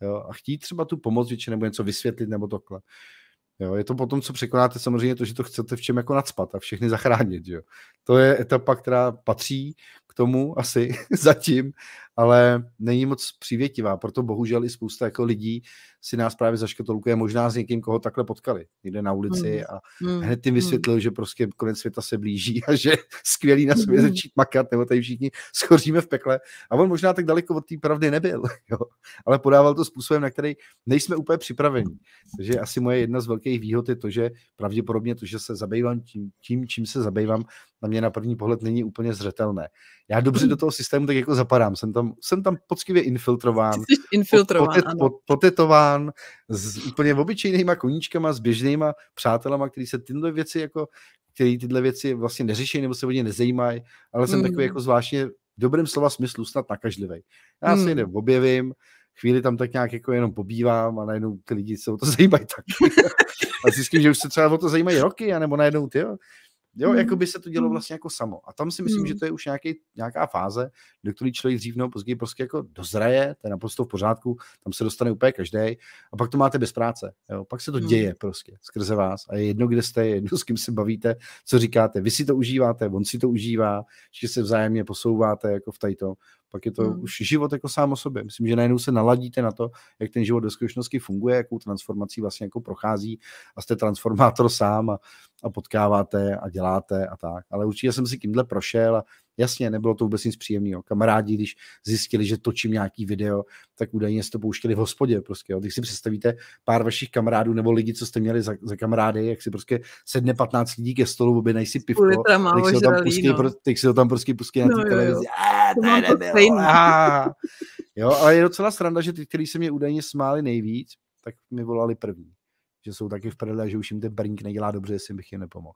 Jo, a chtít třeba tu pomoc většině nebo něco vysvětlit nebo takhle. Jo, je to potom, co překonáte samozřejmě to, že to chcete v čem jako nadspat a všechny zachránit. Jo. To je etapa, která patří k tomu asi zatím, ale není moc přívětivá, proto bohužel i spousta jako lidí si nás právě zaškatolkuje, možná s někým, koho takhle potkali někde na ulici hmm. a hmm. hned tím hmm. vysvětlil, že prostě konec světa se blíží a že skvělý na sobě začít makat, nebo tady všichni schoříme v pekle. A on možná tak daleko od té pravdy nebyl, jo? ale podával to způsobem, na který nejsme úplně připraveni. Takže asi moje jedna z velkých výhod je to, že pravděpodobně to, že se zabývám tím, tím čím se zabývám, na mě na první pohled není úplně zřetelné. Já dobře do toho systému tak jako zapadám, jsem tam jsem tam poctivě infiltrován. jsi infiltrován, potet, ano. potetován s úplně obyčejnýma koníčkama, s běžnýma přátelama, který se tyhle věci jako který tyhle věci vlastně neřeší nebo se o ně nezajímají, ale jsem mm. takový hmm. jako zvláštně v dobrém slova smyslu snad nakažlivý. Já mm. se jde hmm. objevím, chvíli tam tak nějak jako jenom pobývám a najednou ty lidi se o to zajímají tak. a zjistím, že už se třeba o to zajímají roky, anebo najednou ty jo, Jo, mm. jako by se to dělo hmm. vlastně jako samo. A tam si myslím, mm. že to je už nějaký, nějaká fáze, do které člověk dřív nebo později prostě jako dozraje, to je naprosto v pořádku, tam se dostane úplně každý a pak to máte bez práce. Jo. Pak se to mm. děje prostě skrze vás a je jedno, kde jste, je jedno, s kým se bavíte, co říkáte. Vy si to užíváte, on si to užívá, že se vzájemně posouváte jako v tajto. Pak je to hmm. už život jako sám o sobě. Myslím, že najednou se naladíte na to, jak ten život ve skutečnosti funguje, jakou transformací vlastně jako prochází a jste transformátor sám a, a potkáváte a děláte a tak. Ale určitě jsem si tímhle prošel a Jasně, nebylo to vůbec nic příjemného. Kamarádi, když zjistili, že točím nějaký video, tak údajně se to pouštěli v hospodě. Prostě, jo. Když si představíte pár vašich kamarádů nebo lidi, co jste měli za, za kamarády, jak si prostě sedne 15 lidí ke stolu, objednají si pivko, tak si, tam pustí, no. pro, tak si to tam prostě pustí na no, televizi. Jo, ale je docela sranda, že ty, kteří se mě údajně smáli nejvíc, tak mi volali první že jsou taky v prdele, že už jim ten brník nedělá dobře, jestli bych jim nepomohl.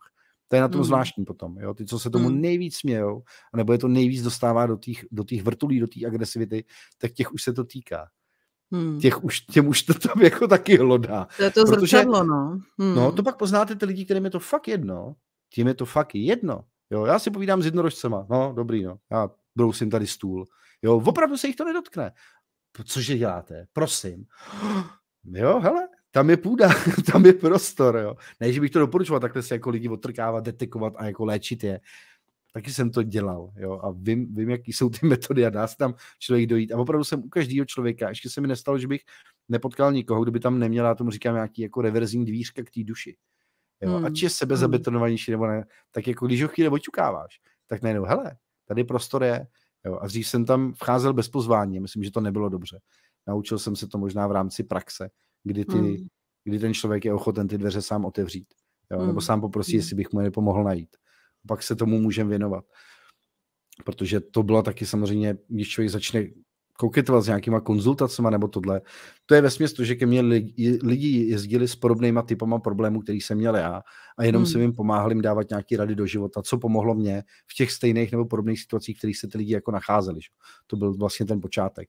To je na tom mm. zvláštní potom. Jo? Ty, co se tomu mm. nejvíc smějou, nebo je to nejvíc dostává do těch do tých vrtulí, do té agresivity, tak těch už se to týká. Hmm. Těch už, těm už to tam jako taky hlodá. To je to Protože, zrcadlo, no. no hmm. No, to pak poznáte ty lidi, kterým je to fakt jedno. Tím je to fakt jedno. Jo, já si povídám s jednorožcema. No, dobrý, no. Já brousím tady stůl. Jo, opravdu se jich to nedotkne. Cože děláte? Prosím. Jo, hele, tam je půda, tam je prostor, jo. Ne, že bych to doporučoval takhle se jako lidi otrkávat, detekovat a jako léčit je. Taky jsem to dělal, jo, a vím, vím jaký jsou ty metody a dá se tam člověk dojít. A opravdu jsem u každého člověka, ještě se mi nestalo, že bych nepotkal nikoho, kdo by tam neměl, já tomu říkám, nějaký jako reverzní dvířka k té duši. Jo, hmm. ať je sebe hmm. zabetonovanější nebo ne, tak jako když ho chvíli očukáváš, tak najednou, hele, tady prostor je, jo, a dřív jsem tam vcházel bez pozvání, myslím, že to nebylo dobře. Naučil jsem se to možná v rámci praxe, kdy, ty, mm. kdy ten člověk je ochoten ty dveře sám otevřít. Jo? Mm. Nebo hmm. sám poprosí, jestli hmm. bych mu je pomohl najít. Pak se tomu můžeme věnovat. Protože to bylo taky samozřejmě, když člověk začne koketovat s nějakýma konzultacemi nebo tohle. To je ve to, že ke mně lidi jezdili s podobnýma typama problémů, který jsem měl já a jenom hmm. jsem jim pomáhal jim dávat nějaké rady do života, co pomohlo mně v těch stejných nebo podobných situacích, v kterých se ty lidi jako nacházeli. To byl vlastně ten počátek.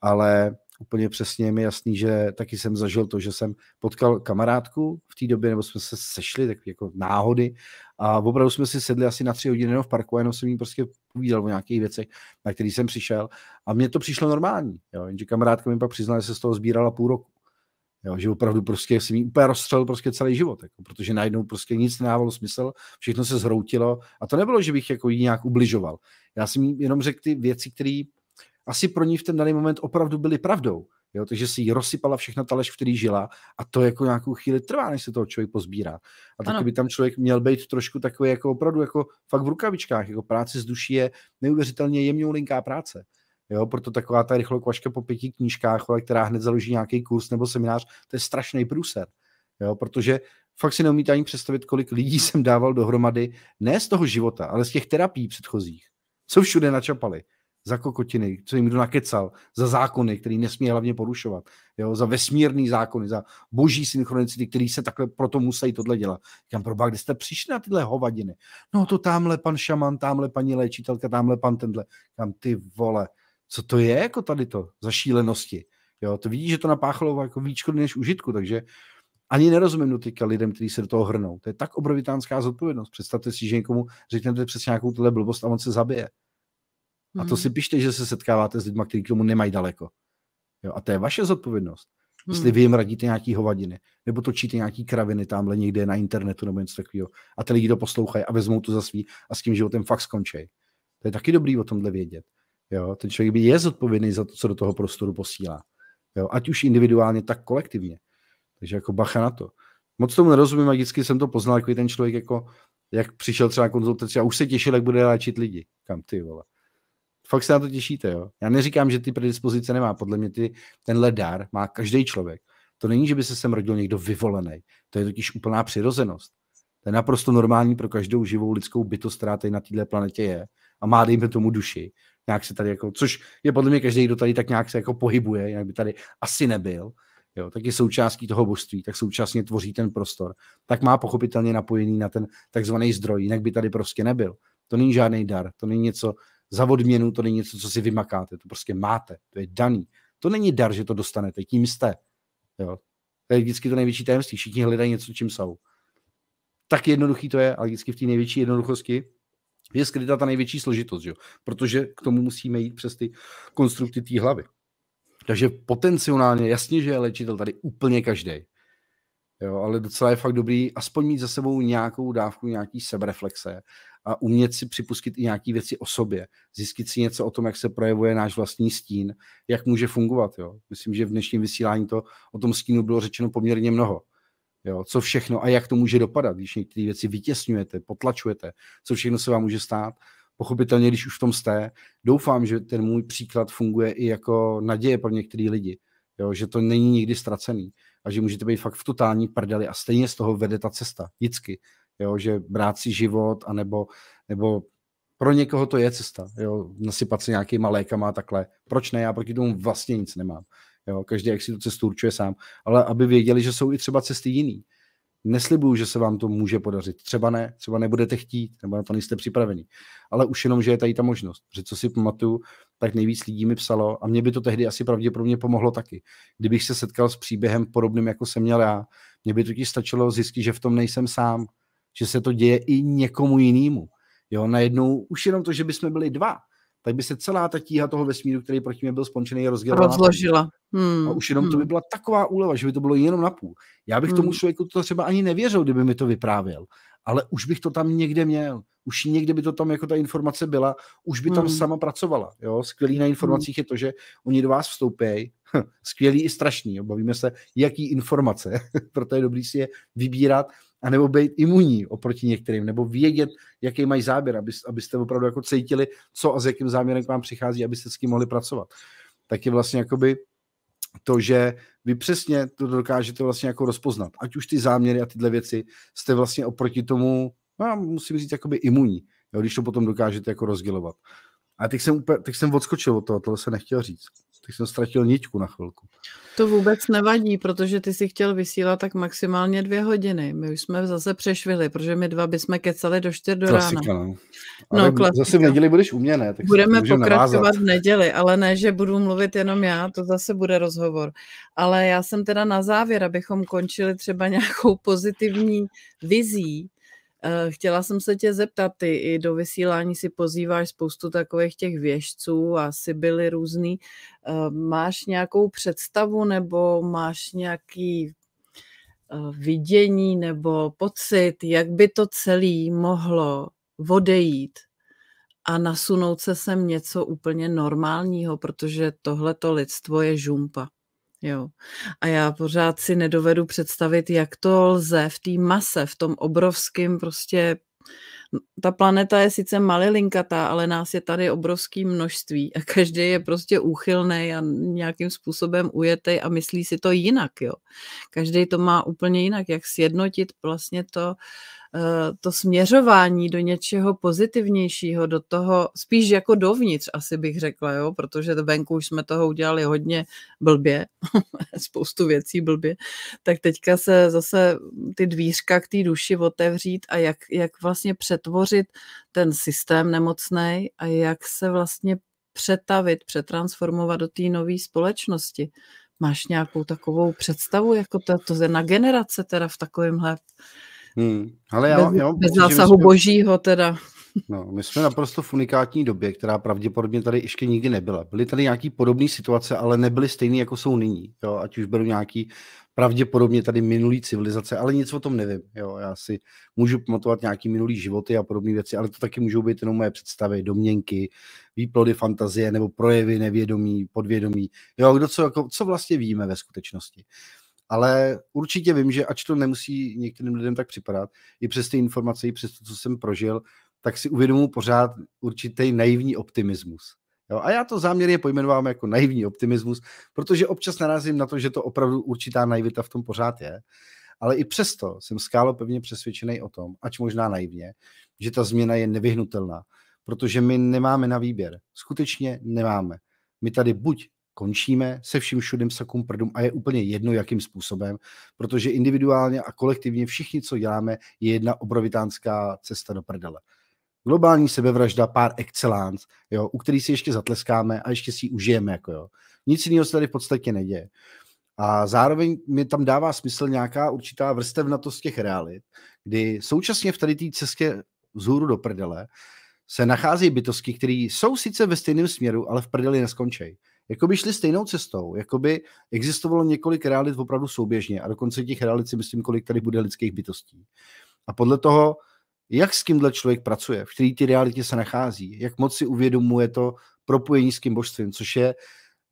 Ale úplně přesně je mi jasný, že taky jsem zažil to, že jsem potkal kamarádku v té době, nebo jsme se sešli, tak jako náhody a opravdu jsme si sedli asi na tři hodiny jenom v parku a jenom jsem jí prostě povídal o nějakých věcech, na který jsem přišel a mně to přišlo normální, jo, jenže kamarádka mi pak přiznala, že se z toho sbírala půl roku. Jo, že opravdu prostě jsem jí úplně rozstřelil prostě celý život, jako, protože najednou prostě nic nedávalo smysl, všechno se zhroutilo a to nebylo, že bych jako jí nějak ubližoval. Já jsem jí jenom řekl ty věci, které asi pro ní v ten daný moment opravdu byly pravdou. Jo? Takže si ji rozsypala všechna ta lež, v který žila a to jako nějakou chvíli trvá, než se toho člověk pozbírá. A tak by tam člověk měl být trošku takový jako opravdu jako fakt v rukavičkách. Jako práce z duší je neuvěřitelně jemňoulinká práce. Jo, proto taková ta kvaška po pěti knížkách, která hned založí nějaký kurz nebo seminář, to je strašný průser. Jo, protože fakt si neumíte ani představit, kolik lidí jsem dával dohromady, ne z toho života, ale z těch terapií předchozích. Co všude načapali za kokotiny, co jim kdo nakecal, za zákony, který nesmí hlavně porušovat, jo, za vesmírný zákony, za boží synchronicity, který se takhle proto musí tohle dělat. Kam proba, kde jste přišli na tyhle hovadiny? No to tamhle pan šaman, tamhle paní léčitelka, tamhle pan tenhle. Kam ty vole, co to je jako tady to za šílenosti? Jo, to vidí, že to napáchalo jako víc škody než užitku, takže ani nerozumím teďka lidem, kteří se do toho hrnou. To je tak obrovitánská zodpovědnost. Představte si, že někomu řeknete přes nějakou tuhle blbost a on se zabije. A to hmm. si pište, že se setkáváte s lidmi, kteří k tomu nemají daleko. Jo, a to je vaše zodpovědnost. Jestli hmm. vy jim radíte nějaký hovadiny, nebo točíte nějaký kraviny tamhle někde na internetu nebo něco takového. A ty lidi to poslouchají a vezmou to za svý a s tím životem fakt skončí. To je taky dobrý o tomhle vědět. Jo, ten člověk je zodpovědný za to, co do toho prostoru posílá. Jo, ať už individuálně, tak kolektivně. Takže jako bacha na to. Moc tomu nerozumím a vždycky jsem to poznal, jako ten člověk, jako, jak přišel třeba na konzultaci a už se těšil, jak bude léčit lidi. Kam ty vole fakt se na to těšíte. Jo? Já neříkám, že ty predispozice nemá. Podle mě ty, tenhle dar má každý člověk. To není, že by se sem rodil někdo vyvolený. To je totiž úplná přirozenost. To je naprosto normální pro každou živou lidskou bytost, která tady na této planetě je a má, dejme tomu, duši. Nějak se tady jako, což je podle mě každý, kdo tady tak nějak se jako pohybuje, jak by tady asi nebyl, jo, tak je součástí toho božství, tak současně tvoří ten prostor, tak má pochopitelně napojený na ten takzvaný zdroj, jinak by tady prostě nebyl. To není žádný dar, to není něco, za odměnu, to není něco, co si vymakáte, to prostě máte, to je daný. To není dar, že to dostanete, tím jste. Jo? To je vždycky to největší tajemství, všichni hledají něco, čím jsou. Tak jednoduchý to je, ale vždycky v té největší jednoduchosti je skrytá ta největší složitost, jo? protože k tomu musíme jít přes ty konstrukty té hlavy. Takže potenciálně, jasně, že je léčitel tady úplně každý. Jo, ale docela je fakt dobrý aspoň mít za sebou nějakou dávku nějaký sebereflexe a umět si připustit i nějaké věci o sobě, zjistit si něco o tom, jak se projevuje náš vlastní stín, jak může fungovat. Jo? Myslím, že v dnešním vysílání to o tom stínu bylo řečeno poměrně mnoho. Jo? Co všechno a jak to může dopadat, když některé věci vytěsňujete, potlačujete, co všechno se vám může stát. Pochopitelně, když už v tom jste, doufám, že ten můj příklad funguje i jako naděje pro některé lidi, jo? že to není nikdy ztracený a že můžete být fakt v totální prdeli a stejně z toho vede ta cesta, vždycky jo, že brát si život, anebo, nebo pro někoho to je cesta, jo, nasypat se nějakýma lékama a takhle. Proč ne? Já proti tomu vlastně nic nemám. Jo, každý, jak si tu cestu určuje sám. Ale aby věděli, že jsou i třeba cesty jiný. Neslibuju, že se vám to může podařit. Třeba ne, třeba nebudete chtít, nebo na to nejste připraveni. Ale už jenom, že je tady ta možnost. Že co si pamatuju, tak nejvíc lidí mi psalo a mě by to tehdy asi pravděpodobně pomohlo taky. Kdybych se setkal s příběhem podobným, jako jsem měl já, mě by totiž stačilo zjistit, že v tom nejsem sám, že se to děje i někomu jinému. Jo, najednou už jenom to, že jsme byli dva, tak by se celá ta tíha toho vesmíru, který proti mě byl skončený, rozdělila. Rozložila. Hmm. A už jenom hmm. to by byla taková úleva, že by to bylo jenom na půl. Já bych hmm. tomu člověku to třeba ani nevěřil, kdyby mi to vyprávěl, ale už bych to tam někde měl. Už někde by to tam, jako ta informace byla, už by tam hmm. sama pracovala. Jo? Skvělý na hmm. informacích hmm. je to, že oni do vás vstoupí, skvělý i strašný, jo? bavíme se, jaký informace, proto je dobrý si je vybírat anebo být imunní oproti některým, nebo vědět, jaký mají záběr, aby, abyste opravdu jako cítili, co a s jakým záměrem k vám přichází, abyste s tím mohli pracovat. Tak je vlastně jakoby to, že vy přesně to dokážete vlastně jako rozpoznat. Ať už ty záměry a tyhle věci jste vlastně oproti tomu, no, musím říct, jakoby imunní, jo, když to potom dokážete jako rozdělovat. A teď jsem, úplně, teď jsem odskočil od toho, tohle se nechtěl říct. Teď jsem ztratil niťku na chvilku. To vůbec nevadí, protože ty si chtěl vysílat tak maximálně dvě hodiny. My už jsme zase přešvili, protože my dva bychom kecali do čtyř do klasika, rána. No. no, klasika. zase v neděli budeš u mě, ne? Tak Budeme pokračovat navázat. v neděli, ale ne, že budu mluvit jenom já, to zase bude rozhovor. Ale já jsem teda na závěr, abychom končili třeba nějakou pozitivní vizí, Eh, chtěla jsem se tě zeptat, ty i do vysílání si pozýváš spoustu takových těch věžců a si byli různý. Eh, máš nějakou představu nebo máš nějaký eh, vidění nebo pocit, jak by to celé mohlo odejít a nasunout se sem něco úplně normálního, protože tohleto lidstvo je žumpa. Jo. A já pořád si nedovedu představit, jak to lze v té mase, v tom obrovském prostě ta planeta je sice malilinkatá, ale nás je tady obrovské množství a každý je prostě úchylný a nějakým způsobem ujetý a myslí si to jinak, jo. Každý to má úplně jinak, jak sjednotit vlastně to, Eh, to směřování do něčeho pozitivnějšího, do toho spíš jako dovnitř, asi bych řekla, jo, protože venku už jsme toho udělali hodně blbě, spoustu věcí blbě, tak teďka se zase ty dvířka k té duši otevřít a jak, jak vlastně přetvořit ten systém nemocný a jak se vlastně přetavit, přetransformovat do té nové společnosti. Máš nějakou takovou představu, jako to, to je na generace teda v takovémhle Hmm. Ale já, bez, já bez zásahu jsme, božího teda. No, my jsme naprosto v unikátní době, která pravděpodobně tady ještě nikdy nebyla. Byly tady nějaké podobné situace, ale nebyly stejné, jako jsou nyní. Jo? Ať už byly nějaký pravděpodobně tady minulý civilizace, ale nic o tom nevím. Jo? Já si můžu pamatovat nějaký minulý životy a podobné věci, ale to taky můžou být jenom moje představy, domněnky, výplody fantazie nebo projevy nevědomí, podvědomí. Jo, kdo co, jako, co vlastně víme ve skutečnosti ale určitě vím, že ač to nemusí některým lidem tak připadat, i přes ty informace, i přes to, co jsem prožil, tak si uvědomuji pořád určitý naivní optimismus. Jo, a já to záměrně pojmenovám jako naivní optimismus, protože občas narazím na to, že to opravdu určitá naivita v tom pořád je. Ale i přesto jsem skálo pevně přesvědčený o tom, ač možná naivně, že ta změna je nevyhnutelná, protože my nemáme na výběr. Skutečně nemáme. My tady buď končíme se vším všudem sakům prdům a je úplně jedno, jakým způsobem, protože individuálně a kolektivně všichni, co děláme, je jedna obrovitánská cesta do prdele. Globální sebevražda pár excellence, jo, u který si ještě zatleskáme a ještě si ji užijeme. Jako jo. Nic jiného se tady v podstatě neděje. A zároveň mi tam dává smysl nějaká určitá vrstevnatost těch realit, kdy současně v tady té cestě vzhůru do prdele se nacházejí bytosti, které jsou sice ve stejném směru, ale v prdeli neskončejí jakoby šli stejnou cestou, jakoby existovalo několik realit opravdu souběžně a dokonce těch realit si myslím, kolik tady bude lidských bytostí. A podle toho, jak s kýmhle člověk pracuje, v který ty realitě se nachází, jak moc si uvědomuje to propojení s tím božstvím, což je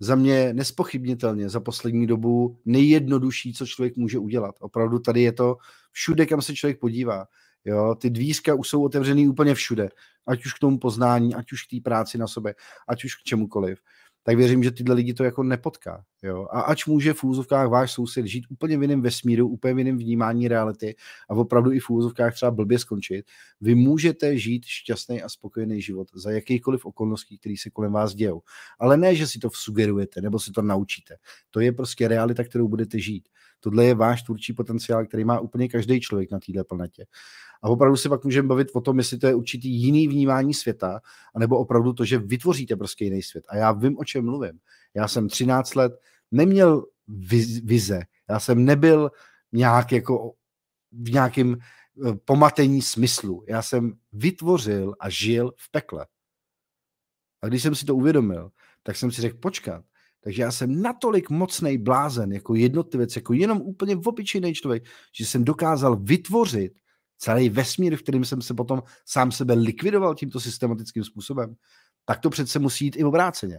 za mě nespochybnitelně za poslední dobu nejjednodušší, co člověk může udělat. Opravdu tady je to všude, kam se člověk podívá. Jo, ty dvířka už jsou otevřený úplně všude. Ať už k tomu poznání, ať už k té práci na sobě, ať už k čemukoliv tak věřím, že tyhle lidi to jako nepotká. Jo? A ač může v úzovkách váš soused žít úplně v jiném vesmíru, úplně v jiném vnímání reality a opravdu i v úzovkách třeba blbě skončit, vy můžete žít šťastný a spokojený život za jakýkoliv okolností, které se kolem vás dějou. Ale ne, že si to sugerujete nebo si to naučíte. To je prostě realita, kterou budete žít. Tohle je váš tvůrčí potenciál, který má úplně každý člověk na této planetě. A opravdu si pak můžeme bavit o tom, jestli to je určitý jiný vnímání světa, anebo opravdu to, že vytvoříte prostě jiný svět. A já vím, o čem mluvím. Já jsem 13 let neměl vize. Já jsem nebyl nějak jako v nějakém eh, pomatení smyslu. Já jsem vytvořil a žil v pekle. A když jsem si to uvědomil, tak jsem si řekl, počkat, takže já jsem natolik mocný blázen, jako jednotlivec, jako jenom úplně obyčejný člověk, že jsem dokázal vytvořit celý vesmír, v kterým jsem se potom sám sebe likvidoval tímto systematickým způsobem, tak to přece musí jít i obráceně.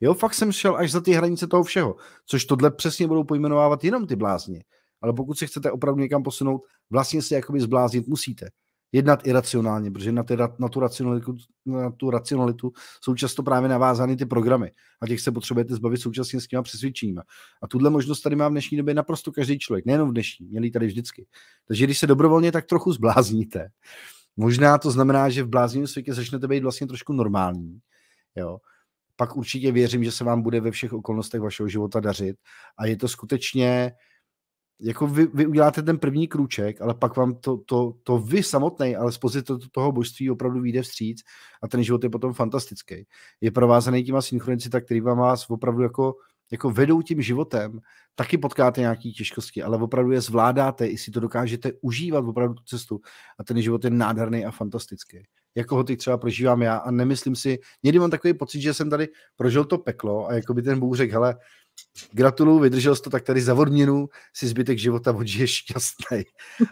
Jo, fakt jsem šel až za ty hranice toho všeho, což tohle přesně budou pojmenovávat jenom ty blázni. Ale pokud se chcete opravdu někam posunout, vlastně se jakoby zbláznit musíte jednat iracionálně, protože na, ty, na, tu racionalitu, na tu racionalitu jsou často právě navázány ty programy a těch se potřebujete zbavit současně s těma přesvědčeníma. A tuhle možnost tady má v dnešní době naprosto každý člověk, nejenom v dnešní, měli tady vždycky. Takže když se dobrovolně tak trochu zblázníte, možná to znamená, že v blázním světě začnete být vlastně trošku normální, jo, pak určitě věřím, že se vám bude ve všech okolnostech vašeho života dařit a je to skutečně jako vy, vy uděláte ten první krůček, ale pak vám to, to, to vy samotný, ale z pozice toho božství opravdu vyjde vstříc a ten život je potom fantastický. Je provázaný těma synchronicita, který vám vás opravdu jako, jako vedou tím životem, taky potkáte nějaké těžkosti, ale opravdu je zvládáte, i si to dokážete užívat opravdu tu cestu a ten život je nádherný a fantastický. Jako ho teď třeba prožívám já a nemyslím si, někdy mám takový pocit, že jsem tady prožil to peklo a jako by ten Bůh řekl, hele, gratuluju, vydržel jsi to, tak tady za odměnu si zbytek života odžiješ šťastný.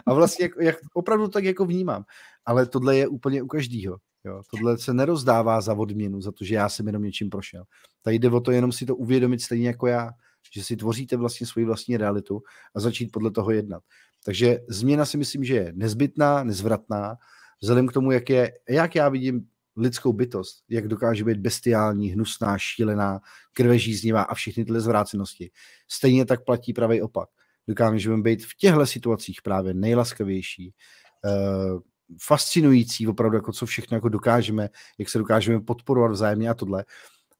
A vlastně jak, jak, opravdu tak jako vnímám. Ale tohle je úplně u každýho. Jo. Tohle se nerozdává za odměnu, za to, že já jsem jenom něčím prošel. Tady jde o to jenom si to uvědomit stejně jako já, že si tvoříte vlastně svoji vlastní realitu a začít podle toho jednat. Takže změna si myslím, že je nezbytná, nezvratná, vzhledem k tomu, jak, je, jak já vidím lidskou bytost, jak dokáže být bestiální, hnusná, šílená, krvežíznivá a všechny tyhle zvrácenosti. Stejně tak platí pravý opak. Dokážeme být v těchto situacích právě nejlaskavější, eh, fascinující opravdu, jako co všechno jako dokážeme, jak se dokážeme podporovat vzájemně a tohle.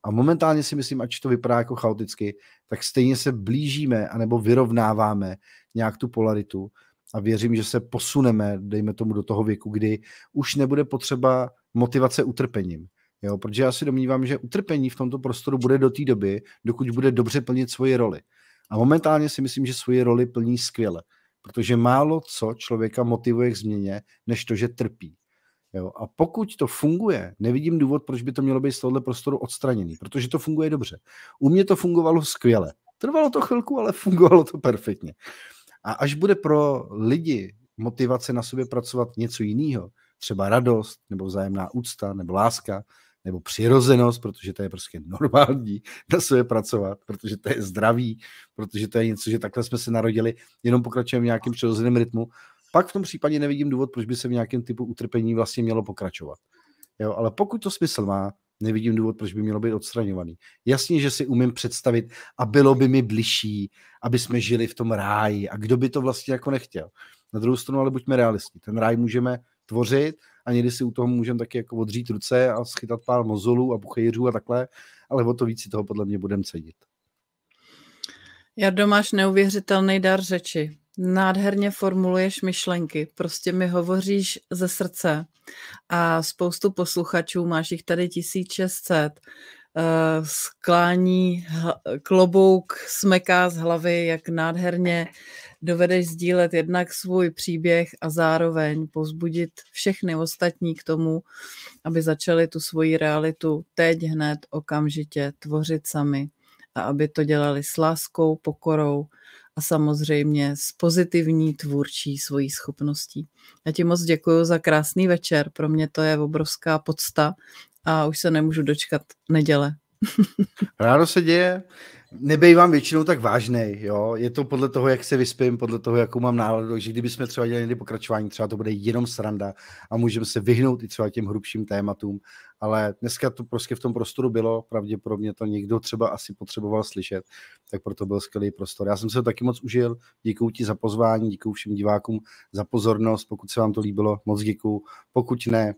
A momentálně si myslím, ač to vypadá jako chaoticky, tak stejně se blížíme anebo vyrovnáváme nějak tu polaritu a věřím, že se posuneme, dejme tomu, do toho věku, kdy už nebude potřeba motivace utrpením. Jo, protože já si domnívám, že utrpení v tomto prostoru bude do té doby, dokud bude dobře plnit svoji roli. A momentálně si myslím, že svoji roli plní skvěle, protože málo co člověka motivuje k změně, než to, že trpí. Jo? A pokud to funguje, nevidím důvod, proč by to mělo být z tohoto prostoru odstraněný, protože to funguje dobře. U mě to fungovalo skvěle. Trvalo to chvilku, ale fungovalo to perfektně. A až bude pro lidi motivace na sobě pracovat něco jiného, třeba radost, nebo vzájemná úcta, nebo láska, nebo přirozenost, protože to je prostě normální na sobě pracovat, protože to je zdraví, protože to je něco, že takhle jsme se narodili, jenom pokračujeme v nějakém přirozeném rytmu, pak v tom případě nevidím důvod, proč by se v nějakém typu utrpení vlastně mělo pokračovat. Jo, ale pokud to smysl má, nevidím důvod, proč by mělo být odstraňovaný. Jasně, že si umím představit a bylo by mi bližší, aby jsme žili v tom ráji a kdo by to vlastně jako nechtěl. Na druhou stranu ale buďme realisti. Ten ráj můžeme tvořit a někdy si u toho můžeme taky jako odřít ruce a schytat pár mozolů a buchejřů a takhle, ale o to víc si toho podle mě budeme cenit. Já domáš neuvěřitelný dar řeči. Nádherně formuluješ myšlenky, prostě mi hovoříš ze srdce a spoustu posluchačů, máš jich tady 1600, Eh, sklání klobouk, smeká z hlavy, jak nádherně dovedeš sdílet jednak svůj příběh a zároveň pozbudit všechny ostatní k tomu, aby začali tu svoji realitu teď hned okamžitě tvořit sami a aby to dělali s láskou, pokorou a samozřejmě s pozitivní tvůrčí svojí schopností. Já ti moc děkuji za krásný večer, pro mě to je obrovská podsta a už se nemůžu dočkat neděle. Ráno se děje, nebejvám většinou tak vážný, jo. Je to podle toho, jak se vyspím, podle toho, jakou mám náladu, takže kdybychom třeba dělali někdy pokračování, třeba to bude jenom sranda a můžeme se vyhnout i třeba těm hrubším tématům, ale dneska to prostě v tom prostoru bylo, pravděpodobně to někdo třeba asi potřeboval slyšet, tak proto byl skvělý prostor. Já jsem se to taky moc užil, děkuji ti za pozvání, děkuji všem divákům za pozornost, pokud se vám to líbilo, moc děkuji, pokud ne,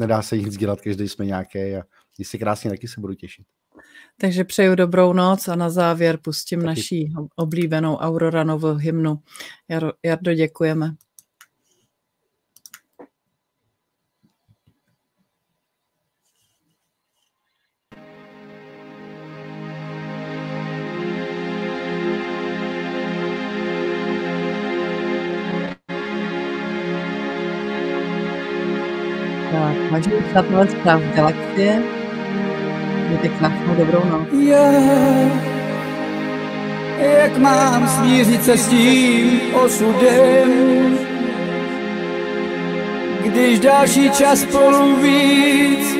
nedá se nic dělat, každý jsme nějaké a měj se krásně, taky se budu těšit. Takže přeju dobrou noc a na závěr pustím Taky. naší oblíbenou Aurora novou hymnu. Jardo, děkujeme. vážení přátelé zpráv galaxie. Mějte krásnou dobrou noc. Já, jak mám smířit se s tím osudem, když další čas spolu víc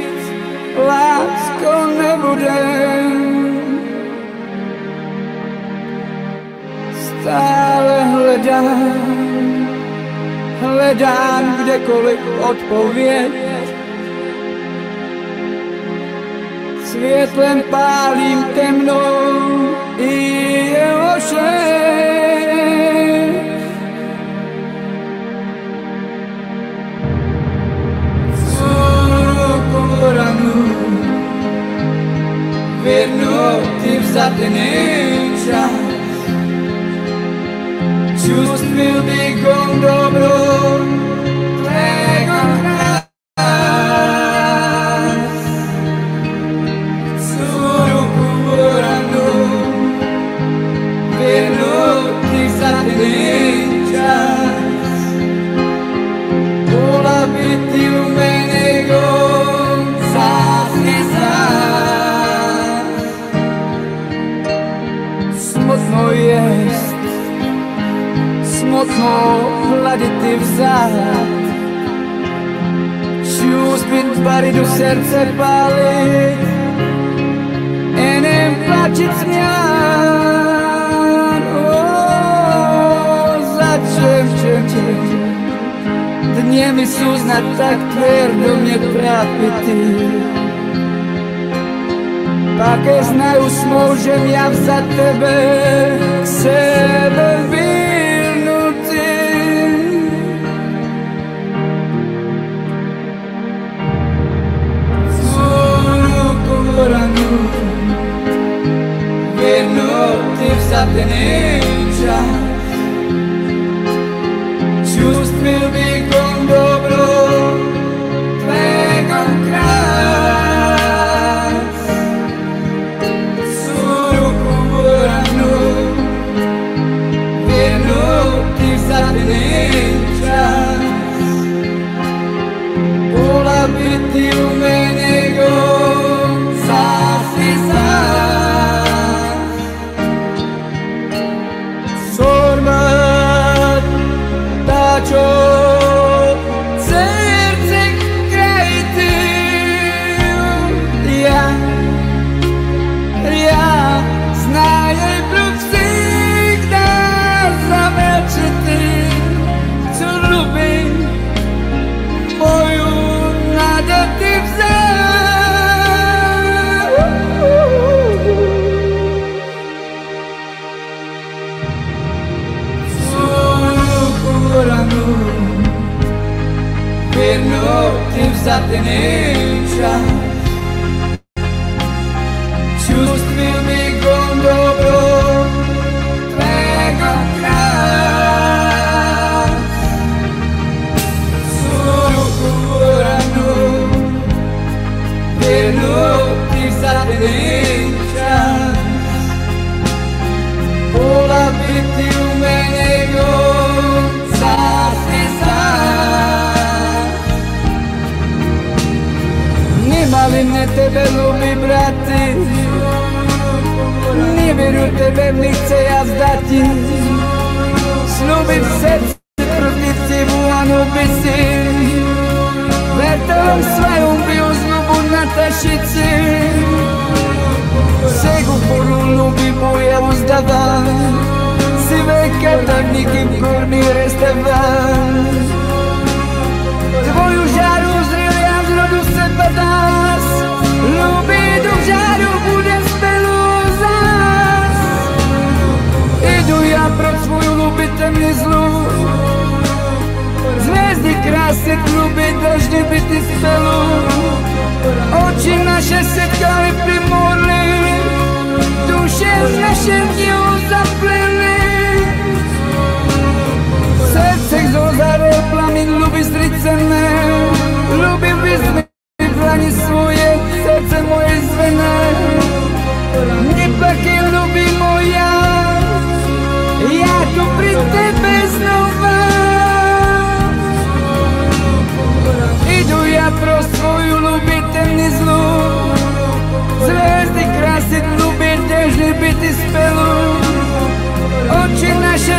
lásko nebudem. Stále hledám, hledám kdekoliv odpověď, Světlem pálím temnou i jeho V jednou ty vzadný čas Čustvil bych on dobrou stary do serce pali Enem płacić zmian O, zaczem cię Dnie mi suzna tak twierdo mnie prapy ty Pakę znaju smążem ja za tebe Chcę bym something in angel. Adonai. тебе ми се аз да ти Слюбим сердце правдивци, волано беси Ветърам своем биозно бурната шици Всего порно би моя уздава Сивека давники горни рестава Твою жару зрил я с роду се падас Люби до жару klubite mi zlu Zvezdy krásy kluby, daždy byty spelu Oči naše se v primorli Duše v našem dílu zaplyny Srdce zozaré plamin, lubi zrycené Lubi vyzmy v svoje, srdce moje zvené Nipak je si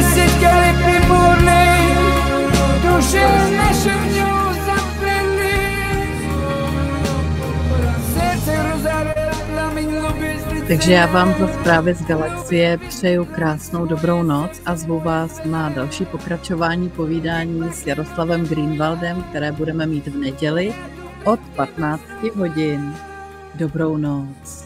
duše naše v Takže já vám za zprávě z galaxie přeju krásnou dobrou noc a zvu vás na další pokračování povídání s Jaroslavem Greenwaldem, které budeme mít v neděli od 15 hodin. Dobrou noc.